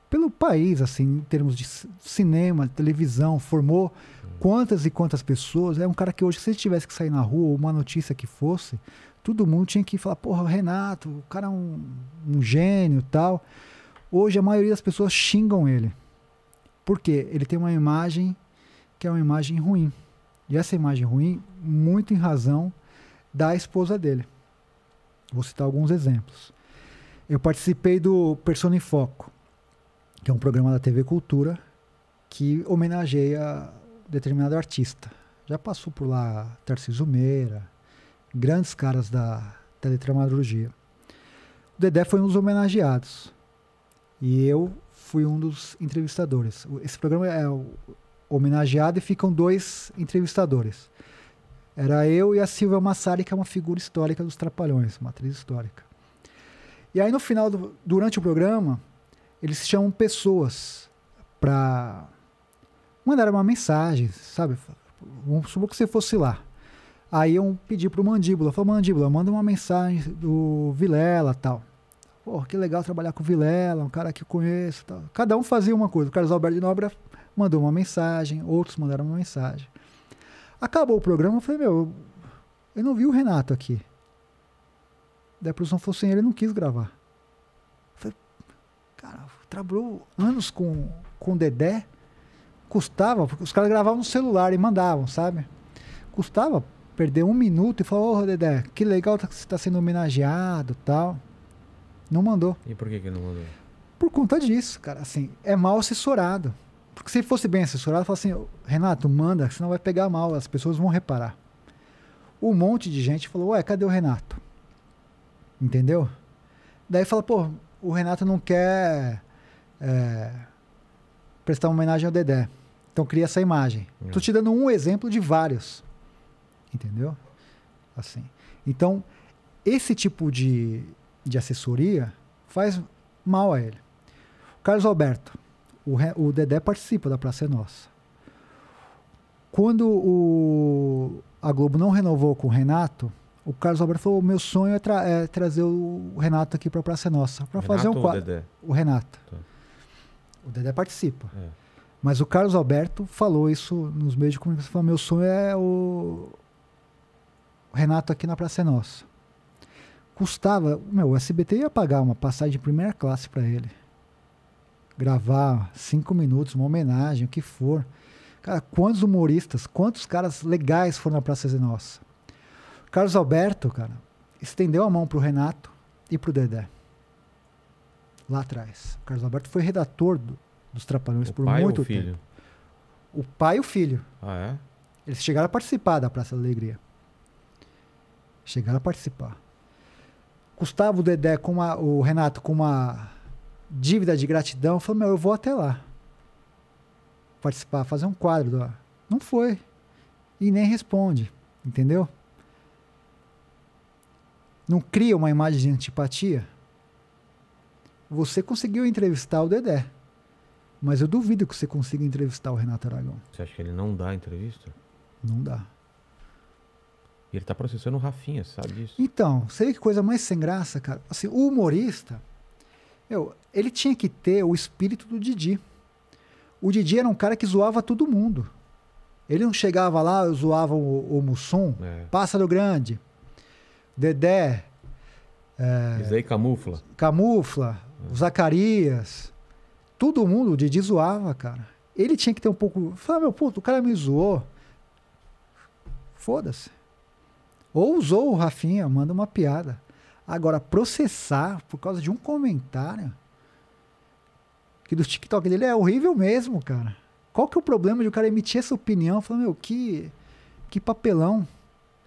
pelo país, assim, em termos de cinema, televisão, formou quantas e quantas pessoas. É um cara que hoje, se ele tivesse que sair na rua, ou uma notícia que fosse, todo mundo tinha que falar, porra, Renato, o cara é um, um gênio tal. Hoje a maioria das pessoas xingam ele. porque Ele tem uma imagem que é uma imagem ruim. E essa imagem ruim, muito em razão da esposa dele. Vou citar alguns exemplos. Eu participei do Persona em Foco que é um programa da TV Cultura que homenageia determinado artista. Já passou por lá Tarcísio Meira, grandes caras da teletramadurgia. O Dedé foi um dos homenageados e eu fui um dos entrevistadores. Esse programa é homenageado e ficam dois entrevistadores. Era eu e a Silvia Massari, que é uma figura histórica dos Trapalhões, uma atriz histórica. E aí no final, do, durante o programa, eles chamam pessoas para mandar uma mensagem, sabe? Vamos supor que você fosse lá. Aí eu pedi pro Mandíbula, falou, Mandíbula, manda uma mensagem do Vilela tal. Pô, que legal trabalhar com o Vilela, um cara que eu conheço tal. Cada um fazia uma coisa. O Carlos Alberto de Nobre mandou uma mensagem, outros mandaram uma mensagem. Acabou o programa, eu falei, meu, eu não vi o Renato aqui. Daí a produção falou assim, ele não quis gravar. Cara, trabalhou anos com, com o Dedé. Custava, porque os caras gravavam no celular e mandavam, sabe? Custava perder um minuto e falar, ô Dedé, que legal que tá, você está sendo homenageado tal. Não mandou. E por que, que não mandou? Por conta disso, cara. Assim, é mal assessorado. Porque se fosse bem assessorado, fala assim, Renato, manda, senão vai pegar mal, as pessoas vão reparar. Um monte de gente falou, ué, cadê o Renato? Entendeu? Daí fala, pô, o Renato não quer é, prestar uma homenagem ao Dedé. Então cria essa imagem. Estou hum. te dando um exemplo de vários. Entendeu? Assim. Então, esse tipo de, de assessoria faz mal a ele. Carlos Alberto, o, o Dedé participa da Praça é Nossa. Quando o, a Globo não renovou com o Renato, o Carlos Alberto falou: o meu sonho é, tra é trazer o Renato aqui para a Praça Nossa, para fazer um quadro. O, Dedé? o Renato. Tá. O Dedé participa. É. Mas o Carlos Alberto falou isso nos meios de comunicação: falou, meu sonho é o... o Renato aqui na Praça Nossa. Custava, meu, o SBT ia pagar uma passagem de primeira classe para ele. Gravar cinco minutos, uma homenagem, o que for. Cara, quantos humoristas, quantos caras legais foram na Praça Nossa? Carlos Alberto, cara, estendeu a mão para o Renato e para o Dedé. Lá atrás. O Carlos Alberto foi redator do, dos Trapalhões o por muito tempo. O pai e o filho. Ah, é? Eles chegaram a participar da Praça da Alegria. Chegaram a participar. Gustavo Dedé com uma, o Renato com uma dívida de gratidão, falou: "Meu, eu vou até lá participar, fazer um quadro". Do... Não foi. E nem responde, entendeu? não cria uma imagem de antipatia? Você conseguiu entrevistar o Dedé. Mas eu duvido que você consiga entrevistar o Renato Aragão. Você acha que ele não dá entrevista? Não dá. E ele tá processando o Rafinha, sabe disso? Então, seria que coisa mais sem graça, cara. Assim, o humorista, meu, ele tinha que ter o espírito do Didi. O Didi era um cara que zoava todo mundo. Ele não chegava lá, zoava o, o Mussum, é. Pássaro Grande, Dedé. É, Isso aí camufla. Camufla, é. Zacarias. Todo mundo, o Didi zoava, cara. Ele tinha que ter um pouco. Falar, meu puto, o cara me zoou. Foda-se. Ou usou o Rafinha, manda uma piada. Agora, processar por causa de um comentário que do TikTok dele é horrível mesmo, cara. Qual que é o problema de o cara emitir essa opinião? Falando, meu, que, que papelão.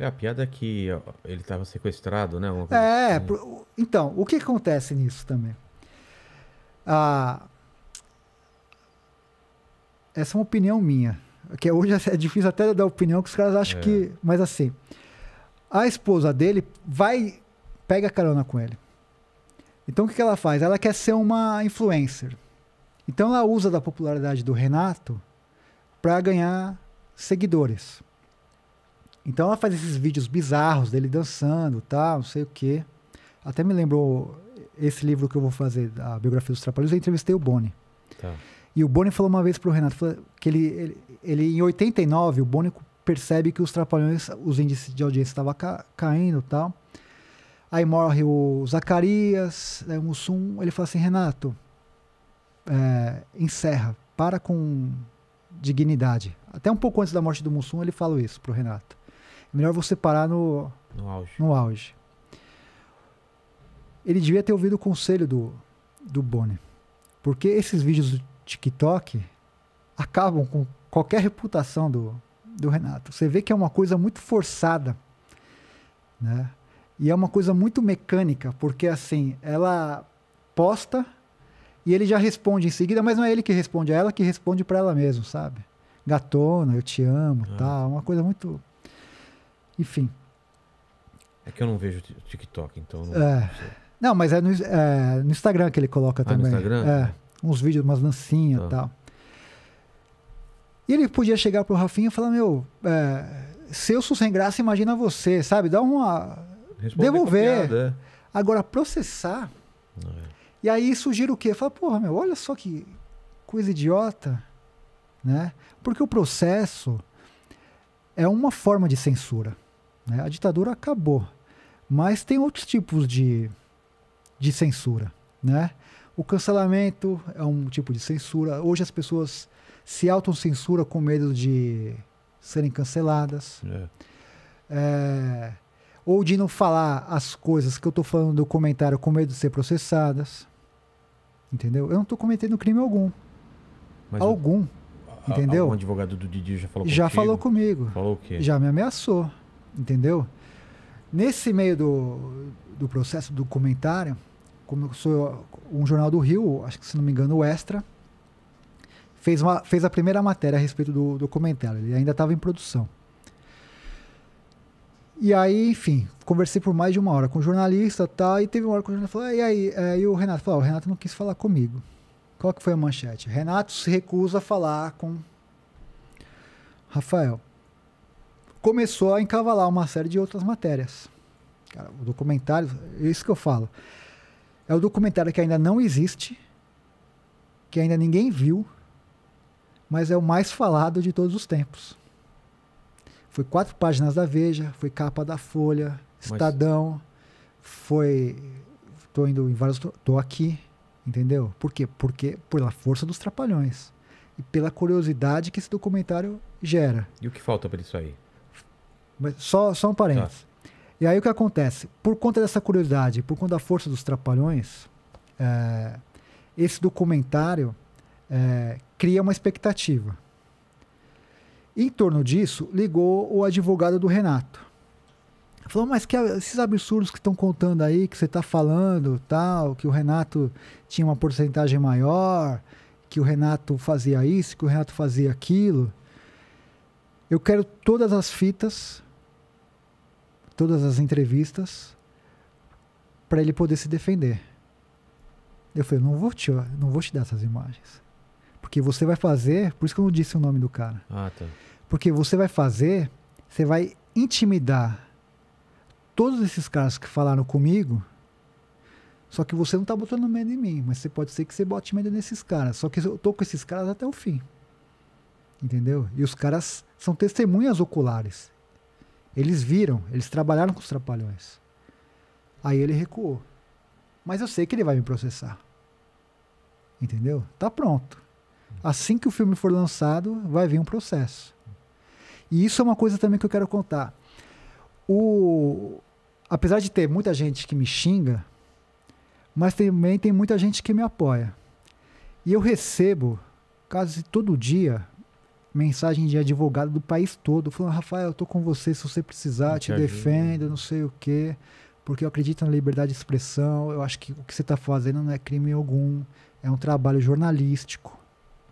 É, a piada é que ele estava sequestrado, né? é, assim. pro, então, o que acontece nisso também? Ah, essa é uma opinião minha. Que é hoje é difícil até dar opinião, que os caras acham é. que. Mas assim, a esposa dele vai. pega carona com ele. Então o que ela faz? Ela quer ser uma influencer. Então ela usa da popularidade do Renato para ganhar seguidores. Então ela faz esses vídeos bizarros dele dançando, tá, não sei o quê. Até me lembrou esse livro que eu vou fazer, a biografia dos Trapalhões, eu entrevistei o Boni. Tá. E o Boni falou uma vez pro Renato que ele, ele, ele, em 89, o Boni percebe que os Trapalhões, os índices de audiência estavam ca, caindo e tal. Aí morre o Zacarias, o Mussum, ele fala assim, Renato, é, encerra, para com dignidade. Até um pouco antes da morte do Mussum, ele fala isso pro Renato. Melhor você parar no, no, auge. no auge. Ele devia ter ouvido o conselho do, do Boni. Porque esses vídeos do TikTok acabam com qualquer reputação do, do Renato. Você vê que é uma coisa muito forçada. Né? E é uma coisa muito mecânica, porque assim, ela posta e ele já responde em seguida, mas não é ele que responde, é ela que responde para ela mesmo, sabe? Gatona, eu te amo, ah. é. tal, tá? uma coisa muito enfim. É que eu não vejo TikTok, então. Não, é. não mas é no, é no, Instagram que ele coloca ah, também. No Instagram? É. Uns vídeos, umas lancinhas tá. e ah. tal. E ele podia chegar pro Rafinha e falar: Meu, é, se eu sou sem graça, imagina você, sabe? Dá uma. Responder devolver. Piada, é. Agora, processar. É. E aí sugira o quê? Fala: Porra, meu, olha só que coisa idiota. Né? Porque o processo é uma forma de censura. Né? A ditadura acabou. Mas tem outros tipos de, de censura. Né? O cancelamento é um tipo de censura. Hoje as pessoas se autocensuram com medo de serem canceladas. É. É, ou de não falar as coisas que eu estou falando no comentário com medo de ser processadas. Entendeu? Eu não estou cometendo crime algum. Mas algum. entendeu? Um advogado do Didi já falou Já falou comigo. Falou o quê? Já me ameaçou. Entendeu? Nesse meio do, do processo do comentário, como eu sou um jornal do Rio, acho que se não me engano, o Extra, fez, uma, fez a primeira matéria a respeito do documentário. Ele ainda estava em produção. E aí, enfim, conversei por mais de uma hora com o jornalista tal, e teve uma hora que o jornalista falou, ah, e aí? É, e o Renato falou, ah, o Renato não quis falar comigo. Qual que foi a manchete? Renato se recusa a falar com Rafael começou a encavalar uma série de outras matérias. Cara, o documentário, é isso que eu falo. É o documentário que ainda não existe, que ainda ninguém viu, mas é o mais falado de todos os tempos. Foi quatro páginas da Veja, foi capa da Folha, Estadão, mas... foi. Estou indo em vários. Estou aqui, entendeu? Por quê? Porque pela força dos trapalhões e pela curiosidade que esse documentário gera. E o que falta para isso aí? Mas só, só um parênteses. Tá. E aí o que acontece? Por conta dessa curiosidade, por conta da força dos trapalhões, é, esse documentário é, cria uma expectativa. Em torno disso, ligou o advogado do Renato. Falou, mas que esses absurdos que estão contando aí, que você está falando, tal, que o Renato tinha uma porcentagem maior, que o Renato fazia isso, que o Renato fazia aquilo. Eu quero todas as fitas todas as entrevistas para ele poder se defender. Eu falei, não vou, te, não vou te dar essas imagens. Porque você vai fazer, por isso que eu não disse o nome do cara. Ah, tá. Porque você vai fazer, você vai intimidar todos esses caras que falaram comigo, só que você não tá botando medo em mim, mas você pode ser que você bote medo nesses caras. Só que eu tô com esses caras até o fim. Entendeu? E os caras são testemunhas oculares. Eles viram, eles trabalharam com os trapalhões. Aí ele recuou. Mas eu sei que ele vai me processar. Entendeu? Tá pronto. Assim que o filme for lançado, vai vir um processo. E isso é uma coisa também que eu quero contar. O apesar de ter muita gente que me xinga, mas também tem muita gente que me apoia. E eu recebo quase todo dia mensagem de advogado do país todo, falando, Rafael, eu tô com você, se você precisar, te, te defendo, não sei o quê, porque eu acredito na liberdade de expressão, eu acho que o que você está fazendo não é crime algum, é um trabalho jornalístico,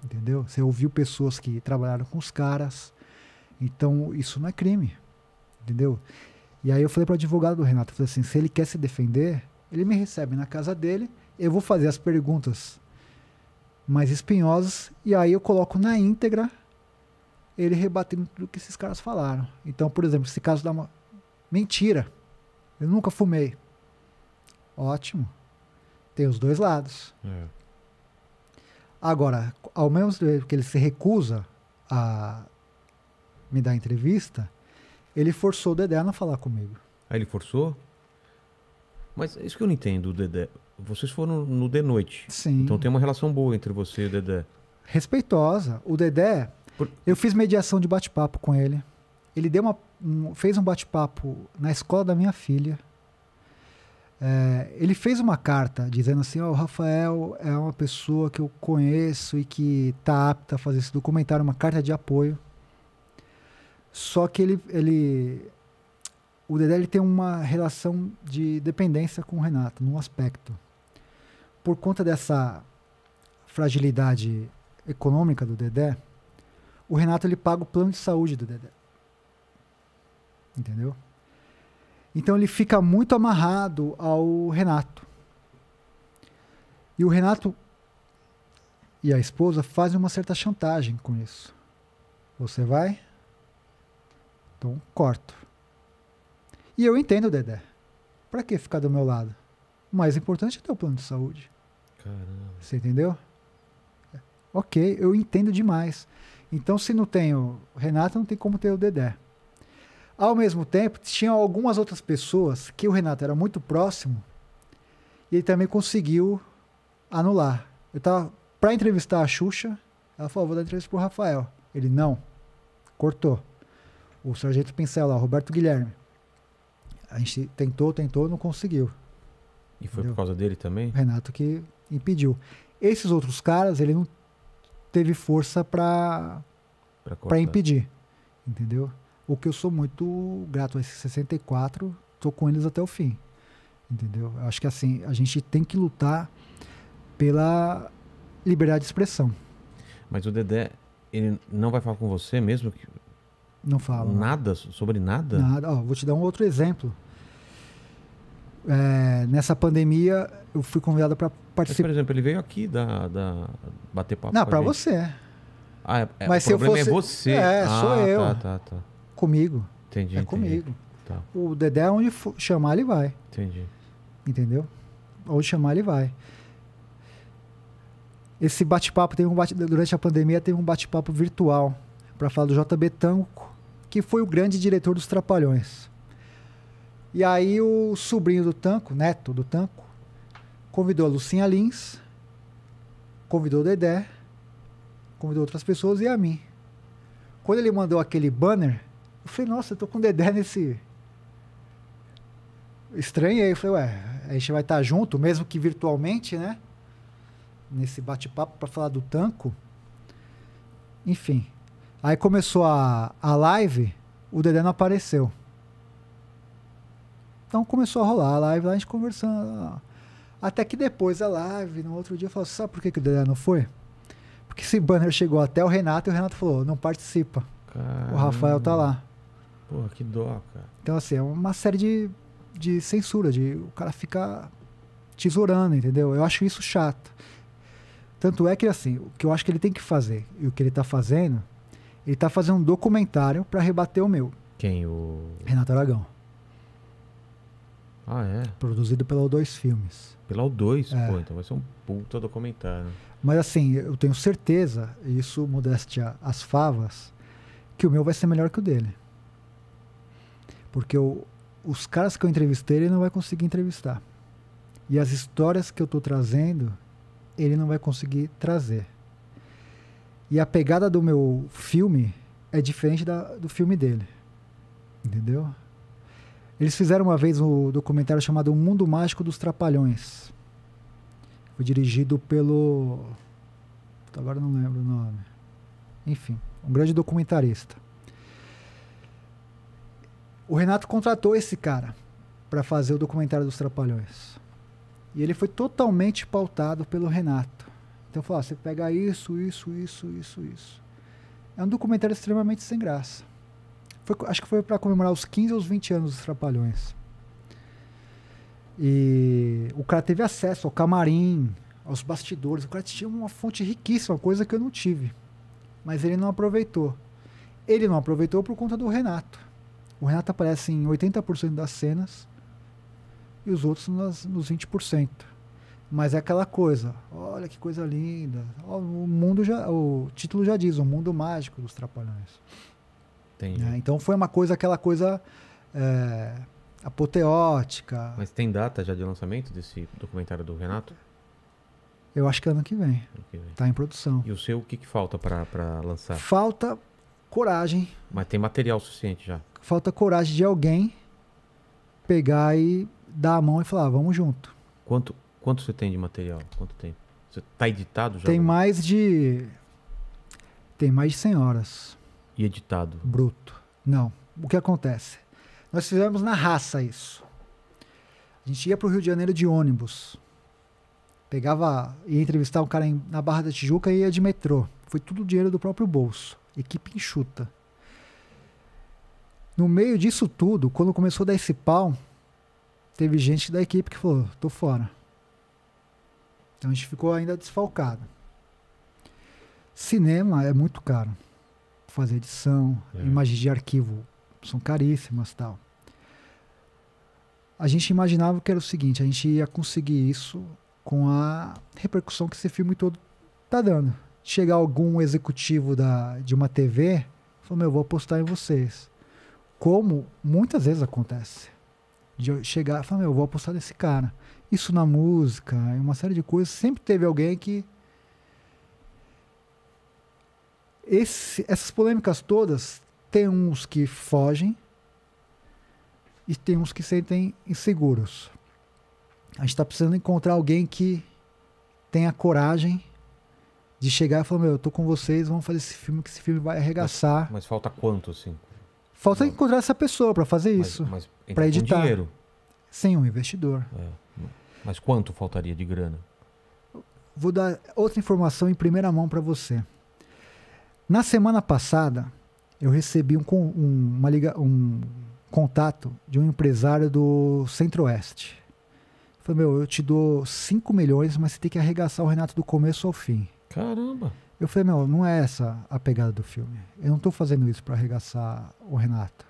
entendeu? Você ouviu pessoas que trabalharam com os caras, então isso não é crime, entendeu? E aí eu falei para o advogado do Renato, eu falei assim, se ele quer se defender, ele me recebe na casa dele, eu vou fazer as perguntas mais espinhosas e aí eu coloco na íntegra ele rebatendo tudo que esses caras falaram. Então, por exemplo, esse caso dá uma mentira. Eu nunca fumei. Ótimo. Tem os dois lados. É. Agora, ao menos que ele se recusa a me dar entrevista, ele forçou o Dedé a não falar comigo. Aí ah, ele forçou? Mas isso que eu não entendo, Dedé. Vocês foram no de noite. Sim. Então tem uma relação boa entre você e o Dedé. Respeitosa. O Dedé, eu fiz mediação de bate-papo com ele. Ele deu uma, um, fez um bate-papo na escola da minha filha. É, ele fez uma carta dizendo assim: oh, o Rafael é uma pessoa que eu conheço e que está apta a fazer esse documentário, uma carta de apoio. Só que ele, ele o Dedé ele tem uma relação de dependência com o Renato, num aspecto. Por conta dessa fragilidade econômica do Dedé, o Renato ele paga o plano de saúde do Dedé. Entendeu? Então ele fica muito amarrado ao Renato. E o Renato e a esposa fazem uma certa chantagem com isso. Você vai? Então corto. E eu entendo, Dedé. Para que ficar do meu lado? O mais importante é ter o plano de saúde. Caramba. Você entendeu? Ok, eu entendo demais. Então, se não tem o Renato, não tem como ter o Dedé. Ao mesmo tempo, tinha algumas outras pessoas que o Renato era muito próximo e ele também conseguiu anular. Eu estava para entrevistar a Xuxa, ela falou: vou dar entrevista para o Rafael. Ele não, cortou. O sargento pincel lá, Roberto Guilherme. A gente tentou, tentou, não conseguiu. E foi Entendeu? por causa dele também? O Renato que impediu. Esses outros caras, ele não teve força para impedir, entendeu? O que eu sou muito grato a esses 64, tô com eles até o fim, entendeu? Acho que assim, a gente tem que lutar pela liberdade de expressão. Mas o Dedé, ele não vai falar com você mesmo? Que... Não fala. Nada? Sobre nada? Nada. Ó, vou te dar um outro exemplo é, nessa pandemia, eu fui convidado para participar. por exemplo, ele veio aqui da, da bater papo. Não, para você. Ah, é, é, Mas o se problema eu é fosse, é você. É, ah, sou eu. Tá, tá, tá. Comigo. Entendi. É entendi. comigo. Tá. O Dedé, onde for, chamar, ele vai. Entendi. Entendeu? Onde chamar, ele vai. Esse bate-papo um bate durante a pandemia teve um bate-papo virtual para falar do JB Tanco, que foi o grande diretor dos Trapalhões. E aí o sobrinho do Tanco, neto do Tanco, convidou a Lucinha Lins, convidou o Dedé, convidou outras pessoas e a mim. Quando ele mandou aquele banner, eu falei, nossa, eu tô com o Dedé nesse. Estranhei, eu falei, ué, a gente vai estar tá junto, mesmo que virtualmente, né? Nesse bate-papo para falar do Tanco. Enfim. Aí começou a, a live, o Dedé não apareceu. Então começou a rolar a live lá, a gente conversando. Até que depois a live, no outro dia, eu falei, sabe por que, que o Dedé não foi? Porque esse banner chegou até o Renato e o Renato falou, não participa. Caramba. O Rafael tá lá. Porra, que dó, cara. Então, assim, é uma série de, de censura, de o cara ficar tesourando, entendeu? Eu acho isso chato. Tanto é que, assim, o que eu acho que ele tem que fazer e o que ele tá fazendo, ele tá fazendo um documentário para rebater o meu. Quem? O. Renato Aragão. Ah, é? Produzido pela O2 Filmes. Pela O2? É. Pô, então vai ser um puta documentário. Mas assim, eu tenho certeza, isso modéstia as favas, que o meu vai ser melhor que o dele. Porque eu, os caras que eu entrevistei, ele não vai conseguir entrevistar. E as histórias que eu estou trazendo, ele não vai conseguir trazer. E a pegada do meu filme é diferente da, do filme dele. Entendeu? Eles fizeram uma vez um documentário chamado O Mundo Mágico dos Trapalhões. Foi dirigido pelo. Agora não lembro o nome. Enfim, um grande documentarista. O Renato contratou esse cara para fazer o documentário dos Trapalhões. E ele foi totalmente pautado pelo Renato. Então falou: ah, você pega isso, isso, isso, isso, isso. É um documentário extremamente sem graça. Foi, acho que foi para comemorar os 15 ou os 20 anos dos Trapalhões. E o cara teve acesso ao camarim, aos bastidores. O cara tinha uma fonte riquíssima, coisa que eu não tive. Mas ele não aproveitou. Ele não aproveitou por conta do Renato. O Renato aparece em 80% das cenas e os outros nas, nos 20%. Mas é aquela coisa, olha que coisa linda. O mundo já, o título já diz, o mundo mágico dos trapalhões. Né? Então foi uma coisa, aquela coisa é, apoteótica. Mas tem data já de lançamento desse documentário do Renato? Eu acho que é ano que vem. Está em produção. E o seu, o que, que falta para lançar? Falta coragem. Mas tem material suficiente já. Falta coragem de alguém pegar e dar a mão e falar, ah, vamos junto. Quanto, quanto você tem de material? Quanto tempo? Você tá editado já? Tem mais de. Tem mais de 100 horas e editado. Bruto. Não. O que acontece? Nós fizemos na raça isso. A gente ia para o Rio de Janeiro de ônibus. Pegava, ia entrevistar um cara em, na Barra da Tijuca e ia de metrô. Foi tudo dinheiro do próprio bolso. Equipe enxuta. No meio disso tudo, quando começou a dar esse pau, teve gente da equipe que falou: tô fora. Então a gente ficou ainda desfalcado. Cinema é muito caro fazer edição, é. imagens de arquivo são caríssimas tal. A gente imaginava que era o seguinte, a gente ia conseguir isso com a repercussão que esse filme todo tá dando. Chegar algum executivo da, de uma TV, falou, meu, vou apostar em vocês. Como muitas vezes acontece. De eu chegar e falar, meu, vou apostar nesse cara. Isso na música, em uma série de coisas, sempre teve alguém que Esse, essas polêmicas todas, tem uns que fogem e tem uns que sentem inseguros. A gente está precisando encontrar alguém que tenha coragem de chegar e falar: Meu, eu tô com vocês, vamos fazer esse filme, que esse filme vai arregaçar. Mas, mas falta quanto, assim? Falta não. encontrar essa pessoa para fazer isso. Mas, mas para editar. Com dinheiro. Sem um investidor. É. Mas quanto faltaria de grana? Vou dar outra informação em primeira mão para você. Na semana passada, eu recebi um, um, uma liga, um contato de um empresário do Centro-Oeste. Falei, meu, eu te dou 5 milhões, mas você tem que arregaçar o Renato do começo ao fim. Caramba! Eu falei, meu, não é essa a pegada do filme. Eu não tô fazendo isso para arregaçar o Renato.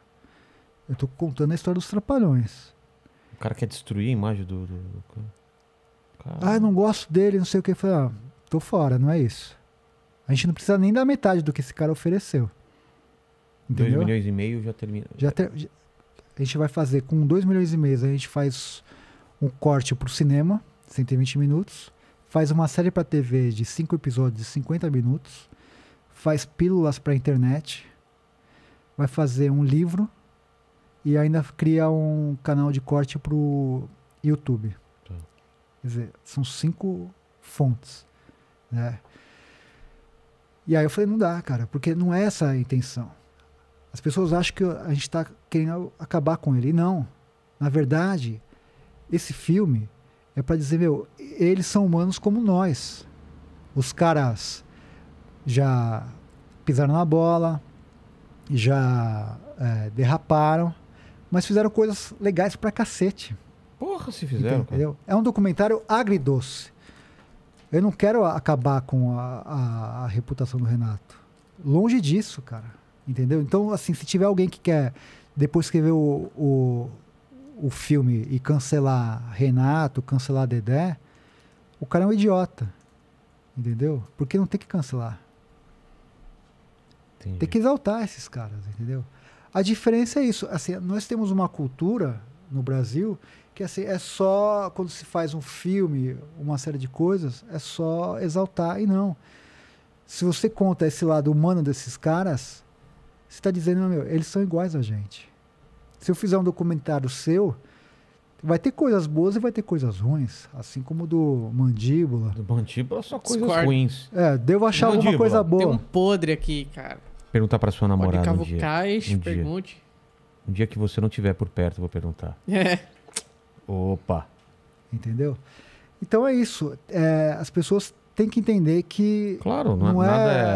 Eu tô contando a história dos trapalhões. O cara quer destruir a imagem do. do, do... Ah, eu não gosto dele, não sei o que. Eu falei, ah, tô fora, não é isso. A gente não precisa nem da metade do que esse cara ofereceu. Entendeu? 2 milhões e meio já termina. Já ter, tá. a gente vai fazer com 2 milhões e meio, a gente faz um corte pro cinema, 120 minutos, faz uma série para TV de 5 episódios de 50 minutos, faz pílulas para internet, vai fazer um livro e ainda cria um canal de corte pro YouTube. Tá. Quer dizer, são cinco fontes, né? E aí eu falei, não dá, cara, porque não é essa a intenção. As pessoas acham que a gente está querendo acabar com ele. E não. Na verdade, esse filme é para dizer, meu, eles são humanos como nós. Os caras já pisaram na bola, já é, derraparam, mas fizeram coisas legais pra cacete. Porra, se fizeram, Entendeu? É um documentário agridoce. Eu não quero acabar com a, a, a reputação do Renato. Longe disso, cara. Entendeu? Então, assim, se tiver alguém que quer depois escrever o, o, o filme e cancelar Renato, cancelar Dedé, o cara é um idiota. Entendeu? Porque não tem que cancelar. Entendi. Tem que exaltar esses caras, entendeu? A diferença é isso. Assim, nós temos uma cultura no Brasil que assim, é só quando se faz um filme, uma série de coisas, é só exaltar. E não. Se você conta esse lado humano desses caras, você está dizendo, meu, eles são iguais a gente. Se eu fizer um documentário seu, vai ter coisas boas e vai ter coisas ruins. Assim como do Mandíbula. Do Mandíbula só coisas Squart. ruins. É, devo achar mandíbula. alguma coisa boa. Tem um podre aqui, cara. Perguntar para sua namorada Pode cavucar um dia. Um pergunte. Dia. Um dia que você não tiver por perto, eu vou perguntar. É. Opa! Entendeu? Então é isso. É, as pessoas têm que entender que claro, não, é- não é,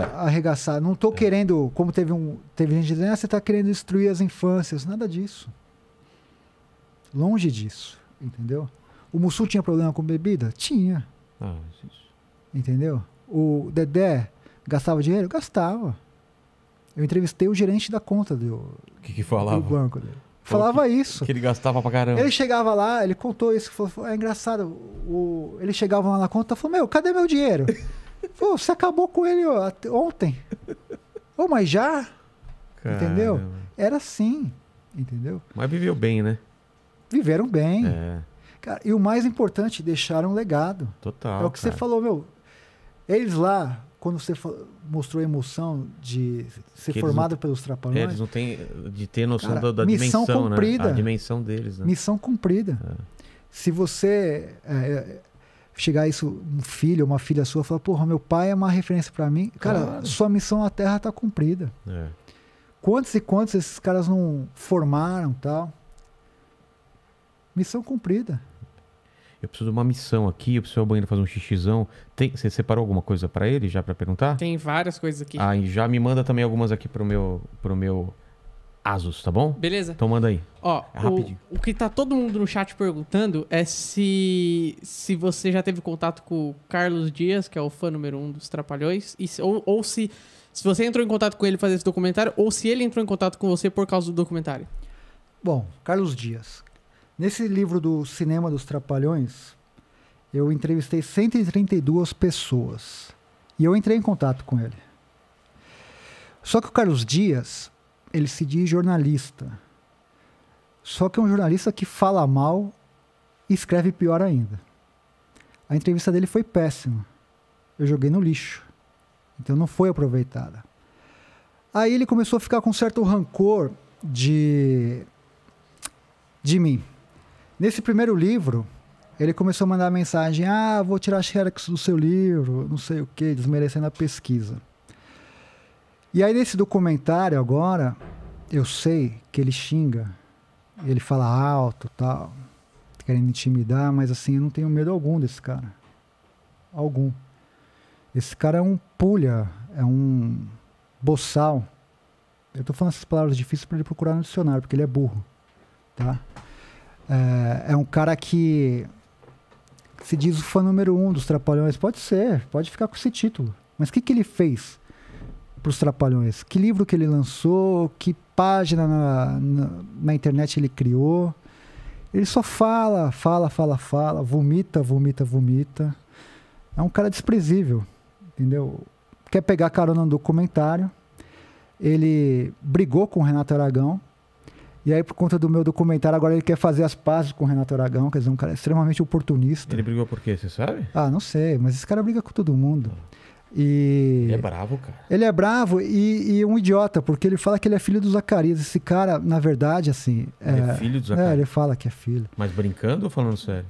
é, arregaçar. Não estou é. querendo, como teve um, teve gente dizendo, ah, você está querendo destruir as infâncias. Nada disso. Longe disso, entendeu? O Mussul tinha problema com bebida? Tinha. Ah, entendeu? O Dedé gastava dinheiro? Gastava. Eu entrevistei o gerente da conta do, que que do banco dele. Falava que, isso. Que ele gastava pra caramba. Ele chegava lá, ele contou isso. Falou, é engraçado. O, ele chegava lá na conta e falou: Meu, cadê meu dinheiro? falou, você acabou com ele ó, ontem. Ô, mas já? Caramba. Entendeu? Era assim. Entendeu? Mas viveu bem, né? Viveram bem. É. Cara, e o mais importante, deixaram um legado. Total. É o que cara. você falou, meu. Eles lá, quando você mostrou a emoção de ser que formado não, pelos é, trapalhões. eles não têm de ter noção cara, da, da dimensão, cumprida, né? A dimensão deles, né? Missão cumprida. É. Se você é, é, chegar isso um filho, uma filha sua, falar, porra, meu pai é uma referência para mim. Cara, claro. sua missão à Terra tá cumprida. É. Quantos e quantos esses caras não formaram, tal? Missão cumprida eu preciso de uma missão aqui, eu preciso ir ao banheiro fazer um xixizão. Tem, você separou alguma coisa para ele já para perguntar? Tem várias coisas aqui. Ah, e já me manda também algumas aqui pro meu, pro meu Asus, tá bom? Beleza. Então manda aí. Ó, é O, o, que tá todo mundo no chat perguntando é se se você já teve contato com o Carlos Dias, que é o fã número um dos Trapalhões, se, ou, ou se se você entrou em contato com ele fazer esse documentário ou se ele entrou em contato com você por causa do documentário. Bom, Carlos Dias. Nesse livro do Cinema dos Trapalhões, eu entrevistei 132 pessoas. E eu entrei em contato com ele. Só que o Carlos Dias, ele se diz jornalista. Só que é um jornalista que fala mal e escreve pior ainda. A entrevista dele foi péssima. Eu joguei no lixo. Então não foi aproveitada. Aí ele começou a ficar com certo rancor de de mim. Nesse primeiro livro, ele começou a mandar mensagem: ah, vou tirar xerox do seu livro, não sei o que, desmerecendo a pesquisa. E aí, nesse documentário agora, eu sei que ele xinga, ele fala alto tal, querendo intimidar, mas assim, eu não tenho medo algum desse cara. Algum. Esse cara é um pulha, é um boçal. Eu tô falando essas palavras difíceis para ele procurar no dicionário, porque ele é burro, tá? É, é um cara que se diz o fã número um dos Trapalhões. Pode ser, pode ficar com esse título. Mas o que, que ele fez para os Trapalhões? Que livro que ele lançou? Que página na, na, na internet ele criou? Ele só fala, fala, fala, fala, vomita, vomita, vomita. É um cara desprezível, entendeu? Quer pegar carona no documentário. Ele brigou com o Renato Aragão e aí, por conta do meu documentário, agora ele quer fazer as pazes com o Renato Aragão, quer dizer, um cara extremamente oportunista. Ele brigou por quê? Você sabe? Ah, não sei, mas esse cara briga com todo mundo. E... Ele é bravo, cara. Ele é bravo e, e, um idiota, porque ele fala que ele é filho do Zacarias. Esse cara, na verdade, assim. Ele é, é filho do é, Zacarias. É, ele fala que é filho. Mas brincando ou falando sério?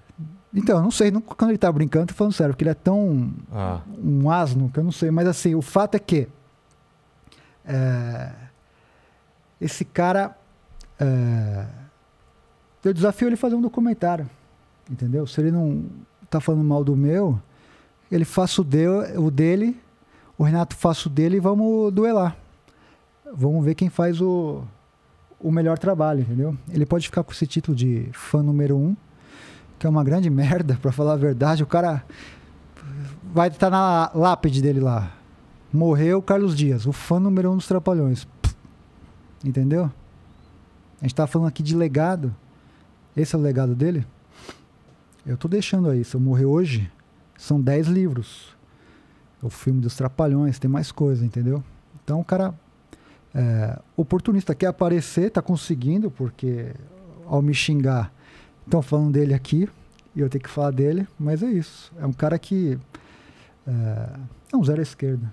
Então, eu não sei, nunca quando ele tá brincando, tô falando sério, porque ele é tão ah. um asno que eu não sei. Mas assim, o fato é que. É, esse cara é, eu desafio ele fazer um documentário, entendeu? Se ele não está falando mal do meu, ele faça o, de, o dele, o Renato faça o dele e vamos duelar. Vamos ver quem faz o, o melhor trabalho, entendeu? Ele pode ficar com esse título de fã número um, que é uma grande merda, para falar a verdade. O cara vai estar tá na lápide dele lá. Morreu Carlos Dias, o fã número um dos Trapalhões. Entendeu? A gente está falando aqui de legado. Esse é o legado dele? Eu estou deixando aí. Se eu morrer hoje, são 10 livros. O filme dos Trapalhões, tem mais coisa, entendeu? Então o cara é, oportunista quer aparecer, está conseguindo, porque ao me xingar, estão falando dele aqui e eu tenho que falar dele, mas é isso. É um cara que é, é um zero à esquerda.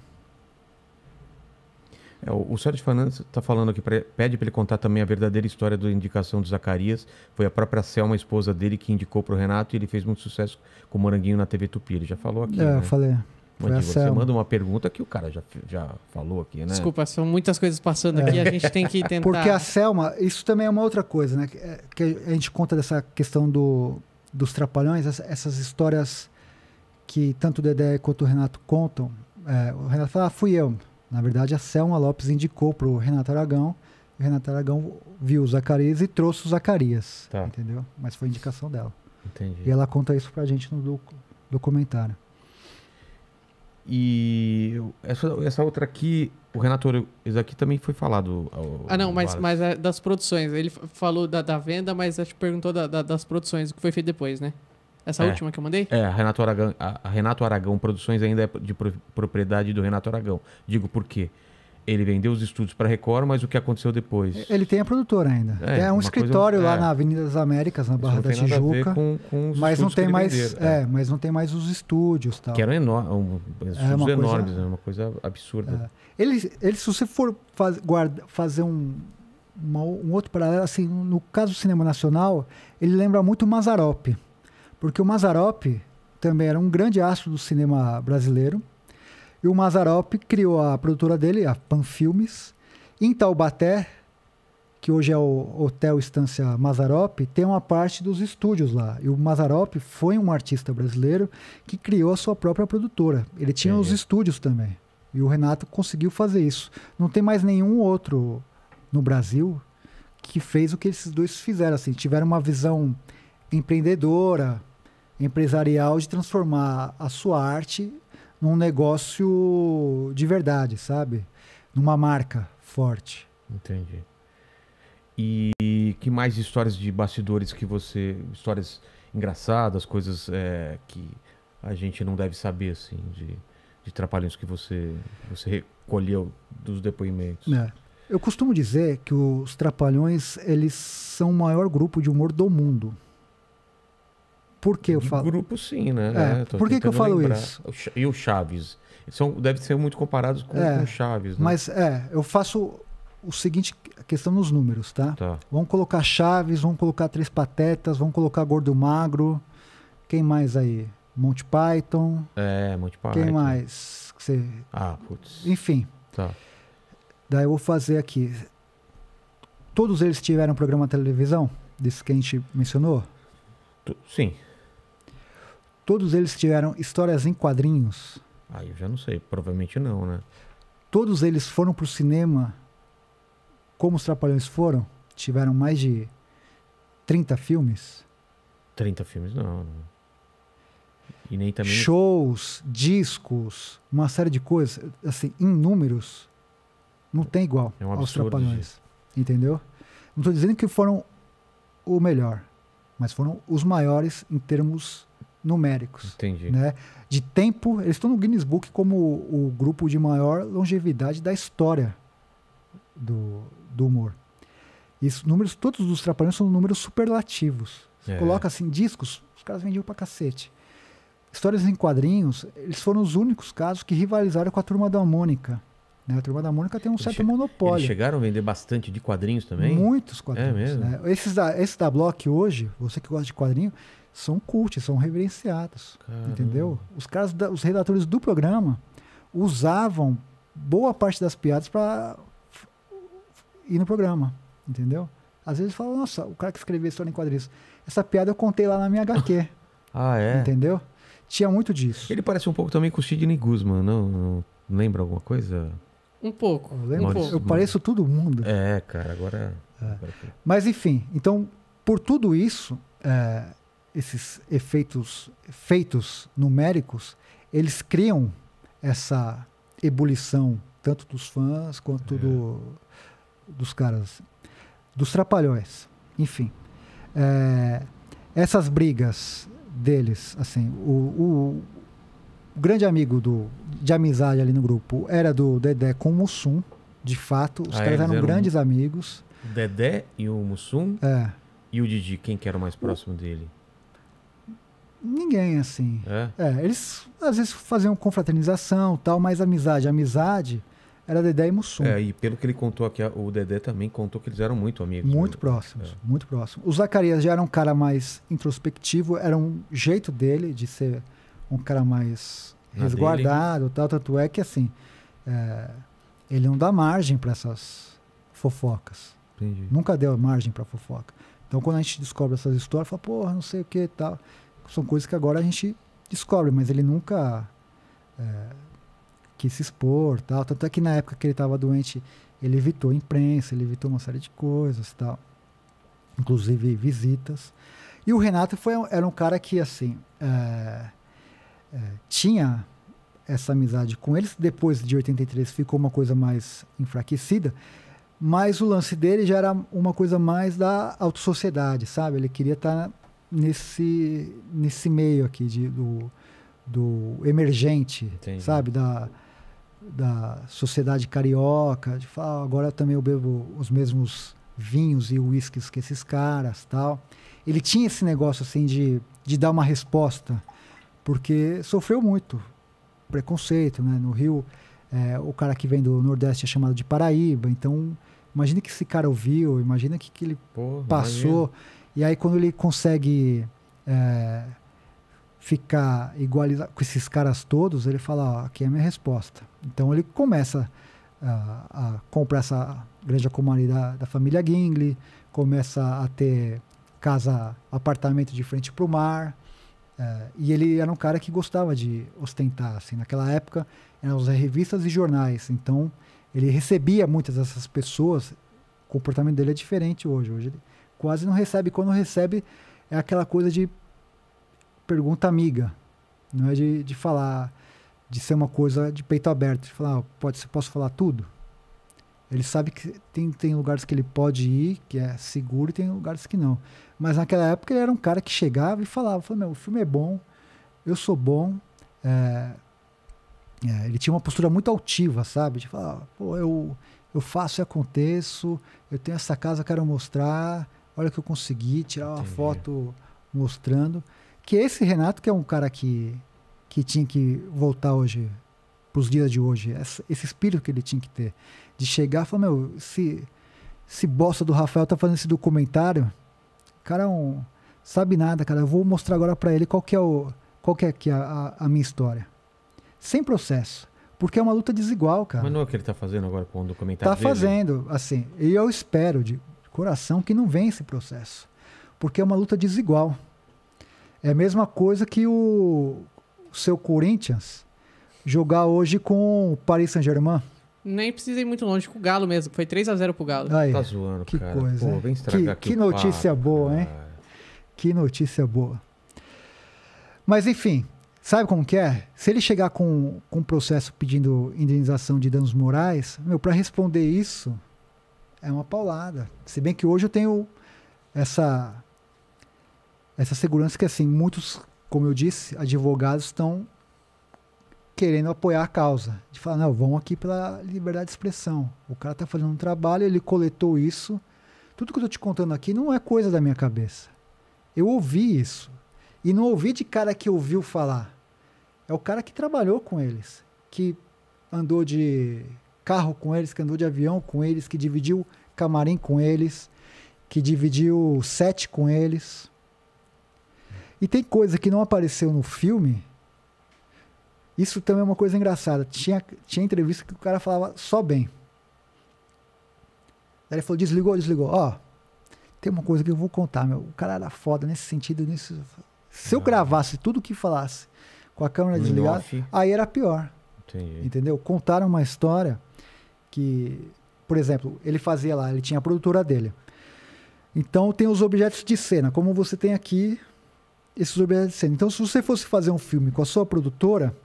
É, o, o Sérgio Fernandes está falando aqui, pra, pede para ele contar também a verdadeira história da indicação do Zacarias. Foi a própria Selma, a esposa dele, que indicou para o Renato e ele fez muito sucesso com o Moranguinho na TV Tupi. Ele já falou aqui. É, né? eu falei. você manda uma pergunta que o cara já, já falou aqui, né? Desculpa, são muitas coisas passando é. aqui, a é. gente tem que tentar. Porque a Selma, isso também é uma outra coisa, né? É, que a gente conta dessa questão do, dos trapalhões, essas histórias que tanto o Dedé quanto o Renato contam. É, o Renato fala, ah, fui eu. Na verdade, a Selma Lopes indicou para o Renato Aragão. O Renato Aragão viu o Zacarias e trouxe o Zacarias. Tá. Entendeu? Mas foi indicação dela. Entendi. E ela conta isso pra gente no documentário. E essa, essa outra aqui, o Renato, isso aqui também foi falado. Ao, ah, não, mas, mas é das produções. Ele falou da, da, venda, mas acho que perguntou da, da, das produções, o que foi feito depois, né? Essa é. última que eu mandei? É, Renato Aragão, a Renato Aragão Produções ainda é de propriedade do Renato Aragão. Digo por quê? Ele vendeu os estúdios para Record, mas o que aconteceu depois? É, ele tem a produtora ainda. É, é um escritório coisa, é. lá é. na Avenida das Américas, na Barra da Tijuca. mas não tem mais, é. mas não tem mais os estúdios, tal. Que eram enormes, um, estúdios uma enormes, coisa, né? uma coisa absurda. Ele, ele, se você for faz, guarda, fazer um, uma, um outro paralelo, assim, no caso do cinema nacional, ele lembra muito Mazarope porque o Mazarope também era um grande astro do cinema brasileiro. E o Mazarope criou a produtora dele, a Panfilmes, em Taubaté, que hoje é o Hotel Estância Mazarope, tem uma parte dos estúdios lá. E o Mazarope foi um artista brasileiro que criou a sua própria produtora. Ele tinha é. os estúdios também. E o Renato conseguiu fazer isso. Não tem mais nenhum outro no Brasil que fez o que esses dois fizeram. Assim, tiveram uma visão empreendedora, empresarial de transformar a sua arte num negócio de verdade, sabe? Numa marca forte. Entendi. E que mais histórias de bastidores que você. histórias engraçadas, coisas é, que a gente não deve saber, assim, de, de trapalhões que você, você recolheu dos depoimentos? É. Eu costumo dizer que os trapalhões, eles são o maior grupo de humor do mundo. Por que eu falo? Grupo sim, né? É. é por que, que eu falo lembrar. isso? E o Chaves? São, devem ser muito comparados com, é, com o Chaves. Né? Mas é, eu faço o seguinte, a questão nos números, tá? tá? Vamos colocar Chaves, vamos colocar Três Patetas, vamos colocar Gordo Magro. Quem mais aí? Monty Python. É, Monty Python. Quem mais? Que você... Ah, putz. Enfim. Tá. Daí eu vou fazer aqui. Todos eles tiveram programa de televisão? Desse que a gente mencionou? Sim. Todos eles tiveram histórias em quadrinhos. Ah, eu já não sei, provavelmente não, né? Todos eles foram pro cinema como os Trapalhões foram? Tiveram mais de 30 filmes? 30 filmes não. não. Né? E nem também... Shows, discos, uma série de coisas, assim, em números, não tem igual é um aos Trapalhões. Entendeu? Não estou dizendo que foram o melhor, mas foram os maiores em termos numéricos. Entendi. Né? De tempo, eles estão no Guinness Book como o, o grupo de maior longevidade da história do, do humor. esses números, todos os trapalhões são números superlativos. Você é. coloca assim, discos, os caras vendiam pra cacete. Histórias em quadrinhos, eles foram os únicos casos que rivalizaram com a Turma da Mônica. Né? A Turma da Mônica tem um eles certo monopólio. Eles chegaram a vender bastante de quadrinhos também? Muitos quadrinhos. É mesmo? Né? Esses da, esse da Block hoje, você que gosta de quadrinho, são cultos, são reverenciados. Caramba. Entendeu? Os caras, da, os redatores do programa usavam boa parte das piadas para ir no programa, entendeu? Às vezes fala, nossa, o cara que escreveu história em quadrinhos, essa piada eu contei lá na minha HQ. ah, é? Entendeu? Tinha muito disso. Ele parece um pouco também com o Sidney Guzman, não, não lembra alguma coisa? Um pouco. Eu, lembro, um pouco. eu pareço todo mundo. É, cara, agora. É. agora... Mas enfim, então, por tudo isso, é, esses efeitos feitos numéricos, eles criam essa ebulição tanto dos fãs quanto é. do, dos caras dos trapalhões, enfim. É, essas brigas deles, assim, o, o, grande amigo do, de amizade ali no grupo era do Dedé com o Mussum, de fato, os ah, caras eram, eram grandes amigos. Dedé e o Mussum? É. E o Didi, quem que era o mais próximo o, dele? Ninguém, assim. É? é? eles às vezes faziam confraternização tal, mas amizade, amizade era Dedé e Mussum. É, e pelo que ele contou aqui, o Dedé também contou que eles eram muito amigos. Né? Muito né? próximos, é. muito próximos. O Zacarias já era um cara mais introspectivo, era um jeito dele de ser um cara mais Na resguardado dele. tal, tanto é que assim, é, ele não dá margem para essas fofocas. Entendi. Nunca deu margem para fofoca. Então quando a gente descobre essas histórias, fala, porra, não sei o que tal são coisas que agora a gente descobre, mas ele nunca é, quis se expor, tal. Tanto é que na época que ele estava doente, ele evitou a imprensa, ele evitou uma série de coisas, tal. Inclusive visitas. E o Renato foi, era um cara que, assim, é, é, tinha essa amizade com eles. Depois de 83 ficou uma coisa mais enfraquecida, mas o lance dele já era uma coisa mais da autossociedade, sabe? Ele queria estar tá nesse, nesse meio aqui de, do, do emergente, Entendi. sabe? Da, da sociedade carioca, de falar, ah, agora também eu bebo os mesmos vinhos e uísques que esses caras, tal. Ele tinha esse negócio assim de, de dar uma resposta, porque sofreu muito preconceito, né? No Rio, é, o cara que vem do Nordeste é chamado de Paraíba, então imagina que esse cara ouviu, imagina que que ele Porra, passou. Imagina e aí, quando ele consegue é, ficar igualizado com esses caras todos, ele fala: ó, aqui é a minha resposta. Então, ele começa a, ah, a comprar essa grande comunidade da, da família Gingley, começa a ter casa, apartamento de frente para o mar. É, e ele era um cara que gostava de ostentar. Assim. Naquela época, eram as revistas e jornais. Então, ele recebia muitas dessas pessoas. O comportamento dele é diferente hoje. Hoje ele quase não recebe. Quando recebe, é aquela coisa de pergunta amiga, não é de, de falar, de ser uma coisa de peito aberto, de falar, ah, pode, posso falar tudo? Ele sabe que tem, tem lugares que ele pode ir, que é seguro, e tem lugares que não. Mas naquela época ele era um cara que chegava e falava, falava meu, o filme é bom, eu sou bom. É, é, ele tinha uma postura muito altiva, sabe? De falar, ah, pô, eu, eu faço e aconteço, eu tenho essa casa, quero mostrar, olha o que eu consegui, tirar uma Entendi. foto mostrando. Que é esse Renato, que é um cara que, que tinha que voltar hoje, para os dias de hoje, esse espírito que ele tinha que ter, de chegar e falar: meu, se, se bosta do Rafael tá fazendo esse documentário, cara, é um, sabe nada, cara, eu vou mostrar agora para ele qual que é, o, qual que é que a, a, a minha história. Sem processo. Porque é uma luta desigual, cara. Mas não é o que ele tá fazendo agora com um documentário. Tá dele. fazendo, assim. E eu espero, de, coração que não vence esse processo, porque é uma luta desigual. É a mesma coisa que o, o seu Corinthians jogar hoje com o Paris Saint-Germain. Nem precisei muito longe com o Galo mesmo, foi 3 a 0 pro Galo. Aí, tá zoando, que cara. coisa. Pô, vem que, que notícia papo, boa, cara. hein? Que notícia boa. Mas enfim, sabe como que é? Se ele chegar com, com um processo pedindo indenização de danos morais, meu, para responder isso, é uma paulada. Se bem que hoje eu tenho essa essa segurança que assim muitos, como eu disse, advogados estão querendo apoiar a causa, de falar não, vão aqui pela liberdade de expressão. O cara está fazendo um trabalho, ele coletou isso. Tudo que eu estou te contando aqui não é coisa da minha cabeça. Eu ouvi isso e não ouvi de cara que ouviu falar. É o cara que trabalhou com eles, que andou de carro com eles, que andou de avião com eles, que dividiu camarim com eles, que dividiu set com eles. E tem coisa que não apareceu no filme. Isso também é uma coisa engraçada. Tinha, tinha entrevista que o cara falava só bem. Aí ele falou: desligou, desligou. Ó, tem uma coisa que eu vou contar, meu. O cara era foda nesse sentido. Nesse... Se eu gravasse tudo o que falasse com a câmera desligada, aí era pior. Entendi. Entendeu? Contaram uma história que, por exemplo, ele fazia lá, ele tinha a produtora dele. Então tem os objetos de cena, como você tem aqui esses objetos de cena. Então se você fosse fazer um filme com a sua produtora,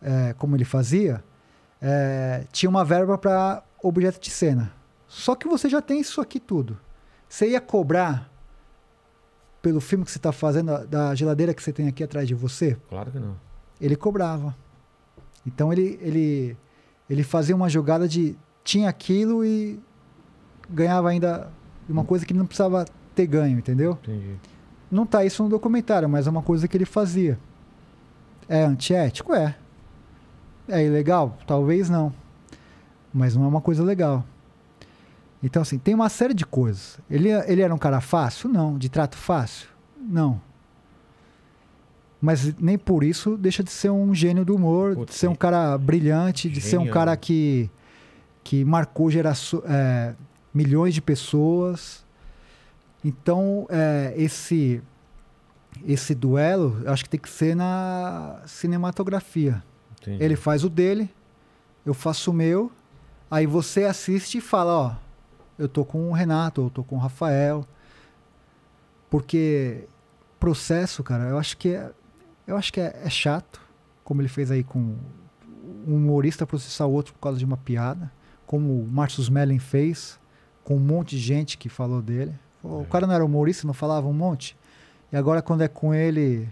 é, como ele fazia, é, tinha uma verba para objeto de cena. Só que você já tem isso aqui tudo. Você ia cobrar pelo filme que você está fazendo, da geladeira que você tem aqui atrás de você? Claro que não. Ele cobrava. Então ele, ele ele fazia uma jogada de tinha aquilo e ganhava ainda uma coisa que não precisava ter ganho, entendeu? Entendi. Não tá isso no documentário, mas é uma coisa que ele fazia. É antiético? É. É ilegal? Talvez não. Mas não é uma coisa legal. Então, assim, tem uma série de coisas. Ele, é, ele era um cara fácil? Não. De trato fácil? Não mas nem por isso deixa de ser um gênio do humor, Putz, de ser um cara brilhante, de ser um cara né? que, que marcou é, milhões de pessoas. Então, é, esse esse duelo, acho que tem que ser na cinematografia. Entendi. Ele faz o dele, eu faço o meu, aí você assiste e fala, ó, eu tô com o Renato, eu tô com o Rafael. Porque processo, cara, eu acho que é, eu acho que é, é chato, como ele fez aí com um humorista processar o outro por causa de uma piada, como o Marcus Mellen fez, com um monte de gente que falou dele. O é. cara não era humorista, não falava um monte. E agora, quando é com ele,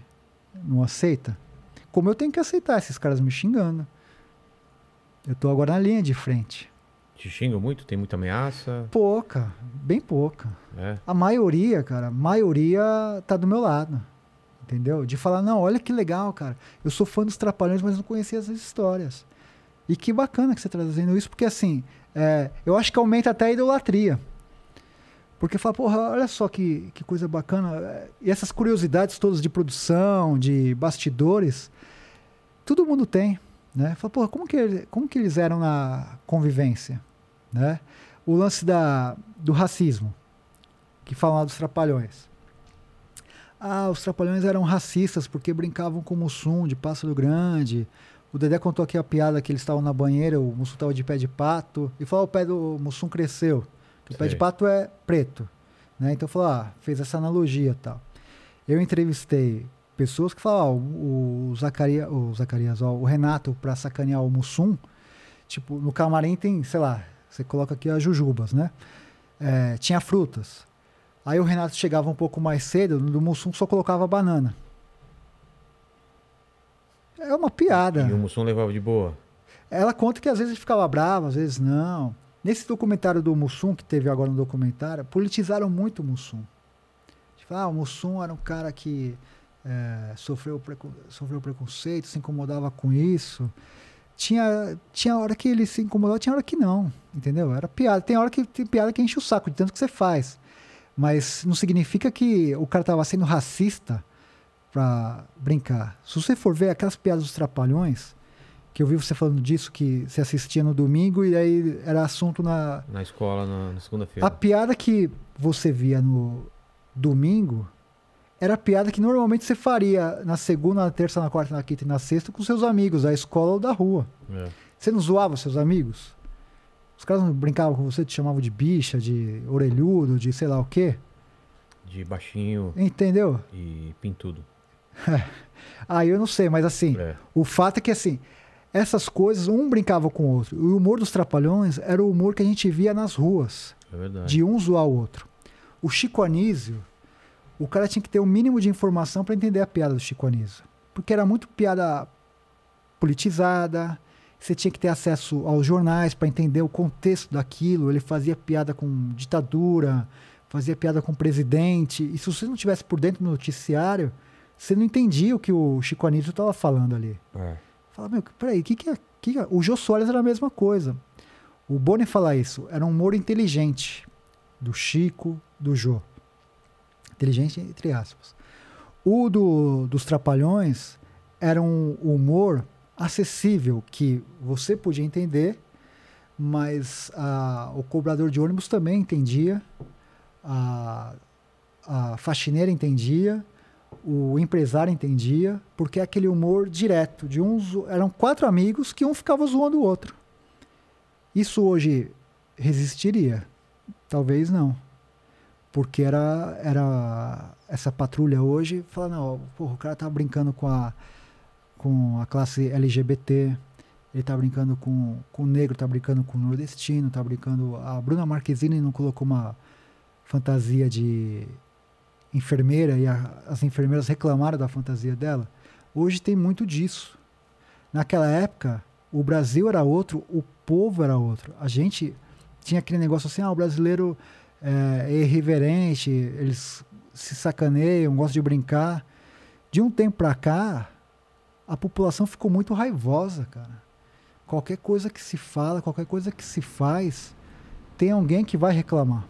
não aceita? Como eu tenho que aceitar esses caras me xingando? Eu tô agora na linha de frente. Te xingam muito? Tem muita ameaça? Pouca, bem pouca. É. A maioria, cara, a maioria tá do meu lado. Entendeu? De falar, não, olha que legal, cara. Eu sou fã dos Trapalhões, mas não conhecia essas histórias. E que bacana que você está trazendo isso, porque assim, é, eu acho que aumenta até a idolatria. Porque fala, porra, olha só que, que coisa bacana. É, e essas curiosidades todas de produção, de bastidores, todo mundo tem. Né? Fala, porra, como que, como que eles eram na convivência? Né? O lance da, do racismo, que falam lá dos trapalhões. Ah, os trapalhões eram racistas porque brincavam com o Mussum de Pássaro Grande. O Dedé contou aqui a piada que eles estavam na banheira, o Mussum estava de pé de pato. E falou: ah, o pé do Mussum cresceu. O pé de pato é preto. Né? Então falou: ah, fez essa analogia tal. Eu entrevistei pessoas que falavam: ah, o, o, Zacaria, o Zacarias, ó, o Renato, para sacanear o Mussum. Tipo, no camarim tem, sei lá, você coloca aqui as jujubas, né? É, tinha frutas. Aí o Renato chegava um pouco mais cedo, no Mussum só colocava banana. É uma piada. E o Mussum levava de boa? Ela conta que às vezes ele ficava bravo, às vezes não. Nesse documentário do Mussum, que teve agora no documentário, politizaram muito o Mussum. Tipo, ah, o Mussum era um cara que é, sofreu, precon... sofreu preconceito, se incomodava com isso. Tinha, tinha hora que ele se incomodava, tinha hora que não, entendeu? Era piada. Tem hora que tem piada que enche o saco, de tanto que você faz. Mas não significa que o cara estava sendo racista para brincar. Se você for ver aquelas piadas dos trapalhões, que eu vi você falando disso, que você assistia no domingo e aí era assunto na. Na escola, na, na segunda-feira. A piada que você via no domingo era a piada que normalmente você faria na segunda, na terça, na quarta, na quinta e na sexta com seus amigos, da escola ou da rua. É. Você não zoava seus amigos? Os caras não brincavam com você, te chamavam de bicha, de orelhudo, de sei lá o quê? De baixinho. Entendeu? E pintudo. Aí ah, eu não sei, mas assim, é. o fato é que assim, essas coisas, um brincava com o outro. O humor dos trapalhões era o humor que a gente via nas ruas. É verdade. De um zoar o outro. O Chico Anísio, o cara tinha que ter o um mínimo de informação para entender a piada do Chico Anísio. Porque era muito piada politizada, você tinha que ter acesso aos jornais para entender o contexto daquilo. Ele fazia piada com ditadura, fazia piada com presidente. E se você não tivesse por dentro do noticiário, você não entendia o que o Chico Anísio estava falando ali. É. Fala, meu, peraí, o que, que, é, que é? O Jô Soares era a mesma coisa. O Boni fala isso. Era um humor inteligente do Chico, do Jô. Inteligente, entre aspas. O do, dos Trapalhões era um humor acessível que você podia entender, mas ah, o cobrador de ônibus também entendia, a, a faxineira entendia, o empresário entendia, porque aquele humor direto de uns eram quatro amigos que um ficava zoando o outro. Isso hoje resistiria? Talvez não. Porque era era essa patrulha hoje, fala não, porra, o cara tá brincando com a com a classe LGBT, ele tá brincando com, com o negro, tá brincando com o nordestino, tá brincando. A Bruna Marquezine não colocou uma fantasia de enfermeira e a, as enfermeiras reclamaram da fantasia dela. Hoje tem muito disso. Naquela época, o Brasil era outro, o povo era outro. A gente tinha aquele negócio assim: ah, o brasileiro é, é irreverente, eles se sacaneiam, gostam de brincar. De um tempo para cá, a população ficou muito raivosa, cara. Qualquer coisa que se fala, qualquer coisa que se faz, tem alguém que vai reclamar.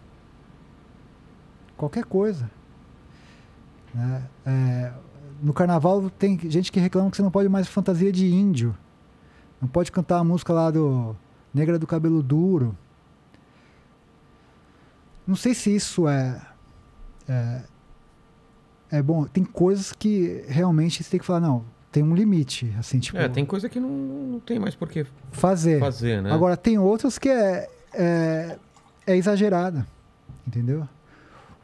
Qualquer coisa. Né? É, no carnaval tem gente que reclama que você não pode mais fantasia de índio. Não pode cantar a música lá do Negra do Cabelo Duro. Não sei se isso é, é é bom, tem coisas que realmente você tem que falar, não, tem um limite, assim, tipo... É, tem coisa que não, não tem mais por que fazer. fazer né? Agora, tem outras que é, é, é exagerada, entendeu?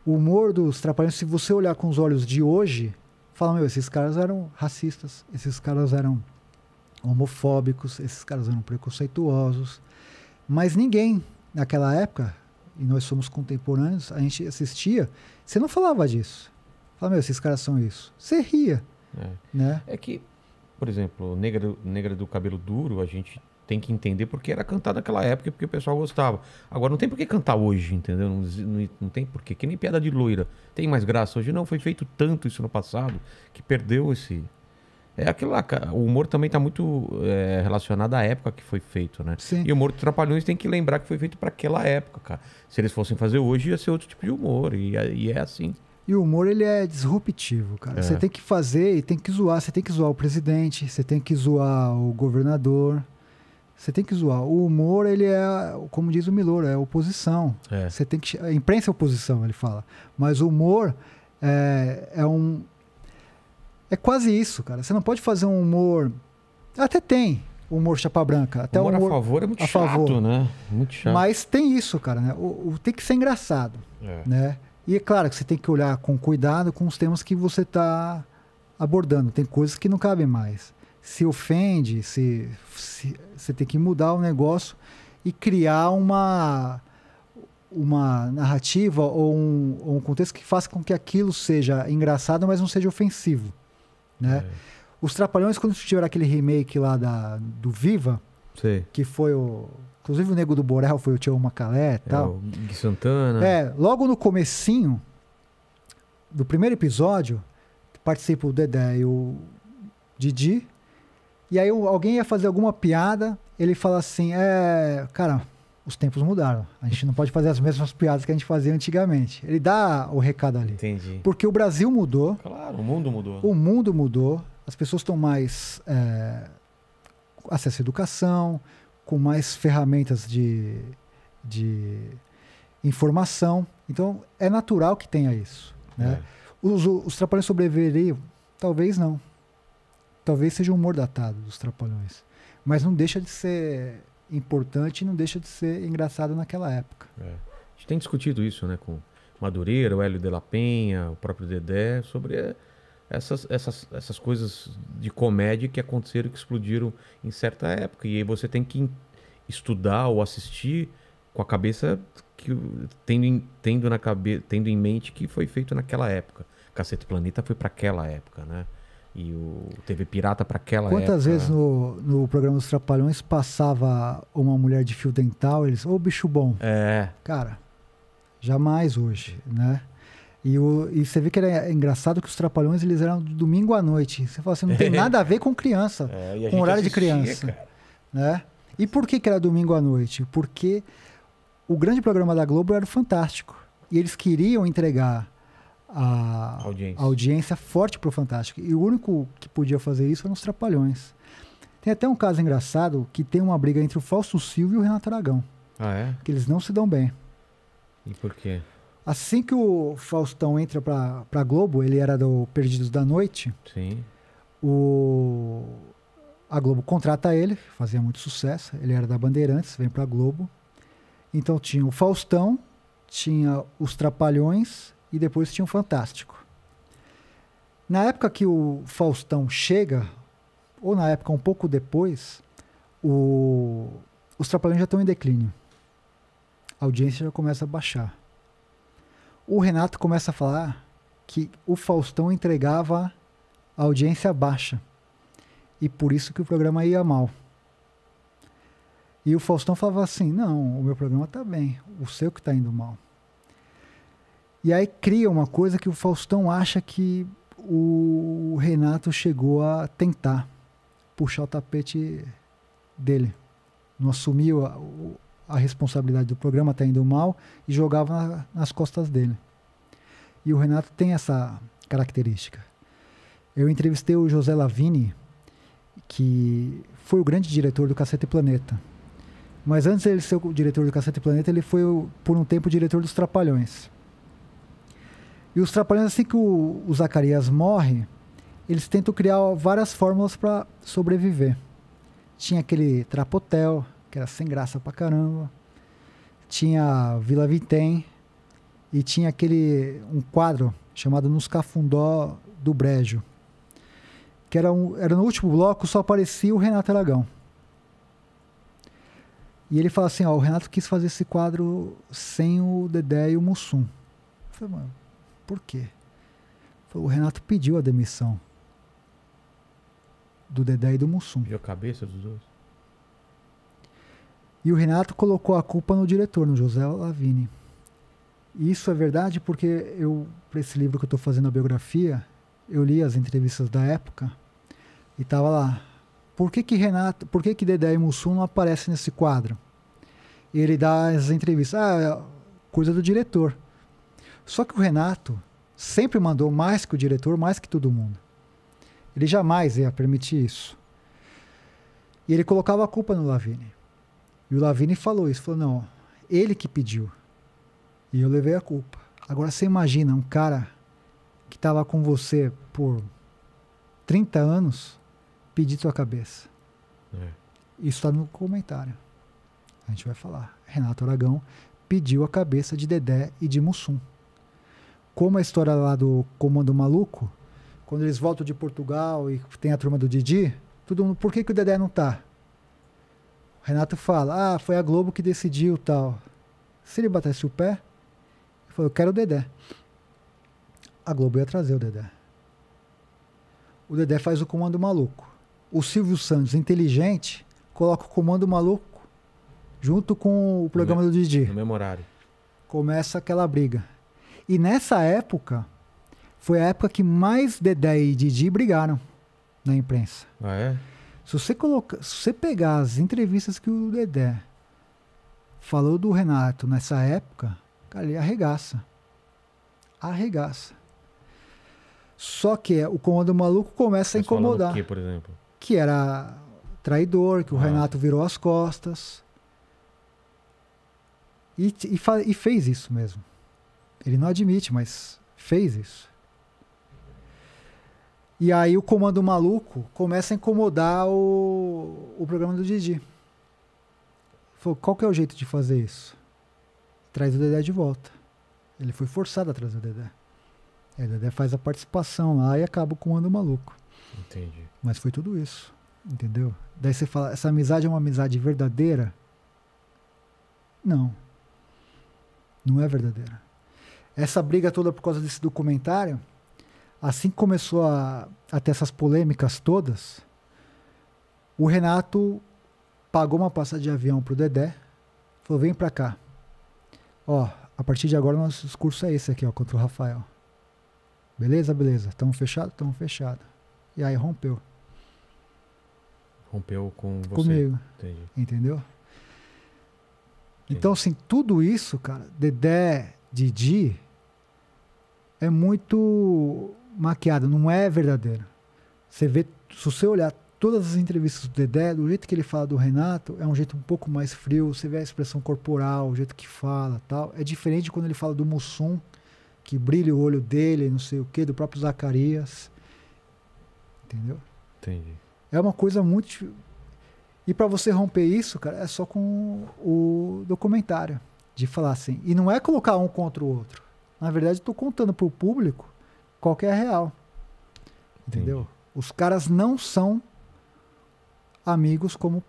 O humor dos trapalhões, se você olhar com os olhos de hoje, fala, meu, esses caras eram racistas, esses caras eram homofóbicos, esses caras eram preconceituosos, mas ninguém naquela época, e nós somos contemporâneos, a gente assistia, você não falava disso. Fala, meu, esses caras são isso. Você ria. É, né? é que, por exemplo, negra, negra do cabelo duro, a gente tem que entender porque era cantado naquela época porque o pessoal gostava. Agora não tem por que cantar hoje, entendeu? Não, não, não tem por que. Que nem piada de loira. Tem mais graça hoje não, foi feito tanto isso no passado que perdeu esse é aquilo lá, o humor também está muito é, relacionado à época que foi feito, né? Sim. E o humor dos Trapalhões tem que lembrar que foi feito para aquela época, cara. Se eles fossem fazer hoje, ia ser outro tipo de humor. E, é, e é assim. E o humor, ele é disruptivo, cara. É. Você tem que fazer e tem que zoar. Você tem que zoar o presidente, você tem que zoar o governador. Você tem que zoar. O humor, ele é, como diz o Milor, é oposição. É. Você tem que... A imprensa é oposição, ele fala. Mas o humor é, é um... É quase isso, cara. Você não pode fazer um humor... Até tem humor chapa branca. Até humor, humor a favor é muito chato, favor. né? Muito chato. Mas tem isso, cara. Né? O, o tem que ser engraçado, é. né? E é claro que você tem que olhar com cuidado com os temas que você está abordando. Tem coisas que não cabem mais. Se ofende, se, se, você tem que mudar o negócio e criar uma, uma narrativa ou um, ou um contexto que faça com que aquilo seja engraçado, mas não seja ofensivo. Né? É. Os Trapalhões, quando tiveram aquele remake lá da, do Viva, Sim. que foi o Inclusive o Nego do Borel foi o Tião Macalé e é, tal. É, o Gui Santana. É, logo no comecinho do primeiro episódio, participa o Dedé e o Didi. E aí alguém ia fazer alguma piada, ele fala assim, é, cara, os tempos mudaram. A gente não pode fazer as mesmas piadas que a gente fazia antigamente. Ele dá o recado ali. Entendi. Porque o Brasil mudou. Claro, o mundo mudou. Né? O mundo mudou. As pessoas estão mais é, acesso à educação, com mais ferramentas de, de informação. Então, é natural que tenha isso. Né? É. Os, os trapalhões sobreviveriam? Talvez não. Talvez seja um humor datado dos trapalhões. Mas não deixa de ser importante e não deixa de ser engraçado naquela época. É. A gente tem discutido isso né, com Madureira, o Hélio de la Penha, o próprio Dedé, sobre é, essas, essas, essas coisas de comédia que aconteceram, que explodiram em certa época. E aí você tem que estudar ou assistir com a cabeça que tendo, tendo na cabeça, tendo em mente que foi feito naquela época. Cacete Planeta foi para aquela época, né? E o TV Pirata para aquela Quantas época. Quantas vezes né? no, no programa dos Trapalhões passava uma mulher de fio dental, eles, ô oh, bicho bom. É. Cara, jamais hoje, né? E, o, e você vê que era engraçado que os Trapalhões eles eram do domingo à noite. Você fala assim, não tem nada a ver com criança, é, com horário assistia, de criança. Né? E por que, que era domingo à noite? Porque o grande programa da Globo era o Fantástico. E eles queriam entregar a audiência, audiência forte para o Fantástico. E o único que podia fazer isso eram os Trapalhões. Tem até um caso engraçado que tem uma briga entre o Fausto Silva e o Renato Aragão. Ah, é? Que eles não se dão bem. E por quê? Assim que o Faustão entra pra, pra Globo, ele era do Perdidos da Noite. Sim. O, a Globo contrata ele, fazia muito sucesso. Ele era da Bandeirantes, vem pra Globo. Então tinha o Faustão, tinha os Trapalhões e depois tinha o Fantástico. Na época que o Faustão chega, ou na época um pouco depois, o, os Trapalhões já estão em declínio. A audiência já começa a baixar o Renato começa a falar que o Faustão entregava a audiência baixa. E por isso que o programa ia mal. E o Faustão falava assim: não, o meu programa tá bem, o seu que tá indo mal. E aí cria uma coisa que o Faustão acha que o Renato chegou a tentar puxar o tapete dele. Não assumiu o, a responsabilidade do programa está indo mal e jogava na, nas costas dele. E o Renato tem essa característica. Eu entrevistei o José Lavini, que foi o grande diretor do Cacete Planeta. Mas antes de ele ser o diretor do Cacete Planeta, ele foi, por um tempo, o diretor dos Trapalhões. E os Trapalhões, assim que o, o Zacarias morre, eles tentam criar várias fórmulas para sobreviver. Tinha aquele Trapotel, que era sem graça pra caramba. Tinha Vila Vitem e tinha aquele um quadro chamado Nos Cafundó do Brejo, que era, um, era no último bloco, só aparecia o Renato Aragão. E ele fala assim, ó, o Renato quis fazer esse quadro sem o Dedé e o Mussum. Eu falei, mano, por quê? Falei, o Renato pediu a demissão do Dedé e do Mussum. E a cabeça dos dois? E o Renato colocou a culpa no diretor, no José Lavini. Isso é verdade porque eu, para esse livro que eu estou fazendo a biografia, eu li as entrevistas da época e tava lá. Por que que Renato, por que que Dedé e Mussum não aparecem nesse quadro? E ele dá as entrevistas. Ah, é coisa do diretor. Só que o Renato sempre mandou mais que o diretor, mais que todo mundo. Ele jamais ia permitir isso. E ele colocava a culpa no Lavini. E o Lavini falou isso, falou, não, ele que pediu. E eu levei a culpa. Agora você imagina um cara que estava tá com você por 30 anos pedir sua cabeça. É. Isso está no comentário. A gente vai falar. Renato Aragão pediu a cabeça de Dedé e de Mussum. Como a história lá do Comando Maluco, quando eles voltam de Portugal e tem a turma do Didi, todo mundo, por que, que o Dedé não está? Renato fala: Ah, foi a Globo que decidiu tal. Se ele batesse o pé, ele falou: Eu quero o Dedé. A Globo ia trazer o Dedé. O Dedé faz o comando maluco. O Silvio Santos, inteligente, coloca o comando maluco junto com o programa no do Didi. No mesmo horário. Começa aquela briga. E nessa época, foi a época que mais Dedé e Didi brigaram na imprensa. Ah, é? Se você, coloca, se você pegar as entrevistas que o Dedé falou do Renato nessa época, cara, tá ele arregaça. Arregaça. Só que é, o comando maluco começa Mas a incomodar. Que, por exemplo? Que era traidor, que o ah. Renato virou as costas. E, e, e, fez isso mesmo. Ele não admite, mas fez isso. E aí o comando maluco começa a incomodar o, o programa do Didi. Falou, qual que é o jeito de fazer isso? Traz o Dedé de volta. Ele foi forçado a trazer o Dedé. Aí o Dedé faz a participação lá e acaba o comando maluco. Entendi. Mas foi tudo isso. Entendeu? Daí você fala, essa amizade é uma amizade verdadeira? Não. Não é verdadeira. Essa briga toda por causa desse documentário assim que começou a, a ter essas polêmicas todas, o Renato pagou uma passagem de avião pro Dedé, falou: vem pra cá. Ó, a partir de agora nosso discurso é esse aqui, ó, contra o Rafael. Beleza, beleza. Tamo fechado? Tamo fechado. E aí rompeu. Rompeu com você. Comigo. Entendi. Entendeu? Então, assim, tudo isso, cara, Dedé, Didi, é muito maquiada, não é verdadeira. Você vê, se você olhar todas as entrevistas do Dedé, do jeito que ele fala do Renato, é um jeito um pouco mais frio, você vê a expressão corporal, o jeito que fala tal. É diferente quando ele fala do Mussum, que brilha o olho dele, não sei o que, do próprio Zacarias. Entendeu? Entendi. É uma coisa muito. E para você romper isso, cara, é só com o documentário. De falar assim. E não é colocar um contra o outro. Na verdade, estou contando para o público qualquer é real. Entendeu? Entendi. Os caras não são amigos como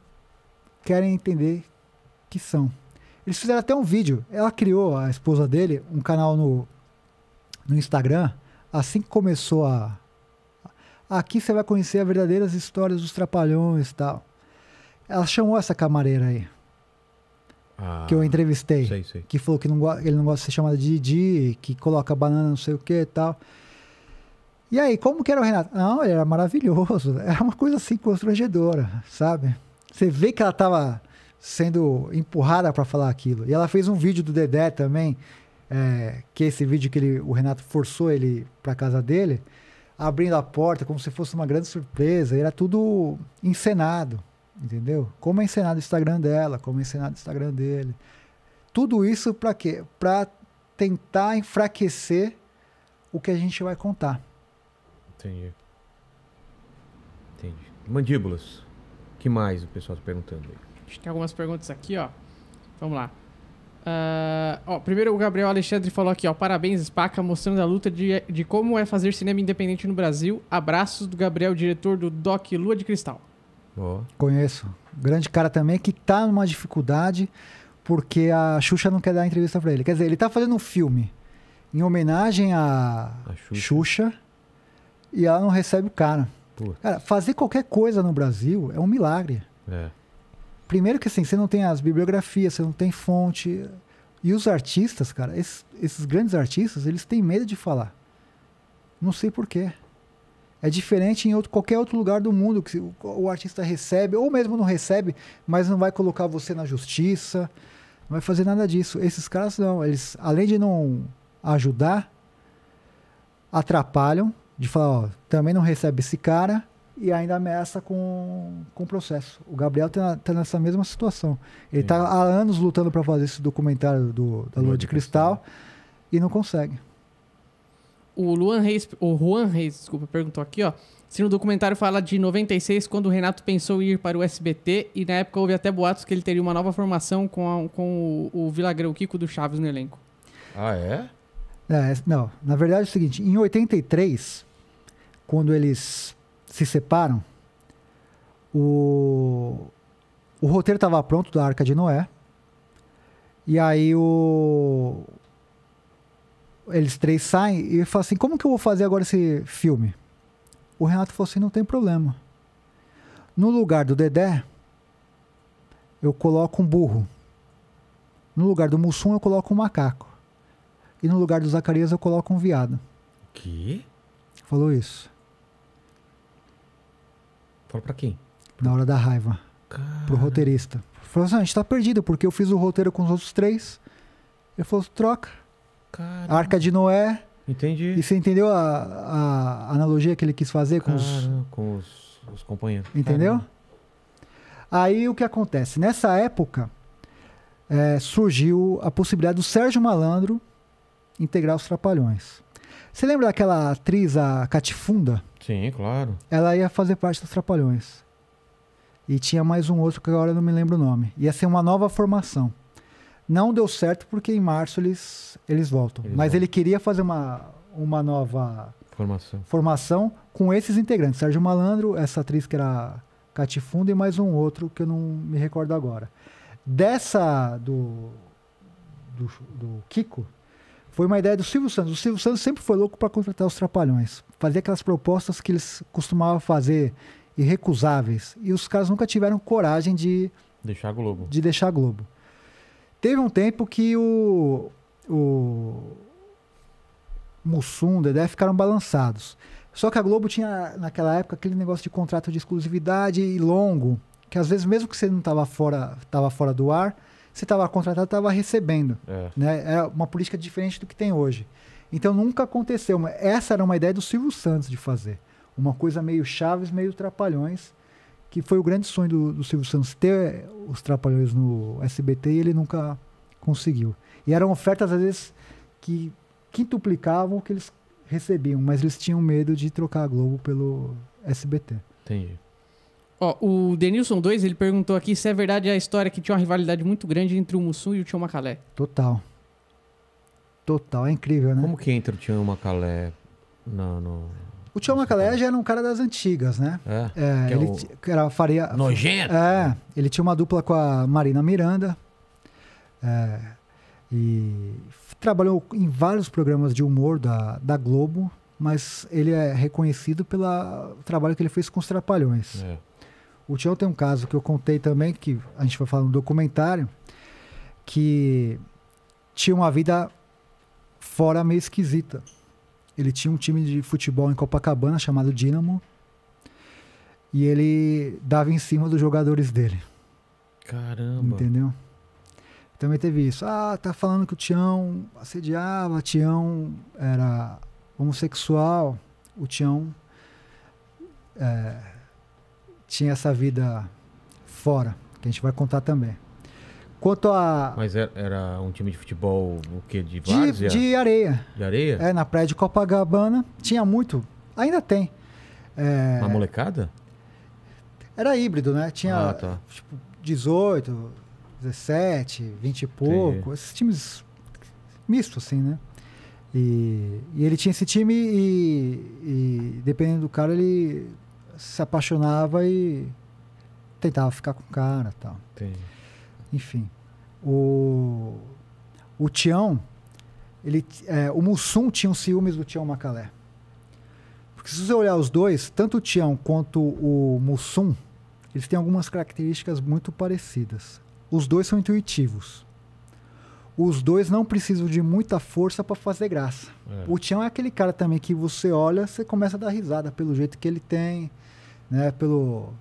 querem entender que são. Eles fizeram até um vídeo. Ela criou, a esposa dele, um canal no, no Instagram. Assim que começou a. Aqui você vai conhecer as verdadeiras histórias dos trapalhões e tal. Ela chamou essa camareira aí. Ah, que eu entrevistei. Sei, sei. Que falou que não, ele não gosta de ser chamada de Didi, que coloca banana, não sei o que e tal. E aí, como que era o Renato? Não, ele era maravilhoso. Era uma coisa assim constrangedora, sabe? Você vê que ela estava sendo empurrada para falar aquilo. E ela fez um vídeo do Dedé também, é, que é esse vídeo que ele, o Renato forçou ele para casa dele, abrindo a porta como se fosse uma grande surpresa. Era tudo encenado, entendeu? Como é encenado o Instagram dela, como é encenado o Instagram dele. Tudo isso para quê? Para tentar enfraquecer o que a gente vai contar. Entendi. Entendi. Mandíbulas. que mais o pessoal está perguntando aí? Acho que tem algumas perguntas aqui, ó. Vamos lá. Uh, ó, primeiro o Gabriel Alexandre falou aqui, ó. Parabéns, Spaca, mostrando a luta de, de como é fazer cinema independente no Brasil. Abraços do Gabriel, diretor do Doc Lua de Cristal. Oh. Conheço. Grande cara também que tá numa dificuldade porque a Xuxa não quer dar entrevista para ele. Quer dizer, ele tá fazendo um filme em homenagem a, a Xuxa. Xuxa e ela não recebe o cara. Cara, fazer qualquer coisa no Brasil é um milagre. É. Primeiro que assim, você não tem as bibliografias, você não tem fonte. E os artistas, cara, esses, esses grandes artistas, eles têm medo de falar. Não sei porquê. É diferente em outro, qualquer outro lugar do mundo que o, o, artista recebe, ou mesmo não recebe, mas não vai colocar você na justiça, não vai fazer nada disso. Esses caras não, eles além de não ajudar, atrapalham de falar, ó, também não recebe esse cara e ainda ameaça com, com o processo. O Gabriel tá, tá nessa mesma situação. Ele Sim. tá há anos lutando para fazer esse documentário do, da Lua, Lua de, de Cristal, Cristal e não consegue. O Luan Reis, o Juan Reis, desculpa, perguntou aqui, ó. Se no documentário fala de 96, quando o Renato pensou em ir para o SBT, e na época houve até boatos que ele teria uma nova formação com, a, com o, o Vilagrão Kiko do Chaves no elenco. Ah, é? É, é, não, na verdade é o seguinte, em 83, quando eles se separam, o, o roteiro estava pronto da Arca de Noé. E aí o eles três saem e falam assim: "Como que eu vou fazer agora esse filme?" O Renato falou assim: "Não tem problema. No lugar do Dedé, eu coloco um burro. No lugar do Mussum, eu coloco um macaco." e no lugar do Zacarias eu coloco um viado. O quê? Falou isso. Falou pra quem? Na hora da raiva. Cara... Pro roteirista. Falou assim, ah, a gente tá perdido, porque eu fiz o roteiro com os outros três. Ele falou, troca. Caramba. Arca de Noé. Entendi. E você entendeu a, a analogia que ele quis fazer com Caramba, os... Com os, os companheiros. Entendeu? Caramba. Aí o que acontece? Nessa época, é, surgiu a possibilidade do Sérgio Malandro integrar os Trapalhões. Você lembra daquela atriz, a Catifunda? Sim, claro. Ela ia fazer parte dos Trapalhões. E tinha mais um outro que agora eu não me lembro o nome. Ia ser uma nova formação. Não deu certo porque em março eles, eles voltam. Eles Mas voltam. ele queria fazer uma, uma nova formação. formação com esses integrantes. Sérgio Malandro, essa atriz que era Catifunda e mais um outro que eu não me recordo agora. Dessa do, do, do Kiko, foi uma ideia do Silvio Santos. O Silvio Santos sempre foi louco para contratar os trapalhões. Fazia aquelas propostas que eles costumavam fazer irrecusáveis. E os caras nunca tiveram coragem de deixar a Globo. De deixar a Globo. Teve um tempo que o, o Mussum, Dedé ficaram balançados. Só que a Globo tinha, naquela época, aquele negócio de contrato de exclusividade e longo, que às vezes, mesmo que você não estava fora, tava fora do ar, você estava contratado, estava recebendo. É. Né? é uma política diferente do que tem hoje. Então nunca aconteceu. Essa era uma ideia do Silvio Santos de fazer. Uma coisa meio Chaves, meio Trapalhões, que foi o grande sonho do, do Silvio Santos ter os Trapalhões no SBT e ele nunca conseguiu. E eram ofertas, às vezes, que quintuplicavam o que eles recebiam, mas eles tinham medo de trocar a Globo pelo SBT. Entendi. Ó, o Denilson 2, ele perguntou aqui se é verdade a história que tinha uma rivalidade muito grande entre o Mussum e o Tião Macalé. Total. Total, é incrível, né? Como que entra o Tião Macalé no, no... O Tião Macalé já era um cara das antigas, né? É. é, é ele o... era faria. Nojento? É. Ele tinha uma dupla com a Marina Miranda. É, e trabalhou em vários programas de humor da, da Globo, mas ele é reconhecido pelo trabalho que ele fez com os Trapalhões. É. O Tião tem um caso que eu contei também, que a gente foi falar no documentário, que tinha uma vida fora meio esquisita. Ele tinha um time de futebol em Copacabana chamado Dinamo. E ele dava em cima dos jogadores dele. Caramba. Entendeu? Também teve isso. Ah, tá falando que o Tião assediava, o Tião era homossexual, o Tião é, tinha essa vida fora, que a gente vai contar também. Quanto a. Mas era, um time de futebol o quê? De várzea? De, de, areia. De areia? É, na praia de Copacabana. Tinha muito, ainda tem. É... Uma molecada? Era híbrido, né? Tinha ah, tá. tipo 18, 17, 20 e pouco. Esses times mistos, assim, né? E, e, ele tinha esse time e, e, dependendo do cara, ele se apaixonava e tentava ficar com o cara tal. Entendi. Enfim. O, o Tião, ele, é, o Mussum tinha os ciúmes do Tião Macalé. Porque se você olhar os dois, tanto o Tião quanto o Mussum, eles têm algumas características muito parecidas. Os dois são intuitivos. Os dois não precisam de muita força para fazer graça. É. O Tião é aquele cara também que você olha, você começa a dar risada pelo jeito que ele tem né? Pelo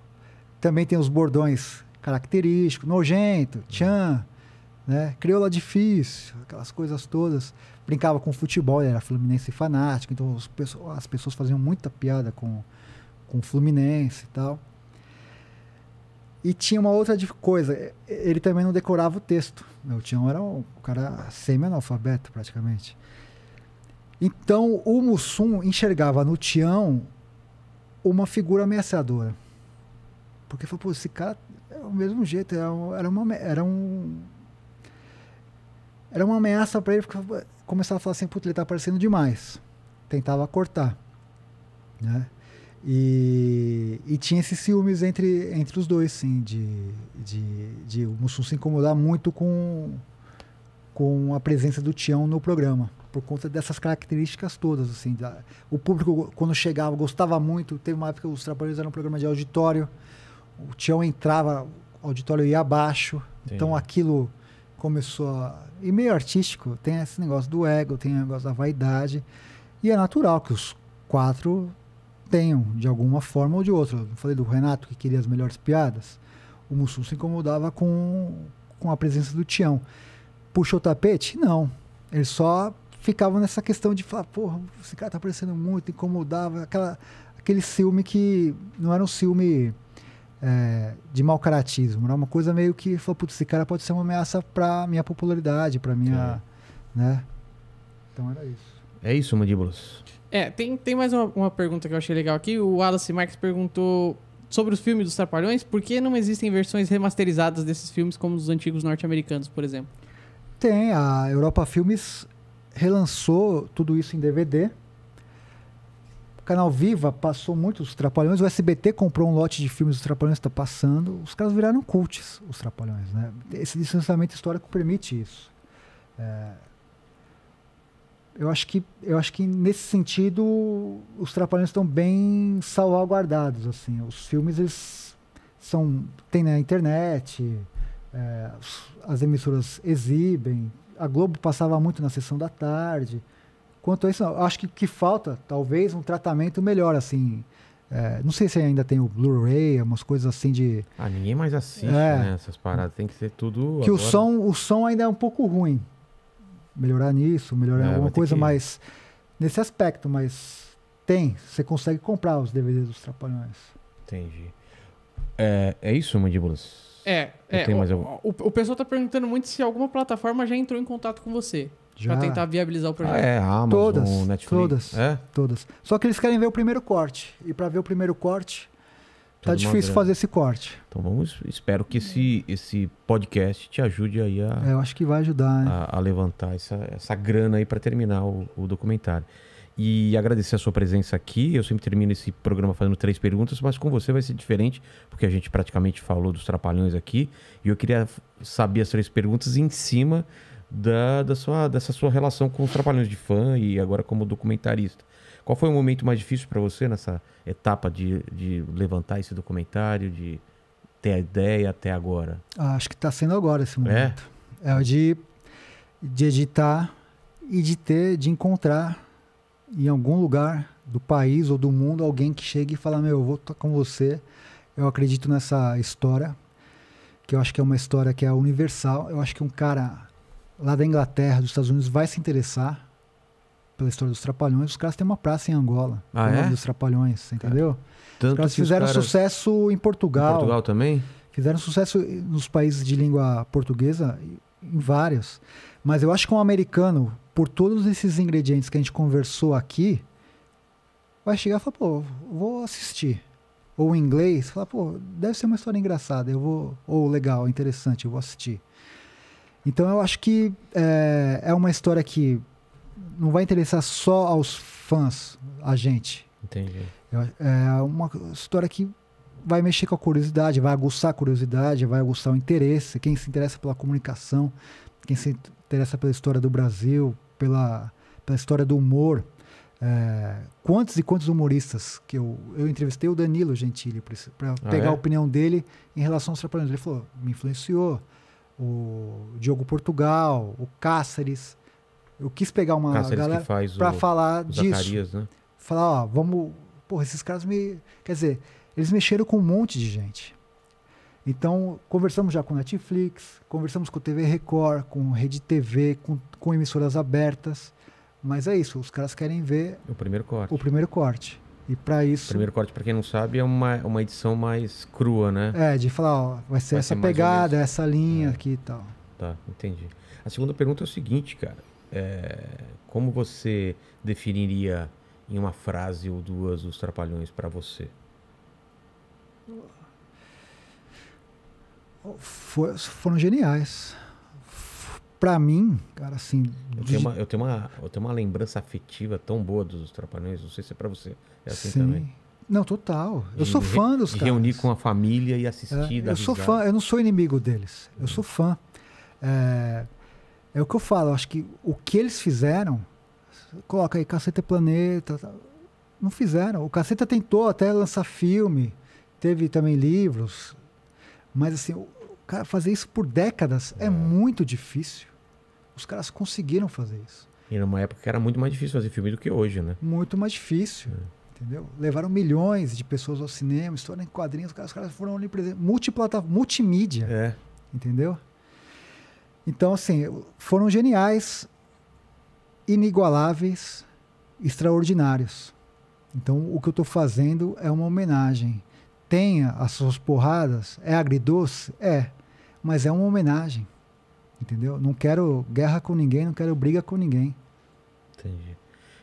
também tem os bordões característicos, nojento, tchan, né? Crioula difícil, aquelas coisas todas. Brincava com futebol, era fluminense fanático, então pessoas, as pessoas faziam muita piada com com fluminense e tal. E tinha uma outra coisa, ele também não decorava o texto. O Tião era um cara semi-analfabeto, praticamente. Então, o Mussum enxergava no Tião uma figura ameaçadora. Porque falou, pô, esse cara é o mesmo jeito, era, é um, era uma era um era uma ameaça para ele, porque começava a falar assim, putz, ele tá parecendo demais. Tentava cortar, né? E, e tinha esses ciúmes entre, entre os dois, sim, de, de, de o Mussum se incomodar muito com, com a presença do Tião no programa por conta dessas características todas. Assim, da, o público, quando chegava, gostava muito. Teve uma época que os Trapalhões eram um programa de auditório. O Tião entrava, o auditório ia abaixo. Sim. Então aquilo começou a... E meio artístico, tem esse negócio do ego, tem o negócio da vaidade. E é natural que os quatro tenham, de alguma forma ou de outra. Eu falei do Renato, que queria as melhores piadas. O Mussum se incomodava com, com a presença do Tião. Puxou o tapete? Não. Ele só ficavam nessa questão de falar, porra, esse cara tá aparecendo muito, incomodava, aquela, aquele ciúme que não era um ciúme é, de mau caratismo, era né? uma coisa meio que, falou, putz, esse cara pode ser uma ameaça pra minha popularidade, pra minha, é. né? Então era isso. É isso, Mandíbulos. É, tem, tem mais uma, uma pergunta que eu achei legal aqui. O Wallace Marx perguntou sobre os filmes dos Trapalhões, por que não existem versões remasterizadas desses filmes como os antigos norte-americanos, por exemplo? Tem, a Europa Filmes relançou tudo isso em DVD. O canal Viva passou muito os Trapalhões. O SBT comprou um lote de filmes dos Trapalhões, está passando. Os caras viraram cultos os Trapalhões. Né? Esse licenciamento histórico permite isso. É... Eu acho que, eu acho que nesse sentido, os Trapalhões estão bem salvaguardados. Assim. Os filmes, eles são... Tem na internet, é, as emissoras exibem, a Globo passava muito na sessão da tarde. Quanto a isso, acho que, que falta, talvez, um tratamento melhor, assim. É, não sei se ainda tem o Blu-ray, umas coisas assim de. Ah, ninguém mais assiste, é, né? Essas paradas. Tem que ser tudo. Que agora... o, som, o som ainda é um pouco ruim. Melhorar nisso, melhorar é, alguma coisa, que... Nesse aspecto, mas tem. Você consegue comprar os DVDs dos Trapalhões. Entendi. É, é isso, Mandíbulas? É, é o, o, o, pessoal está perguntando muito se alguma plataforma já entrou em contato com você. Já. Pra tentar viabilizar o projeto. Ah, é, Amazon, todas, Netflix. Todas, é? todas. Só que eles querem ver o primeiro corte. E para ver o primeiro corte, está tá difícil grande. fazer esse corte. Então vamos, espero que esse, esse podcast te ajude aí a... É, eu acho que vai ajudar. A, a, levantar essa, essa grana aí para terminar o, o documentário e agradecer a sua presença aqui. Eu sempre termino esse programa fazendo três perguntas, mas com você vai ser diferente, porque a gente praticamente falou dos trapalhões aqui. E eu queria saber as três perguntas em cima da, da sua, dessa sua relação com os trapalhões de fã e agora como documentarista. Qual foi o momento mais difícil para você nessa etapa de, de levantar esse documentário, de ter a ideia até agora? Ah, acho que está sendo agora esse é? momento. É, é o de, de editar e de ter, de encontrar em algum lugar do país ou do mundo alguém que chegue e fala: Meu, eu vou estar com você. Eu acredito nessa história, que eu acho que é uma história que é universal. Eu acho que um cara lá da Inglaterra, dos Estados Unidos, vai se interessar pela história dos Trapalhões. Os caras têm uma praça em Angola, ah, é? dos Trapalhões, entendeu? os caras fizeram caras... sucesso em Portugal. Em Portugal também? Fizeram sucesso nos países de língua portuguesa, em vários. Mas eu acho que um americano por todos esses ingredientes que a gente conversou aqui, vai chegar e falar, pô, vou assistir. Ou em inglês, falar, pô, deve ser uma história engraçada, eu vou. Ou legal, interessante, eu vou assistir. Então eu acho que é, é uma história que não vai interessar só aos fãs, a gente. Entendi. É uma história que vai mexer com a curiosidade, vai aguçar a curiosidade, vai aguçar o interesse. Quem se interessa pela comunicação, quem se interessa pela história do Brasil, pela, pela história do humor. É, quantos e quantos humoristas que eu, eu entrevistei o Danilo Gentili para ah, é? pegar é? a opinião dele em relação aos trapalhões. Ele falou, me influenciou. O Diogo Portugal, o Cáceres. Eu quis pegar uma Cáceres galera para falar disso. né? Falar, ó, vamos. Porra, esses caras me. Quer dizer, eles mexeram com um monte de gente. Então, conversamos já com Netflix, conversamos com TV Record, com Rede TV, com, com emissoras abertas. Mas é isso, os caras querem ver o primeiro corte. O primeiro corte. E para isso. O primeiro corte, para quem não sabe, é uma, uma edição mais crua, né? É, de falar, ó, vai ser vai essa ser pegada, essa linha é. aqui e tal. Tá, entendi. A segunda pergunta é o seguinte, cara. É, como você definiria em uma frase ou duas os trapalhões para você? for, foram geniais. Para mim, cara, assim. Eu, de... tenho uma, eu, tenho uma, eu tenho uma lembrança afetiva tão boa dos Trapanões, não sei se é para você. É assim Sim. também. Não, total. Eu e sou fã dos caras. Reunir com a família e assistir. É, eu sou fã, eu não sou inimigo deles. Eu sou fã. É, é, o que eu falo, acho que o que eles fizeram, coloca aí Caceta Planeta. Tá, não fizeram. O Caceta tentou até lançar filme, teve também livros. Mas assim, o, cara fazer isso por décadas é. é muito difícil. Os caras conseguiram fazer isso. E numa época que era muito mais difícil fazer filme do que hoje, né? Muito mais difícil. É. Entendeu? Levaram milhões de pessoas ao cinema, história em quadrinhos, os caras, os caras foram ali Multiplataforma, multimídia. É. Entendeu? Então, assim, foram geniais, inigualáveis, extraordinários. Então, o que eu estou fazendo é uma homenagem tenha as suas porradas, é agridoce? É, mas é uma homenagem, entendeu? Não quero guerra com ninguém, não quero briga com ninguém. Entendi.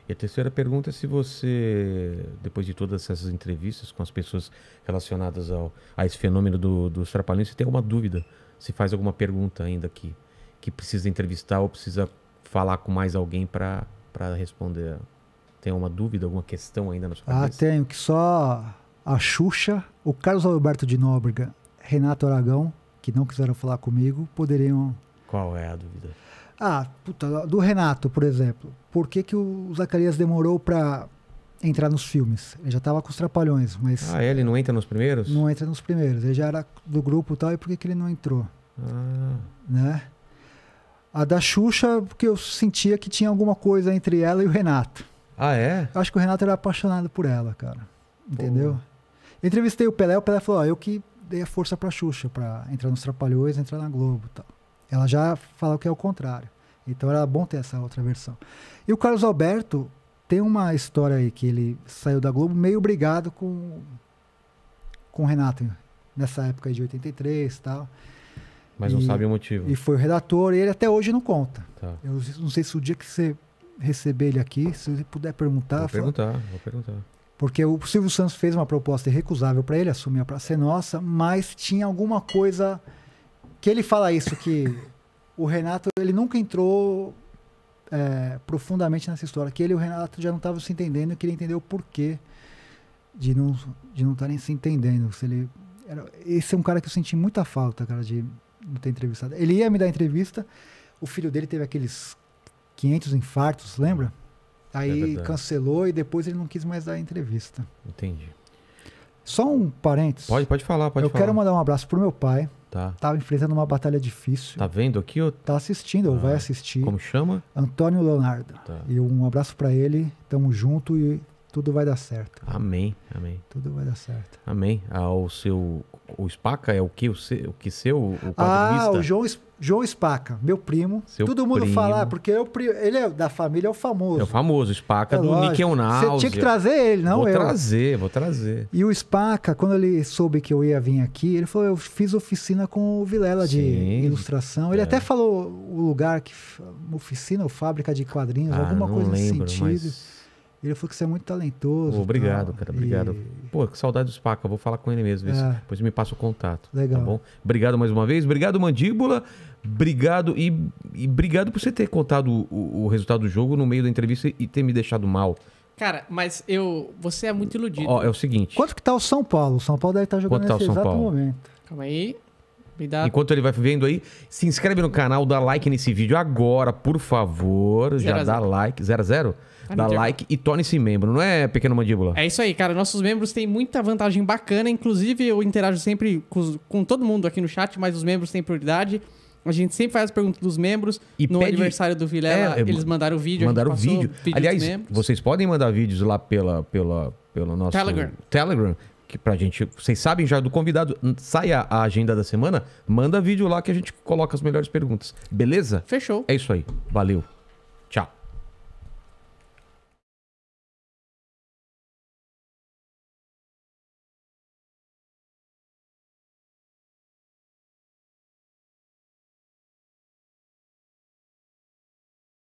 E a terceira pergunta é se você, depois de todas essas entrevistas com as pessoas relacionadas ao, a esse fenômeno do, dos trapalhões, se tem alguma dúvida, se faz alguma pergunta ainda aqui, que precisa entrevistar ou precisa falar com mais alguém para responder. Tem alguma dúvida, alguma questão ainda na sua ah, cabeça? Ah, tenho, que só a Xuxa, o Carlos Alberto de Nóbrega, Renato Aragão, que não quiseram falar comigo, poderiam. Qual é a dúvida? Ah, puta, do Renato, por exemplo. Por que, que o Zacarias demorou para entrar nos filmes? Ele já tava com os trapalhões, mas. Ah, ele não entra nos primeiros? Não entra nos primeiros. Ele já era do grupo e tal, e por que, que ele não entrou? Ah. Né? A da Xuxa, porque eu sentia que tinha alguma coisa entre ela e o Renato. Ah, é? Eu acho que o Renato era apaixonado por ela, cara. Entendeu? Pô. Entrevistei o Pelé, o Pelé falou: ó, eu que dei a força pra Xuxa, pra entrar nos Trapalhões, entrar na Globo tal. Ela já fala que é o contrário. Então era bom ter essa outra versão. E o Carlos Alberto tem uma história aí que ele saiu da Globo meio brigado com, com o Renato, nessa época aí de 83 e tal. Mas e, não sabe o motivo. E foi o redator, e ele até hoje não conta. Tá. Eu não sei se o dia que você receber ele aqui, se você puder perguntar. Vou fala, perguntar, vou perguntar. Porque o Silvio Santos fez uma proposta irrecusável para ele, assumir para ser nossa, mas tinha alguma coisa que ele fala isso que o Renato ele nunca entrou é, profundamente nessa história, que ele e o Renato já não estavam se entendendo, e queria entender o porquê de não de não estarem se entendendo. Se ele era, esse é um cara que eu senti muita falta, cara, de não ter entrevistado. Ele ia me dar entrevista, o filho dele teve aqueles 500 infartos, lembra? É Aí é cancelou e depois ele não quis mais dar entrevista. Entendi. Só um parênteses. Pode, pode falar, pode Eu falar. quero mandar um abraço pro meu pai. Tá. Tava enfrentando uma batalha difícil. Tá vendo aqui? Ou... Tá assistindo, ah, ou vai ah, assistir. Como chama? Antônio Leonardo. Tá. E um abraço para ele. Tamo junto e tudo vai dar certo. Amém, amém. Tudo vai dar certo. Amém. Ah, o seu, o Spaca é o que, o, seu, o que seu, o Ah, o João, João Spaca, meu primo. Seu Todo mundo primo. fala, ah, porque eu, ele é da família, é o famoso. É o famoso, Spaca é do lógico. Nickel Você tinha que trazer ele, não vou eu. Vou trazer, vou trazer. E o Spaca, quando ele soube que eu ia vir aqui, ele falou, eu fiz oficina com o Vilela Sim. de ilustração. Ele é. até falou o lugar, que oficina ou fábrica de quadrinhos, ah, alguma coisa lembro, nesse sentido. Mas... Ele falou que você é muito talentoso. Oh, obrigado, tal, cara. Obrigado. E... Pô, que saudade dos Paca. Vou falar com ele mesmo. É. Depois me passa o contato. Tá Legal. Tá bom? Obrigado mais uma vez. Obrigado, Mandíbula. Obrigado e, e obrigado por você ter contado o, o resultado do jogo no meio da entrevista e ter me deixado mal. Cara, mas eu. Você é muito iludido. Ó, é o seguinte. Quanto que tá o São Paulo? O São Paulo deve estar tá jogando Quanto tá o São exato Paulo? momento. Calma aí. Me dá... Enquanto ele vai vendo aí, se inscreve no canal, dá like nesse vídeo agora, por favor. Zero Já dá like. 00? Zero, zero? Dá like e torne-se membro, não é, Pequeno Mandíbula? É isso aí, cara. Nossos membros têm muita vantagem bacana. Inclusive, eu interajo sempre com, com todo mundo aqui no chat, mas os membros têm prioridade. A gente sempre faz as perguntas dos membros. E no pede... aniversário do Vilela, é, eles mandaram o vídeo. Mandaram o vídeo. vídeo. Aliás, vocês podem mandar vídeos lá pela, pela, pelo nosso Telegram. Telegram. Que pra gente. Vocês sabem já do convidado. Sai a, a agenda da semana, manda vídeo lá que a gente coloca as melhores perguntas. Beleza? Fechou. É isso aí. Valeu.